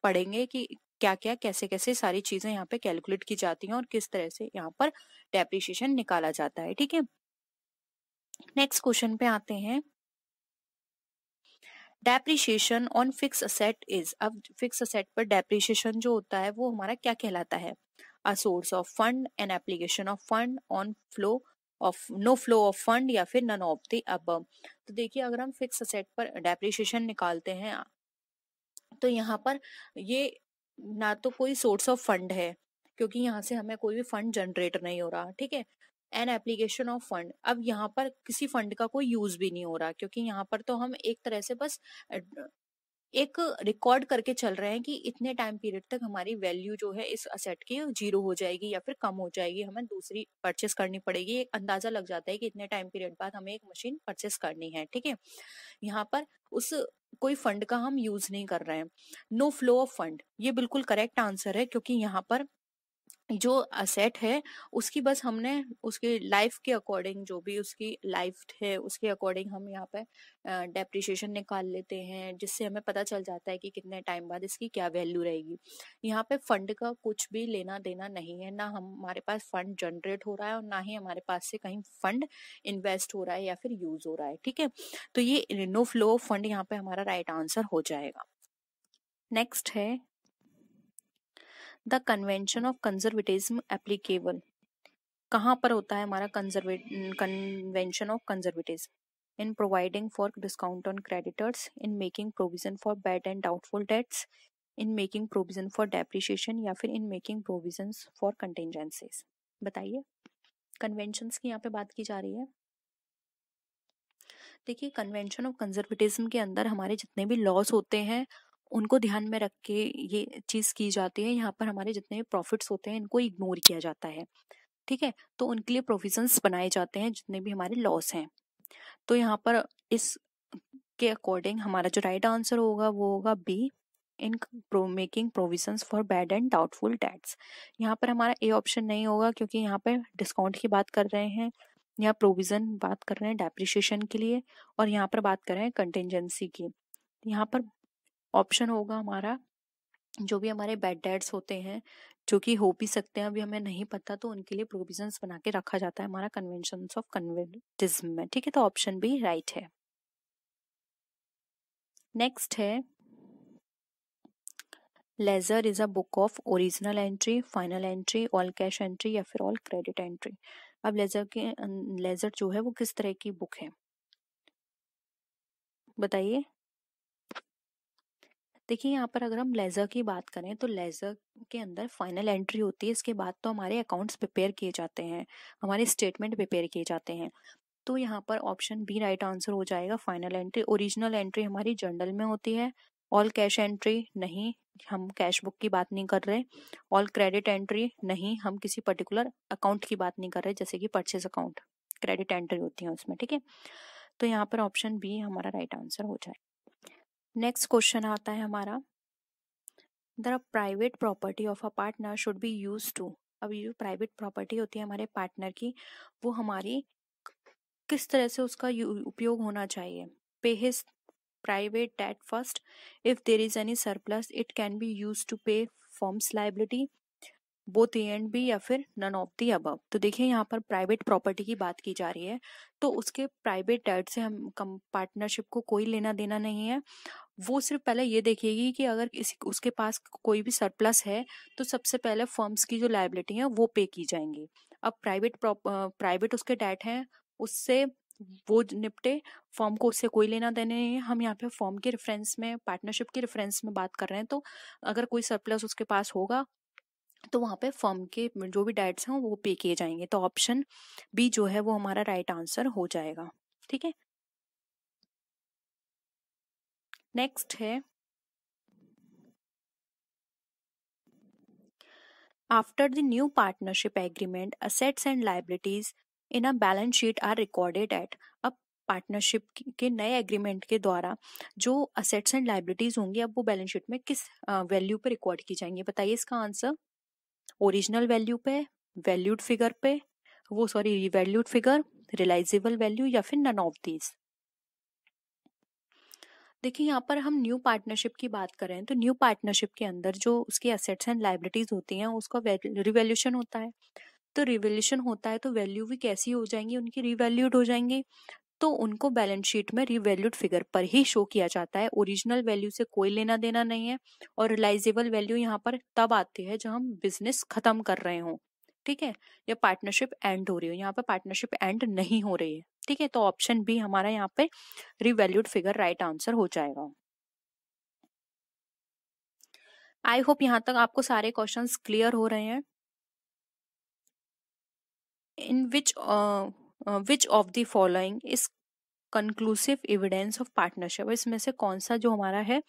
Speaker 1: पढ़ेंगे कि क्या क्या कैसे कैसे सारी चीज़ें यहाँ पे कैलकुलेट की जाती हैं और किस तरह से यहाँ पर डेप्रिशिएशन निकाला जाता है ठीक है नेक्स्ट क्वेश्चन पे आते हैं depreciation on fixed asset is अब फिक्स असेट पर डेप्रिशिएशन जो होता है वो हमारा क्या कहलाता है a source of fund an application of fund on flow of no flow of fund या फिर नन ऑफ द अब तो देखिए अगर हम फिक्स असेट पर डेप्रिशिएशन निकालते हैं तो यहाँ पर ये ना तो कोई सोर्स ऑफ फंड है क्योंकि यहाँ से हमें कोई भी फंड जनरेट नहीं हो रहा ठीक है एन एप्लीकेशन ऑफ फंड अब यहाँ पर किसी फंड का कोई यूज भी नहीं हो रहा क्योंकि यहाँ पर तो हम एक तरह से बस एक रिकॉर्ड करके चल रहे हैं कि इतने टाइम पीरियड तक हमारी वैल्यू जो है इस असेट की जीरो हो जाएगी या फिर कम हो जाएगी हमें दूसरी परचेस करनी पड़ेगी एक अंदाजा लग जाता है कि इतने टाइम पीरियड बाद हमें एक मशीन परचेस करनी है ठीक है यहाँ पर उस कोई फंड का हम यूज नहीं कर रहे हैं नो फ्लो ऑफ फंड ये बिल्कुल करेक्ट आंसर है क्योंकि यहाँ पर जो असेट है उसकी बस हमने उसके लाइफ के अकॉर्डिंग जो भी उसकी लाइफ है उसके अकॉर्डिंग हम यहाँ पे डेप्रिशिएशन निकाल लेते हैं जिससे हमें पता चल जाता है कि कितने टाइम बाद इसकी क्या वैल्यू रहेगी यहाँ पे फंड का कुछ भी लेना देना नहीं है ना हम हमारे पास फंड जनरेट हो रहा है और ना ही हमारे पास से कहीं फंड इन्वेस्ट हो रहा है या फिर यूज हो रहा है ठीक है तो ये नो फ्लो फंड यहाँ पे हमारा राइट आंसर हो जाएगा नेक्स्ट है the convention of conservatism applicable कहाँ पर होता है हमारा convention of conservatism in providing for discount on creditors in making provision for bad and doubtful debts in making provision for depreciation या फिर in making provision for contingencies बताइए convention की यहाँ पे बात की जा रही है देखिए कन्वेंशन ऑफ कंजर्वेटिज्म के अंदर हमारे जितने भी लॉज होते हैं उनको ध्यान में रख के ये चीज़ की जाती है यहाँ पर हमारे जितने प्रॉफिट्स होते हैं इनको इग्नोर किया जाता है ठीक है तो उनके लिए प्रोविजंस बनाए जाते हैं जितने भी हमारे लॉस हैं तो यहाँ पर इस के अकॉर्डिंग हमारा जो राइट आंसर होगा वो होगा B in making provisions for bad and doubtful debts यहाँ पर हमारा ए ऑप्शन नहीं होगा क्योंकि यहाँ पर डिस्काउंट की बात कर रहे हैं या प्रोविज़न बात कर रहे हैं डेप्रिशिएशन के लिए और यहाँ पर बात कर रहे हैं कंटेंजेंसी की यहाँ पर ऑप्शन होगा हमारा जो भी हमारे बैड डैड्स होते हैं जो कि हो भी सकते हैं अभी हमें नहीं पता तो उनके लिए प्रोविजन बना के रखा जाता है हमारा कन्वेंशन ऑफ कन्वेंटिज्म में ठीक है तो ऑप्शन भी राइट है नेक्स्ट है ledger is a book of original entry final entry all cash entry या फिर ऑल क्रेडिट एंट्री अब लेजर के लेजर जो है वो किस तरह की बुक है बताइए देखिए यहाँ पर अगर हम लेज़र की बात करें तो लेज़र के अंदर फाइनल एंट्री होती है इसके बाद तो हमारे अकाउंट्स प्रिपेयर किए जाते हैं हमारे स्टेटमेंट प्रिपेयर किए जाते हैं तो यहाँ पर ऑप्शन बी राइट आंसर हो जाएगा फाइनल एंट्री ओरिजिनल एंट्री हमारी जर्नल में होती है ऑल कैश एंट्री नहीं हम कैश बुक की बात नहीं कर रहे ऑल क्रेडिट एंट्री नहीं हम किसी पर्टिकुलर अकाउंट की बात नहीं कर रहे जैसे कि परचेज अकाउंट क्रेडिट एंट्री होती है उसमें ठीक है तो यहाँ पर ऑप्शन बी हमारा राइट आंसर हो जाएगा नेक्स्ट क्वेश्चन आता है हमारा the private property of a partner should be used to अब ये जो प्राइवेट प्रॉपर्टी होती है हमारे पार्टनर की वो हमारी किस तरह से उसका उपयोग होना चाहिए pay his private debt first if there is any surplus it can be used to pay firm's liability both A and B या फिर नन ऑफ दी अब तो देखिए यहाँ पर प्राइवेट प्रॉपर्टी की बात की जा रही है तो उसके प्राइवेट डेट से हम कम पार्टनरशिप को कोई लेना देना नहीं है वो सिर्फ पहले ये देखेगी कि अगर किसी उसके पास कोई भी सरप्लस है तो सबसे पहले फर्म्स की जो लाइबिलिटी है वो पे की जाएंगी अब प्राइवेट प्राइवेट उसके डेट हैं उससे वो निपटे फॉर्म को उससे कोई लेना देने नहीं है हम यहाँ पे फॉर्म के रेफरेंस में पार्टनरशिप के रेफरेंस में बात कर रहे हैं तो अगर कोई सरप्लस उसके पास होगा तो वहाँ पे फॉर्म के जो भी डाइट्स हैं वो पे किए जाएंगे तो ऑप्शन बी जो है वो हमारा राइट right आंसर हो जाएगा ठीक है नेक्स्ट है after the new partnership agreement assets and liabilities in a balance sheet are recorded at अब पार्टनरशिप के नए एग्रीमेंट के द्वारा जो असेट्स एंड लाइबिलिटीज होंगी अब वो बैलेंस शीट में किस वैल्यू पर रिकॉर्ड की जाएंगी बताइए इसका आंसर ओरिजिनल वैल्यू पे वैल्यूड फिगर पे वो sorry revalued figure realisable value या फिर नन ऑफ दीज देखिए यहाँ पर हम न्यू पार्टनरशिप की बात कर रहे हैं तो न्यू पार्टनरशिप के अंदर जो उसकी एसेट्स एंड लाइबिलिटीज होती हैं उसका रिवेल्यूशन होता है तो रिवेल्यूशन होता है तो वैल्यू भी कैसी हो जाएंगी उनकी रिवैल्यूड हो जाएंगी तो उनको बैलेंस शीट में रिवैल्यूड फिगर पर ही शो किया जाता है ओरिजिनल वैल्यू से कोई लेना देना नहीं है और रिलाइजेबल वैल्यू यहाँ पर तब आती है जब हम बिजनेस खत्म कर रहे हों ठीक है या पार्टनरशिप एंड हो रही हो यहाँ पर पार्टनरशिप एंड नहीं हो रही है ठीक है तो ऑप्शन बी हमारा यहाँ पे रिवेल्यूड फिगर राइट आंसर हो जाएगा आई होप यहाँ तक आपको सारे क्वेश्चन क्लियर हो रहे हैं in which which of the following is conclusive evidence of partnership इसमें से कौन सा जो हमारा है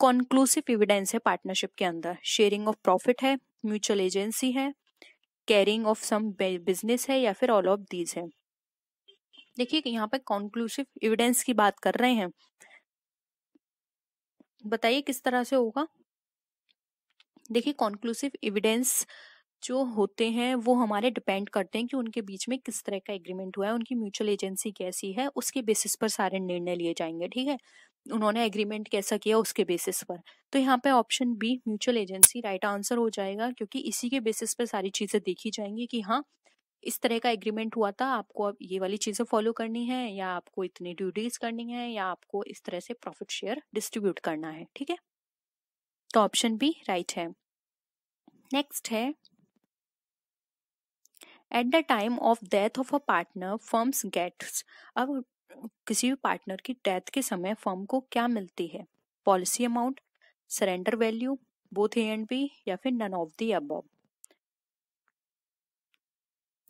Speaker 1: कंक्लूसिव एविडेंस है पार्टनरशिप के अंदर शेयरिंग ऑफ प्रॉफिट है म्यूचुअल एजेंसी है कैरिंग ऑफ सम बिजनेस है या फिर ऑल ऑफ दीज है देखिए यहाँ पर कॉन्क्लूसिव एविडेंस की बात कर रहे हैं बताइए किस तरह से होगा देखिए कॉन्क्लूसिव एविडेंस जो होते हैं वो हमारे डिपेंड करते हैं कि उनके बीच में किस तरह का एग्रीमेंट हुआ है उनकी म्यूचुअल एजेंसी कैसी है उसके बेसिस पर सारे निर्णय लिए जाएंगे ठीक है उन्होंने एग्रीमेंट कैसा किया उसके बेसिस पर तो यहाँ पे option B mutual agency right answer हो जाएगा क्योंकि इसी के बेसिस पर सारी चीज़ें देखी जाएंगी कि हाँ इस तरह का एग्रीमेंट हुआ था आपको अब ये वाली चीज़ें फॉलो करनी है या आपको इतनी ड्यूटीज करनी है या आपको इस तरह से प्रॉफिट शेयर डिस्ट्रीब्यूट करना है ठीक है तो ऑप्शन बी राइट है नेक्स्ट है at the time of death of a partner firms gets अब किसी भी पार्टनर की डेथ के समय फर्म को क्या मिलती है policy amount surrender value both A and B या फिर नन ऑफ दी अब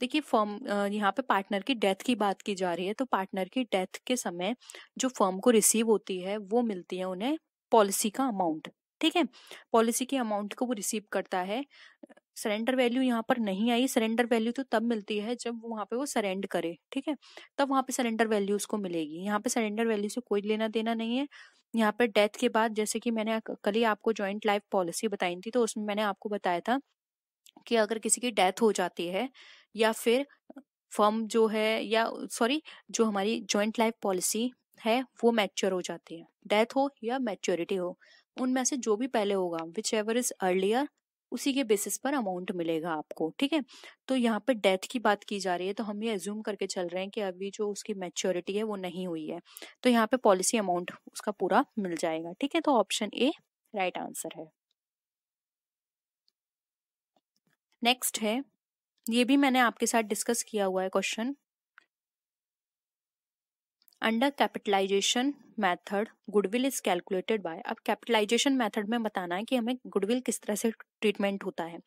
Speaker 1: देखिए फर्म यहाँ पे पार्टनर की डेथ की बात की जा रही है तो पार्टनर की डेथ के समय जो फर्म को रिसीव होती है वो मिलती है उन्हें पॉलिसी का अमाउंट ठीक है पॉलिसी के अमाउंट को वो रिसीव करता है सरेंडर वैल्यू यहाँ पर नहीं आई सरेंडर वैल्यू तो तब मिलती है जब वहाँ पे वो सरेंडर करे ठीक है तब वहाँ पे सरेंडर वैल्यू उसको मिलेगी यहाँ पे सरेंडर वैल्यू से कोई लेना देना नहीं है यहाँ पर डेथ के बाद जैसे कि मैंने कल ही आपको ज्वाइंट लाइफ पॉलिसी बताई थी तो उसमें मैंने आपको बताया था कि अगर किसी की डेथ हो जाती है या फिर फर्म जो है या सॉरी जो हमारी ज्वाइंट लाइफ पॉलिसी है वो मैच्योर हो जाती है डेथ हो या मैच्योरिटी हो उनमें से जो भी पहले होगा विच एवर इज अर्लियर उसी के बेसिस पर अमाउंट मिलेगा आपको ठीक है तो यहाँ पे डेथ की बात की जा रही है तो हम ये एज्यूम करके चल रहे हैं कि अभी जो उसकी मेच्योरिटी है वो नहीं हुई है तो यहाँ पे पॉलिसी अमाउंट उसका पूरा मिल जाएगा ठीक है तो ऑप्शन ए राइट आंसर है नेक्स्ट है ये भी मैंने आपके साथ डिस्कस किया हुआ है question under capitalisation method goodwill is calculated by अब कैपिटलाइजेशन मेथड में बताना है कि हमें गुडविल किस तरह से ट्रीटमेंट होता है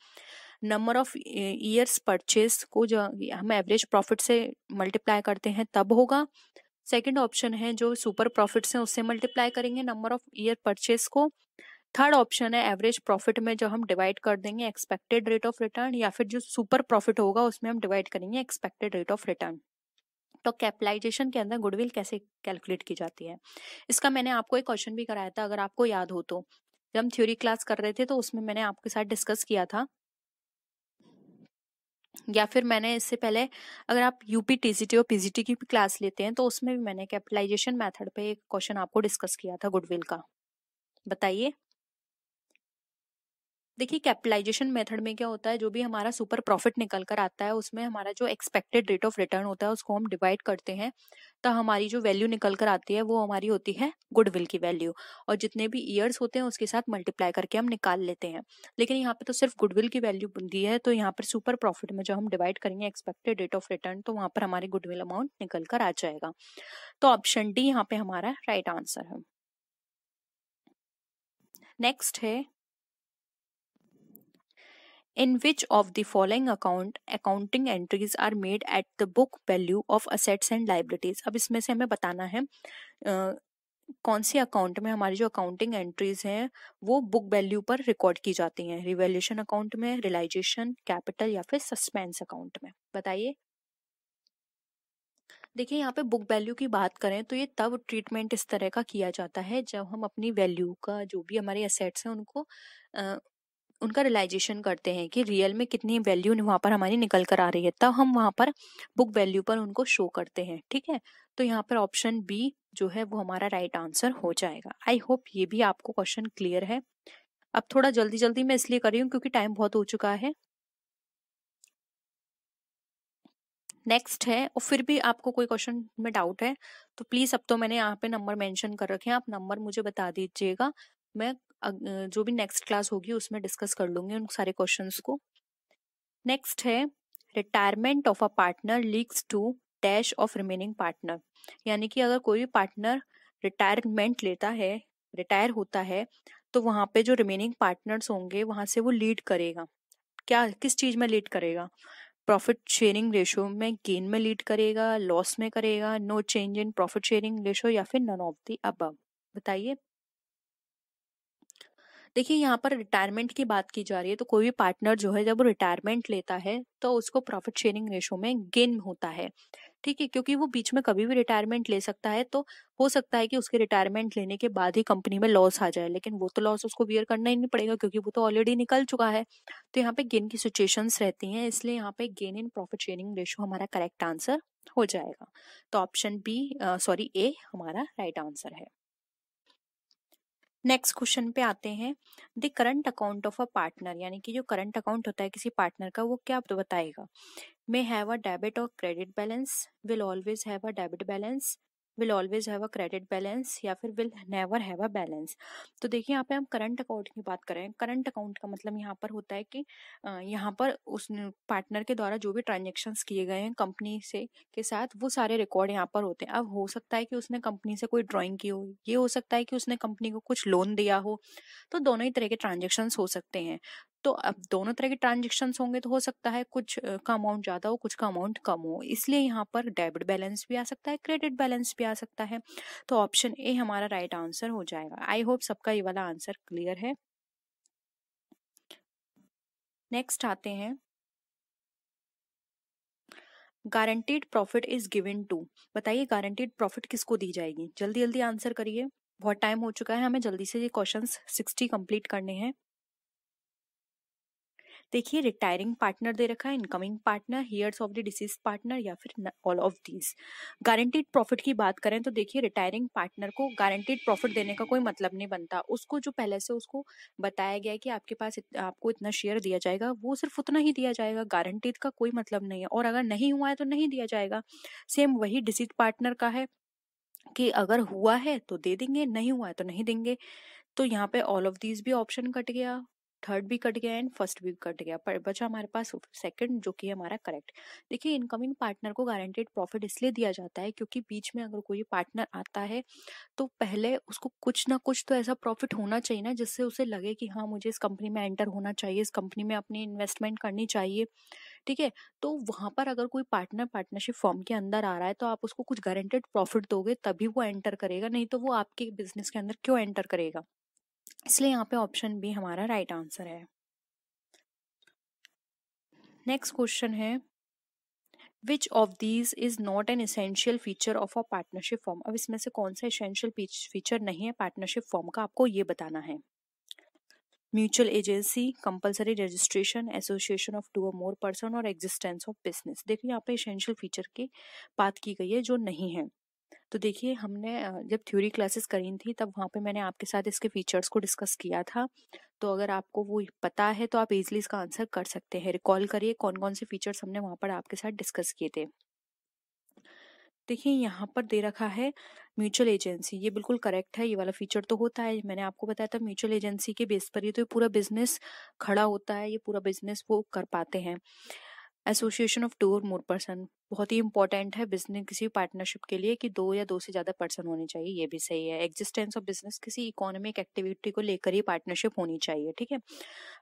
Speaker 1: नंबर ऑफ ईयर्स परचेज को जो हम एवरेज प्रॉफिट से मल्टीप्लाई करते हैं तब होगा सेकंड ऑप्शन है जो सुपर प्रॉफिट्स हैं उससे मल्टीप्लाई करेंगे नंबर ऑफ ईयर परचेज को थर्ड ऑप्शन है एवरेज प्रॉफिट में जो हम डिवाइड कर देंगे एक्सपेक्टेड रेट ऑफ रिटर्न या फिर जो सुपर प्रॉफिट होगा उसमें हम डिवाइड करेंगे एक्सपेक्टेड रेट ऑफ रिटर्न तो कैपिटलाइजेशन के अंदर गुडविल कैसे कैलकुलेट की जाती है इसका मैंने आपको एक क्वेश्चन भी कराया था अगर आपको याद हो तो जब हम थ्योरी क्लास कर रहे थे तो उसमें मैंने आपके साथ डिस्कस किया था या फिर मैंने इससे पहले अगर आप यूपी टीजीटी और पीजीटी की भी क्लास लेते हैं तो उसमें भी मैंने कैपिटलाइजेशन मेथड पे एक क्वेश्चन आपको डिस्कस किया था गुडविल का बताइए देखिए कैपिटलाइजेशन मेथड में क्या होता है जो भी हमारा सुपर प्रॉफिट निकल कर आता है उसमें हमारा जो एक्सपेक्टेड रेट ऑफ रिटर्न होता है उसको हम डिवाइड करते हैं तो हमारी जो वैल्यू निकल कर आती है वो हमारी होती है गुडविल की वैल्यू और जितने भी ईयर्स होते हैं उसके साथ मल्टीप्लाई करके हम निकाल लेते हैं लेकिन यहाँ पे तो सिर्फ गुडविल की वैल्यू दी है तो यहाँ पर सुपर प्रॉफिट में जो हम डिवाइड करेंगे एक्सपेक्टेड रेट ऑफ रिटर्न तो वहाँ पर हमारे गुडविल अमाउंट निकल कर आ जाएगा तो ऑप्शन डी यहाँ पे हमारा राइट right आंसर है नेक्स्ट है in which of the following account accounting entries are made at the book value of assets and liabilities अब इसमें से हमें बताना है uh, कौन सी अकाउंट में हमारी जो अकाउंटिंग एंट्रीज हैं वो बुक वैल्यू पर रिकॉर्ड की जाती हैं रिवेल्यूशन अकाउंट में रिलाइजेशन कैपिटल या फिर सस्पेंस अकाउंट में बताइए देखिए यहाँ पे बुक वैल्यू की बात करें तो ये तब ट्रीटमेंट इस तरह का किया जाता है जब हम अपनी वैल्यू का जो भी हमारे असेट्स हैं उनको उनका रियलाइजेशन करते हैं कि रियल में कितनी वैल्यू वहाँ पर हमारी निकल कर आ रही है तब हम वहाँ पर बुक वैल्यू पर उनको शो करते हैं ठीक है तो यहाँ पर ऑप्शन बी जो है वो हमारा राइट right आंसर हो जाएगा आई होप ये भी आपको क्वेश्चन क्लियर है अब थोड़ा जल्दी जल्दी मैं इसलिए कर रही हूँ क्योंकि टाइम बहुत हो चुका है नेक्स्ट है और फिर भी आपको कोई क्वेश्चन में डाउट है तो प्लीज अब तो मैंने यहाँ पे नंबर मेंशन कर रखे हैं आप नंबर मुझे बता दीजिएगा मैं जो भी नेक्स्ट क्लास होगी उसमें डिस्कस कर लूंगी उन सारे क्वेश्चन को नेक्स्ट है retirement of a partner leads to dash of remaining partner यानी कि अगर कोई भी पार्टनर रिटायरमेंट लेता है रिटायर होता है तो वहाँ पे जो रिमेनिंग पार्टनर्स होंगे वहाँ से वो लीड करेगा क्या किस चीज़ में लीड करेगा प्रॉफिट शेयरिंग रेशो में गेन में लीड करेगा लॉस में करेगा no change in profit sharing ratio या फिर नन ऑफ दी अब बताइए देखिए यहाँ पर रिटायरमेंट की बात की जा रही है तो कोई भी पार्टनर जो है जब रिटायरमेंट लेता है तो उसको प्रॉफिट शेयरिंग रेशो में गेन होता है ठीक है क्योंकि वो बीच में कभी भी रिटायरमेंट ले सकता है तो हो सकता है कि उसके रिटायरमेंट लेने के बाद ही कंपनी में लॉस आ जाए लेकिन वो तो लॉस उसको बियर करना ही नहीं पड़ेगा क्योंकि वो तो ऑलरेडी निकल चुका है तो यहाँ पे गेन की सिचुएशंस रहती हैं इसलिए यहाँ पे gain in profit sharing ratio हमारा करेक्ट आंसर हो जाएगा तो ऑप्शन बी सॉरी ए हमारा राइट right आंसर है नेक्स्ट क्वेश्चन पे आते हैं the current account of a partner यानी कि जो करंट अकाउंट होता है किसी पार्टनर का वो क्या बताएगा मे हैव अ डेबिट और credit balance will always have a debit balance will always have a credit balance या फिर will never have a balance तो देखिए यहाँ पे हम करंट अकाउंट की बात हैं करंट अकाउंट का मतलब यहाँ पर होता है कि यहाँ पर उस पार्टनर के द्वारा जो भी ट्रांजेक्शन किए गए हैं कंपनी से के साथ वो सारे रिकॉर्ड यहाँ पर होते हैं अब हो सकता है कि उसने कंपनी से कोई ड्रॉइंग की हो ये हो सकता है कि उसने कंपनी को कुछ लोन दिया हो तो दोनों ही तरह के ट्रांजेक्शन्स हो सकते हैं तो अब दोनों तरह के ट्रांजेक्शन होंगे तो हो सकता है कुछ का अमाउंट ज़्यादा हो कुछ का अमाउंट कम हो इसलिए यहाँ पर डेबिट बैलेंस भी आ सकता है क्रेडिट बैलेंस भी आ सकता है तो ऑप्शन ए हमारा राइट आंसर हो जाएगा आई होप सबका ये वाला आंसर क्लियर है नेक्स्ट आते हैं guaranteed profit is given to बताइए गारंटीड प्रॉफिट किसको दी जाएगी जल्दी जल्दी आंसर करिए बहुत टाइम हो चुका है हमें जल्दी से ये क्वेश्चन सिक्सटी कंप्लीट करने हैं देखिए रिटायरिंग पार्टनर दे रखा है incoming partner heirs of the deceased partner या फिर all of these guaranteed profit की बात करें तो देखिए रिटायरिंग पार्टनर को गारंटीड प्रॉफिट देने का कोई मतलब नहीं बनता उसको जो पहले से उसको बताया गया कि आपके पास इत, आपको इतना शेयर दिया जाएगा वो सिर्फ उतना ही दिया जाएगा गारंटीड का कोई मतलब नहीं है और अगर नहीं हुआ है तो नहीं दिया जाएगा सेम वही डिसीज पार्टनर का है कि अगर हुआ है तो दे देंगे नहीं हुआ है तो नहीं देंगे तो यहाँ पे ऑल ऑफ दीज भी ऑप्शन कट गया थर्ड भी कट गया एंड फर्स्ट भी कट गया पर बचा हमारे पास सेकंड जो कि हमारा करेक्ट देखिए इनकमिंग पार्टनर को गारंटेड प्रॉफिट इसलिए दिया जाता है क्योंकि बीच में अगर कोई पार्टनर आता है तो पहले उसको कुछ ना कुछ तो ऐसा प्रॉफिट होना चाहिए ना जिससे उसे लगे कि हाँ मुझे इस कंपनी में एंटर होना चाहिए इस कंपनी में अपनी इन्वेस्टमेंट करनी चाहिए ठीक है तो वहाँ पर अगर कोई पार्टनर पार्टनरशिप फॉर्म के अंदर आ रहा है तो आप उसको कुछ गारंटेड प्रॉफिट दोगे तभी वो एंटर करेगा नहीं तो वो आपके बिजनेस के अंदर क्यों एंटर करेगा इसलिए यहाँ पे ऑप्शन बी हमारा राइट आंसर है नेक्स्ट क्वेश्चन है which of these is not an essential feature of a partnership firm अब इसमें से कौन सा इसेंशियल फीचर नहीं है पार्टनरशिप फॉर्म का आपको ये बताना है mutual agency compulsory registration association of two or more person और एग्जिस्टेंस ऑफ बिजनेस देखिए यहाँ पे इसेंशियल फीचर की बात की गई है जो नहीं है तो देखिए हमने जब थ्योरी क्लासेस करी थी तब वहाँ पे मैंने आपके साथ इसके फीचर्स को डिस्कस किया था तो अगर आपको वो पता है तो आप इजिली इसका आंसर कर सकते हैं रिकॉल करिए कौन कौन से फीचर्स हमने वहाँ पर आपके साथ डिस्कस किए थे देखिए यहाँ पर दे रखा है म्यूचुअल एजेंसी ये बिल्कुल करेक्ट है ये वाला फीचर तो होता है मैंने आपको बताया था म्यूचुअल एजेंसी के बेस पर ये तो ये पूरा बिजनेस खड़ा होता है ये पूरा बिजनेस वो कर पाते हैं association of to or more person बहुत ही इंपॉर्टेंट है बिजनेस किसी पार्टनरशिप के लिए कि दो या दो से ज़्यादा पर्सन होने चाहिए ये भी सही है एग्जिस्टेंस ऑफ बिजनेस किसी इकोनॉमिक एक्टिविटी को लेकर ही पार्टनरशिप होनी चाहिए ठीक है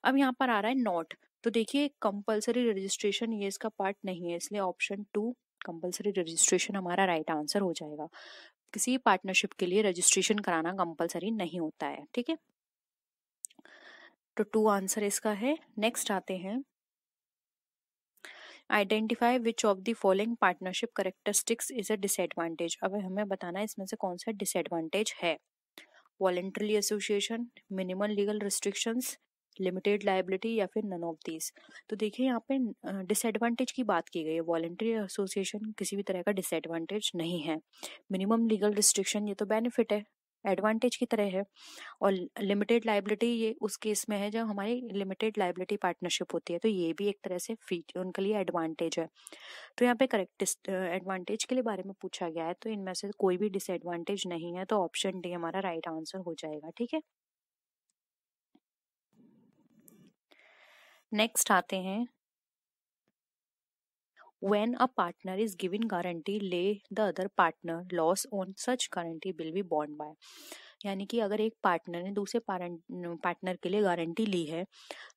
Speaker 1: अब यहाँ पर आ रहा है नॉट तो देखिए कंपलसरी रजिस्ट्रेशन ये इसका पार्ट नहीं है इसलिए ऑप्शन टू कंपलसरी रजिस्ट्रेशन हमारा राइट right आंसर हो जाएगा किसी पार्टनरशिप के लिए रजिस्ट्रेशन कराना कंपलसरी नहीं होता है ठीक है तो टू आंसर इसका है नेक्स्ट आते हैं identify which of the following partnership characteristics is a disadvantage अब हमें बताना है इसमें से कौन सा डिसएडवांटेज है voluntary association minimum legal restrictions limited liability या फिर नन ऑफ दीज तो देखिए यहाँ पे डिसएडवांटेज की बात की गई है वॉलेंट्री एसोसिएशन किसी भी तरह का डिसएडवांटेज नहीं है मिनिमम लीगल रिस्ट्रिक्शन ये तो बेनिफिट है एडवांटेज की तरह है और लिमिटेड लाइबिलिटी ये उस केस में है जब हमारी लिमिटेड लाइबिलिटी पार्टनरशिप होती है तो ये भी एक तरह से फीच उनके लिए एडवांटेज है तो यहाँ पे करेक्ट एडवांटेज के लिए बारे में पूछा गया है तो इनमें से कोई भी डिसएडवांटेज नहीं है तो ऑप्शन डी हमारा राइट right आंसर हो जाएगा ठीक है नेक्स्ट आते हैं When a partner is given guarantee, lay the other partner loss on such guarantee will be borne by. यानी कि अगर एक पार्टनर ने दूसरे पार्टनर के लिए गारंटी ली है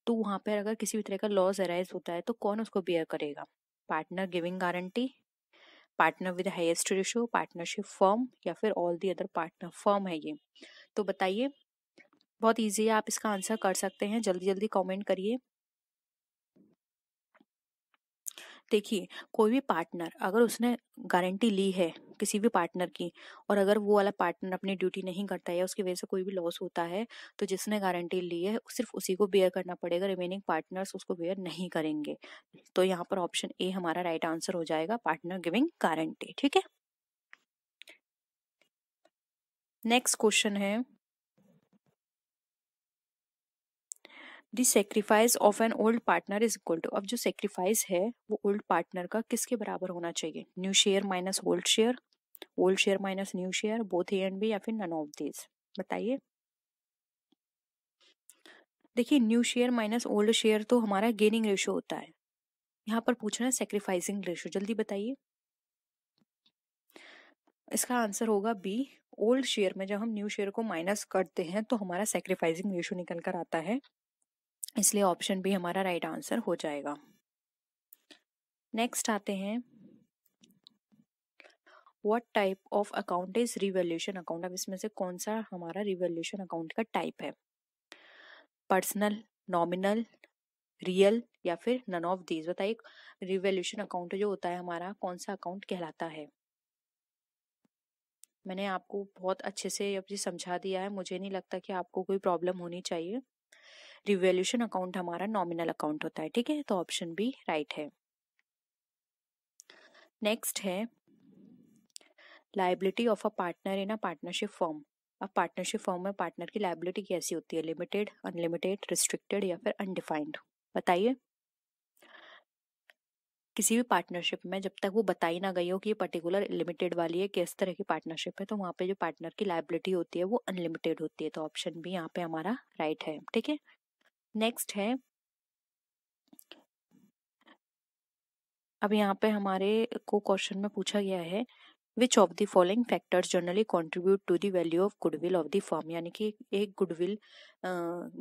Speaker 1: तो वहाँ पर अगर किसी भी तरह का लॉस अराइज होता है तो कौन उसको बेयर करेगा partner giving guarantee partner with highest ratio partnership firm या फिर all the other partner firm है ये तो बताइए बहुत इजी है आप इसका आंसर कर सकते हैं जल्दी जल्दी कमेंट करिए देखिए कोई भी पार्टनर अगर उसने गारंटी ली है किसी भी पार्टनर की और अगर वो वाला पार्टनर अपनी ड्यूटी नहीं करता है उसकी वजह से कोई भी लॉस होता है तो जिसने गारंटी ली है सिर्फ उसी को बेयर करना पड़ेगा रिमेनिंग पार्टनर्स उसको बेयर नहीं करेंगे तो यहाँ पर ऑप्शन ए हमारा राइट आंसर हो जाएगा पार्टनर गिविंग गारंटी ठीक है नेक्स्ट क्वेश्चन है the sacrifice of an old partner is equal to अब जो सेक्रीफाइस है वो ओल्ड पार्टनर का किसके बराबर होना चाहिए new share minus old share old share minus new share both A and B या फिर नन ऑफ दिस बताइए देखिए new share minus old share तो हमारा गेनिंग रेशो होता है यहाँ पर पूछना है सेक्रीफाइसिंग रेशो जल्दी बताइए इसका आंसर होगा बी ओल्ड शेयर में जब हम न्यू शेयर को माइनस करते हैं तो हमारा सेक्रीफाइसिंग रेशो निकल कर आता है इसलिए ऑप्शन भी हमारा राइट आंसर हो जाएगा नेक्स्ट आते हैं what type of account is revaluation account अब इसमें से कौन सा हमारा रिवेल्यूशन अकाउंट का टाइप है पर्सनल नॉमिनल रियल या फिर नन ऑफ दीज बताइए रिवेल्यूशन अकाउंट जो होता है हमारा कौन सा अकाउंट कहलाता है मैंने आपको बहुत अच्छे से अब जी समझा दिया है मुझे नहीं लगता कि आपको कोई प्रॉब्लम होनी चाहिए रिवेल्यूशन अकाउंट हमारा नॉमिनल अकाउंट होता है ठीक है तो ऑप्शन बी राइट है नेक्स्ट है liability of a partner in a partnership firm अब पार्टनरशिप फॉर्म में पार्टनर की लाइबिलिटी कैसी होती है लिमिटेड अनलिमिटेड रिस्ट्रिक्टेड या फिर अनडिफाइंड बताइए किसी भी पार्टनरशिप में जब तक वो बताई ना गई हो कि ये पर्टिकुलर लिमिटेड वाली है किस तरह की पार्टनरशिप है तो वहाँ पे जो पार्टनर की लाइबिलिटी होती है वो अनलिमिटेड होती है तो ऑप्शन बी यहाँ पे हमारा राइट है ठीक है नेक्स्ट है अब यहाँ पे हमारे को क्वेश्चन में पूछा गया है which of the following factors generally contribute to the value of goodwill of the firm यानी कि एक गुडविल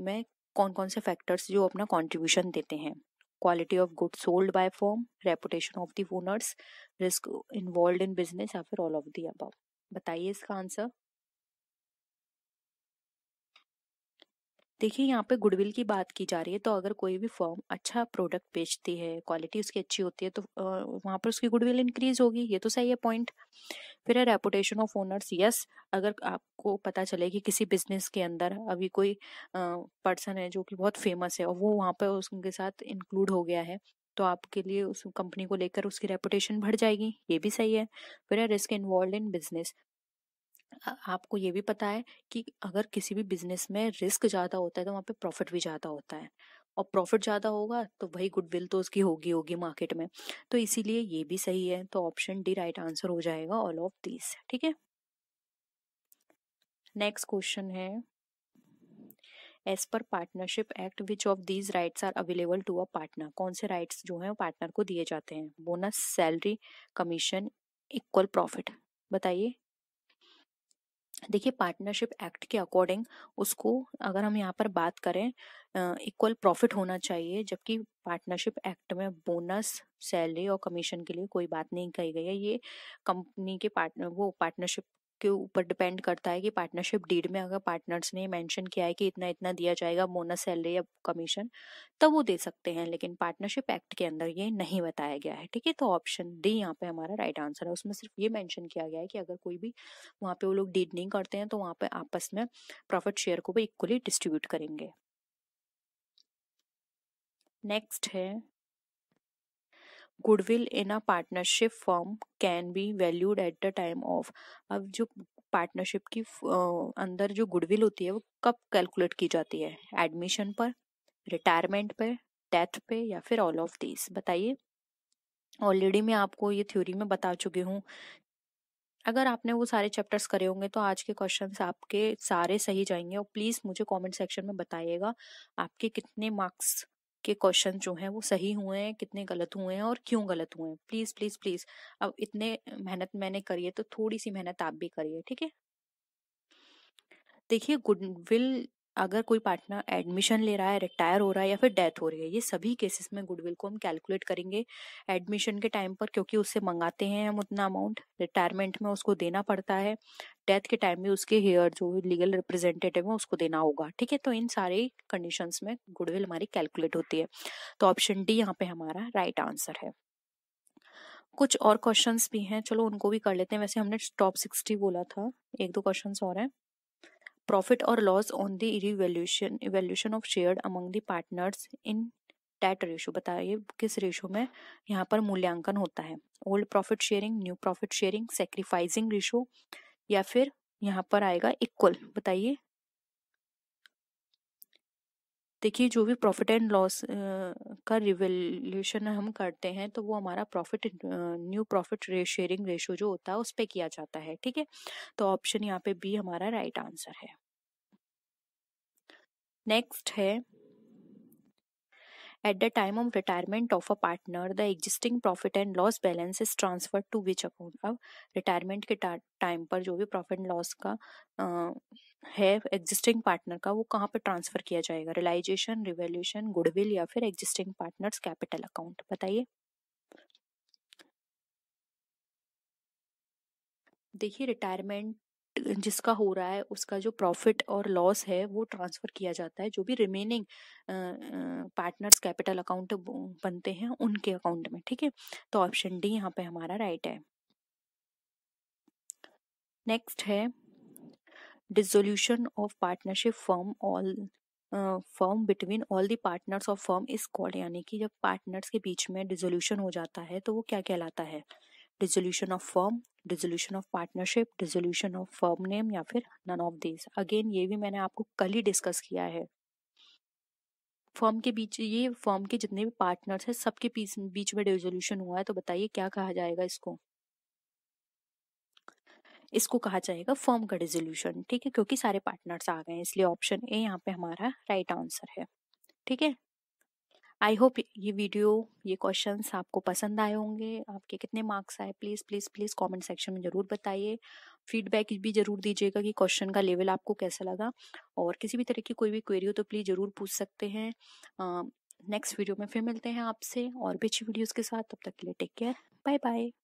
Speaker 1: में कौन कौन से फैक्टर्स जो अपना कंट्रीब्यूशन देते हैं quality of good sold by firm reputation of the owners risk involve in business या फिर ऑल ऑफ दी अबव बताइए इसका आंसर देखिए यहाँ पे गुडविल की बात की जा रही है तो अगर कोई भी फॉर्म अच्छा प्रोडक्ट बेचती है क्वालिटी उसकी अच्छी होती है तो वहाँ पर उसकी गुडविल इंक्रीज होगी ये तो सही है पॉइंट फिर है रेपुटेशन ऑफ ओनर्स यस अगर आपको पता चले कि किसी बिजनेस के अंदर अभी कोई पर्सन है जो कि बहुत फेमस है और वो वहाँ पर उसके साथ इंक्लूड हो गया है तो आपके लिए उस कंपनी को लेकर उसकी रेपुटेशन बढ़ जाएगी ये भी सही है फिर है रिस्क इन्वॉल्व इन बिजनेस आपको ये भी पता है कि अगर किसी भी बिजनेस में रिस्क ज़्यादा होता है तो वहाँ पे प्रॉफिट भी ज़्यादा होता है और प्रॉफिट ज़्यादा होगा तो वही गुडविल तो उसकी होगी होगी मार्केट में तो इसीलिए ये भी सही है तो ऑप्शन डी राइट आंसर हो जाएगा ऑल ऑफ दिस ठीक है नेक्स्ट क्वेश्चन है as per partnership act which of these rights are available to a partner कौन से राइट्स जो हैं वो पार्टनर को दिए जाते हैं bonus salary commission equal profit बताइए देखिए पार्टनरशिप एक्ट के अकॉर्डिंग उसको अगर हम यहाँ पर बात करें इक्वल प्रॉफिट होना चाहिए जबकि पार्टनरशिप एक्ट में बोनस सैलरी और कमीशन के लिए कोई बात नहीं कही गई है ये कंपनी के पार्टनर वो पार्टनरशिप के ऊपर डिपेंड करता है कि पार्टनरशिप डीड में अगर पार्टनर्स ने मेंशन किया है कि इतना इतना दिया जाएगा बोनस सैलरी या कमीशन तब वो दे सकते हैं लेकिन पार्टनरशिप एक्ट के अंदर ये नहीं बताया गया है ठीक है तो ऑप्शन डी यहाँ पे हमारा राइट आंसर है उसमें सिर्फ ये मैंशन किया गया है कि अगर कोई भी वहाँ पे वो लोग डीड नहीं करते हैं तो वहाँ पे आपस में प्रॉफिट शेयर को भी इक्वली डिस्ट्रीब्यूट करेंगे नेक्स्ट है goodwill in a partnership firm can be valued at the time of अब जो पार्टनरशिप की अंदर जो गुडविल होती है वो कब कैलकुलेट की जाती है एडमिशन पर रिटायरमेंट पर डेथ पे या फिर ऑल ऑफ दिस बताइए ऑलरेडी मैं आपको ये थ्योरी में बता चुकी हूँ अगर आपने वो सारे चैप्टर्स करे होंगे तो आज के क्वेश्चंस आपके सारे सही जाएंगे और प्लीज़ मुझे कमेंट सेक्शन में बताइएगा आपके कितने मार्क्स के क्वेश्चन जो हैं वो सही हुए हैं कितने गलत हुए हैं और क्यों गलत हुए हैं प्लीज़ प्लीज़ प्लीज़ अब इतने मेहनत मैंने करी है तो थोड़ी सी मेहनत आप भी करिए ठीक है देखिए गुडविल अगर कोई पार्टनर एडमिशन ले रहा है रिटायर हो रहा है या फिर डेथ हो रही है ये सभी केसेस में गुडविल को हम कैलकुलेट करेंगे एडमिशन के टाइम पर क्योंकि उससे मंगाते हैं हम उतना अमाउंट रिटायरमेंट में उसको देना पड़ता है डेथ के टाइम में उसके हेयर जो लीगल रिप्रेजेंटेटिव है उसको देना होगा ठीक है तो इन सारे कंडीशंस में गुडविल हमारी कैलकुलेट होती है तो ऑप्शन डी यहाँ पे हमारा राइट right आंसर है कुछ और क्वेश्चंस भी हैं चलो उनको भी कर लेते हैं वैसे हमने टॉप सिक्सटी बोला था एक दो क्वेश्चंस और हैं profit or loss on the revaluation evaluation of shared among the partners in that ratio बताइए किस रेशो में यहाँ पर मूल्यांकन होता है old profit sharing new profit sharing sacrificing ratio या फिर यहाँ पर आएगा इक्वल बताइए देखिए जो भी प्रॉफिट एंड लॉस का रिवेल्यूशन हम करते हैं तो वो हमारा profit new profit sharing ratio जो होता है उस पर किया जाता है ठीक है तो ऑप्शन यहाँ पे बी हमारा राइट right आंसर है नेक्स्ट है At the time of retirement of a partner, the existing profit and loss balance is transferred to which account? अब retirement के टाइम पर जो भी profit and loss का है एग्जिस्टिंग पार्टनर का वो कहाँ पे ट्रांसफर किया जाएगा रिलाइजेशन रिवेल्यूशन गुडविल या फिर एग्जिस्टिंग पार्टनर्स कैपिटल अकाउंट बताइए देखिए रिटायरमेंट जिसका हो रहा है उसका जो प्रॉफिट और लॉस है वो ट्रांसफ़र किया जाता है जो भी रिमेनिंग पार्टनर्स कैपिटल अकाउंट बनते हैं उनके अकाउंट में ठीक है तो ऑप्शन डी यहाँ पे हमारा राइट है नेक्स्ट है dissolution of partnership firm all firm between all the partners of firm is called यानी कि जब पार्टनर्स के बीच में डिजोल्यूशन हो जाता है तो वो क्या कहलाता है dissolution of firm dissolution of partnership dissolution of firm name या फिर नन ऑफ दिस अगेन ये भी मैंने आपको कल ही डिस्कस किया है फॉर्म के बीच ये फॉर्म के जितने भी पार्टनर्स हैं सबके बीच में डिजोल्यूशन हुआ है तो बताइए क्या कहा जाएगा इसको इसको कहा जाएगा फर्म का रेजोल्यूशन ठीक है क्योंकि सारे पार्टनर्स आ गए इसलिए ऑप्शन ए यहाँ पे हमारा राइट right आंसर है ठीक है आई होप ये वीडियो ये क्वेश्चन आपको पसंद आए होंगे आपके कितने मार्क्स आए please please please comment section में ज़रूर बताइए फीडबैक भी ज़रूर दीजिएगा कि क्वेश्चन का लेवल आपको कैसा लगा और किसी भी तरह की कोई भी क्वेरी हो तो प्लीज़ ज़रूर पूछ सकते हैं नेक्स्ट वीडियो में फिर मिलते हैं आपसे और भी अच्छी वीडियोज़ के साथ तब तक के लिए टेक केयर बाय बाय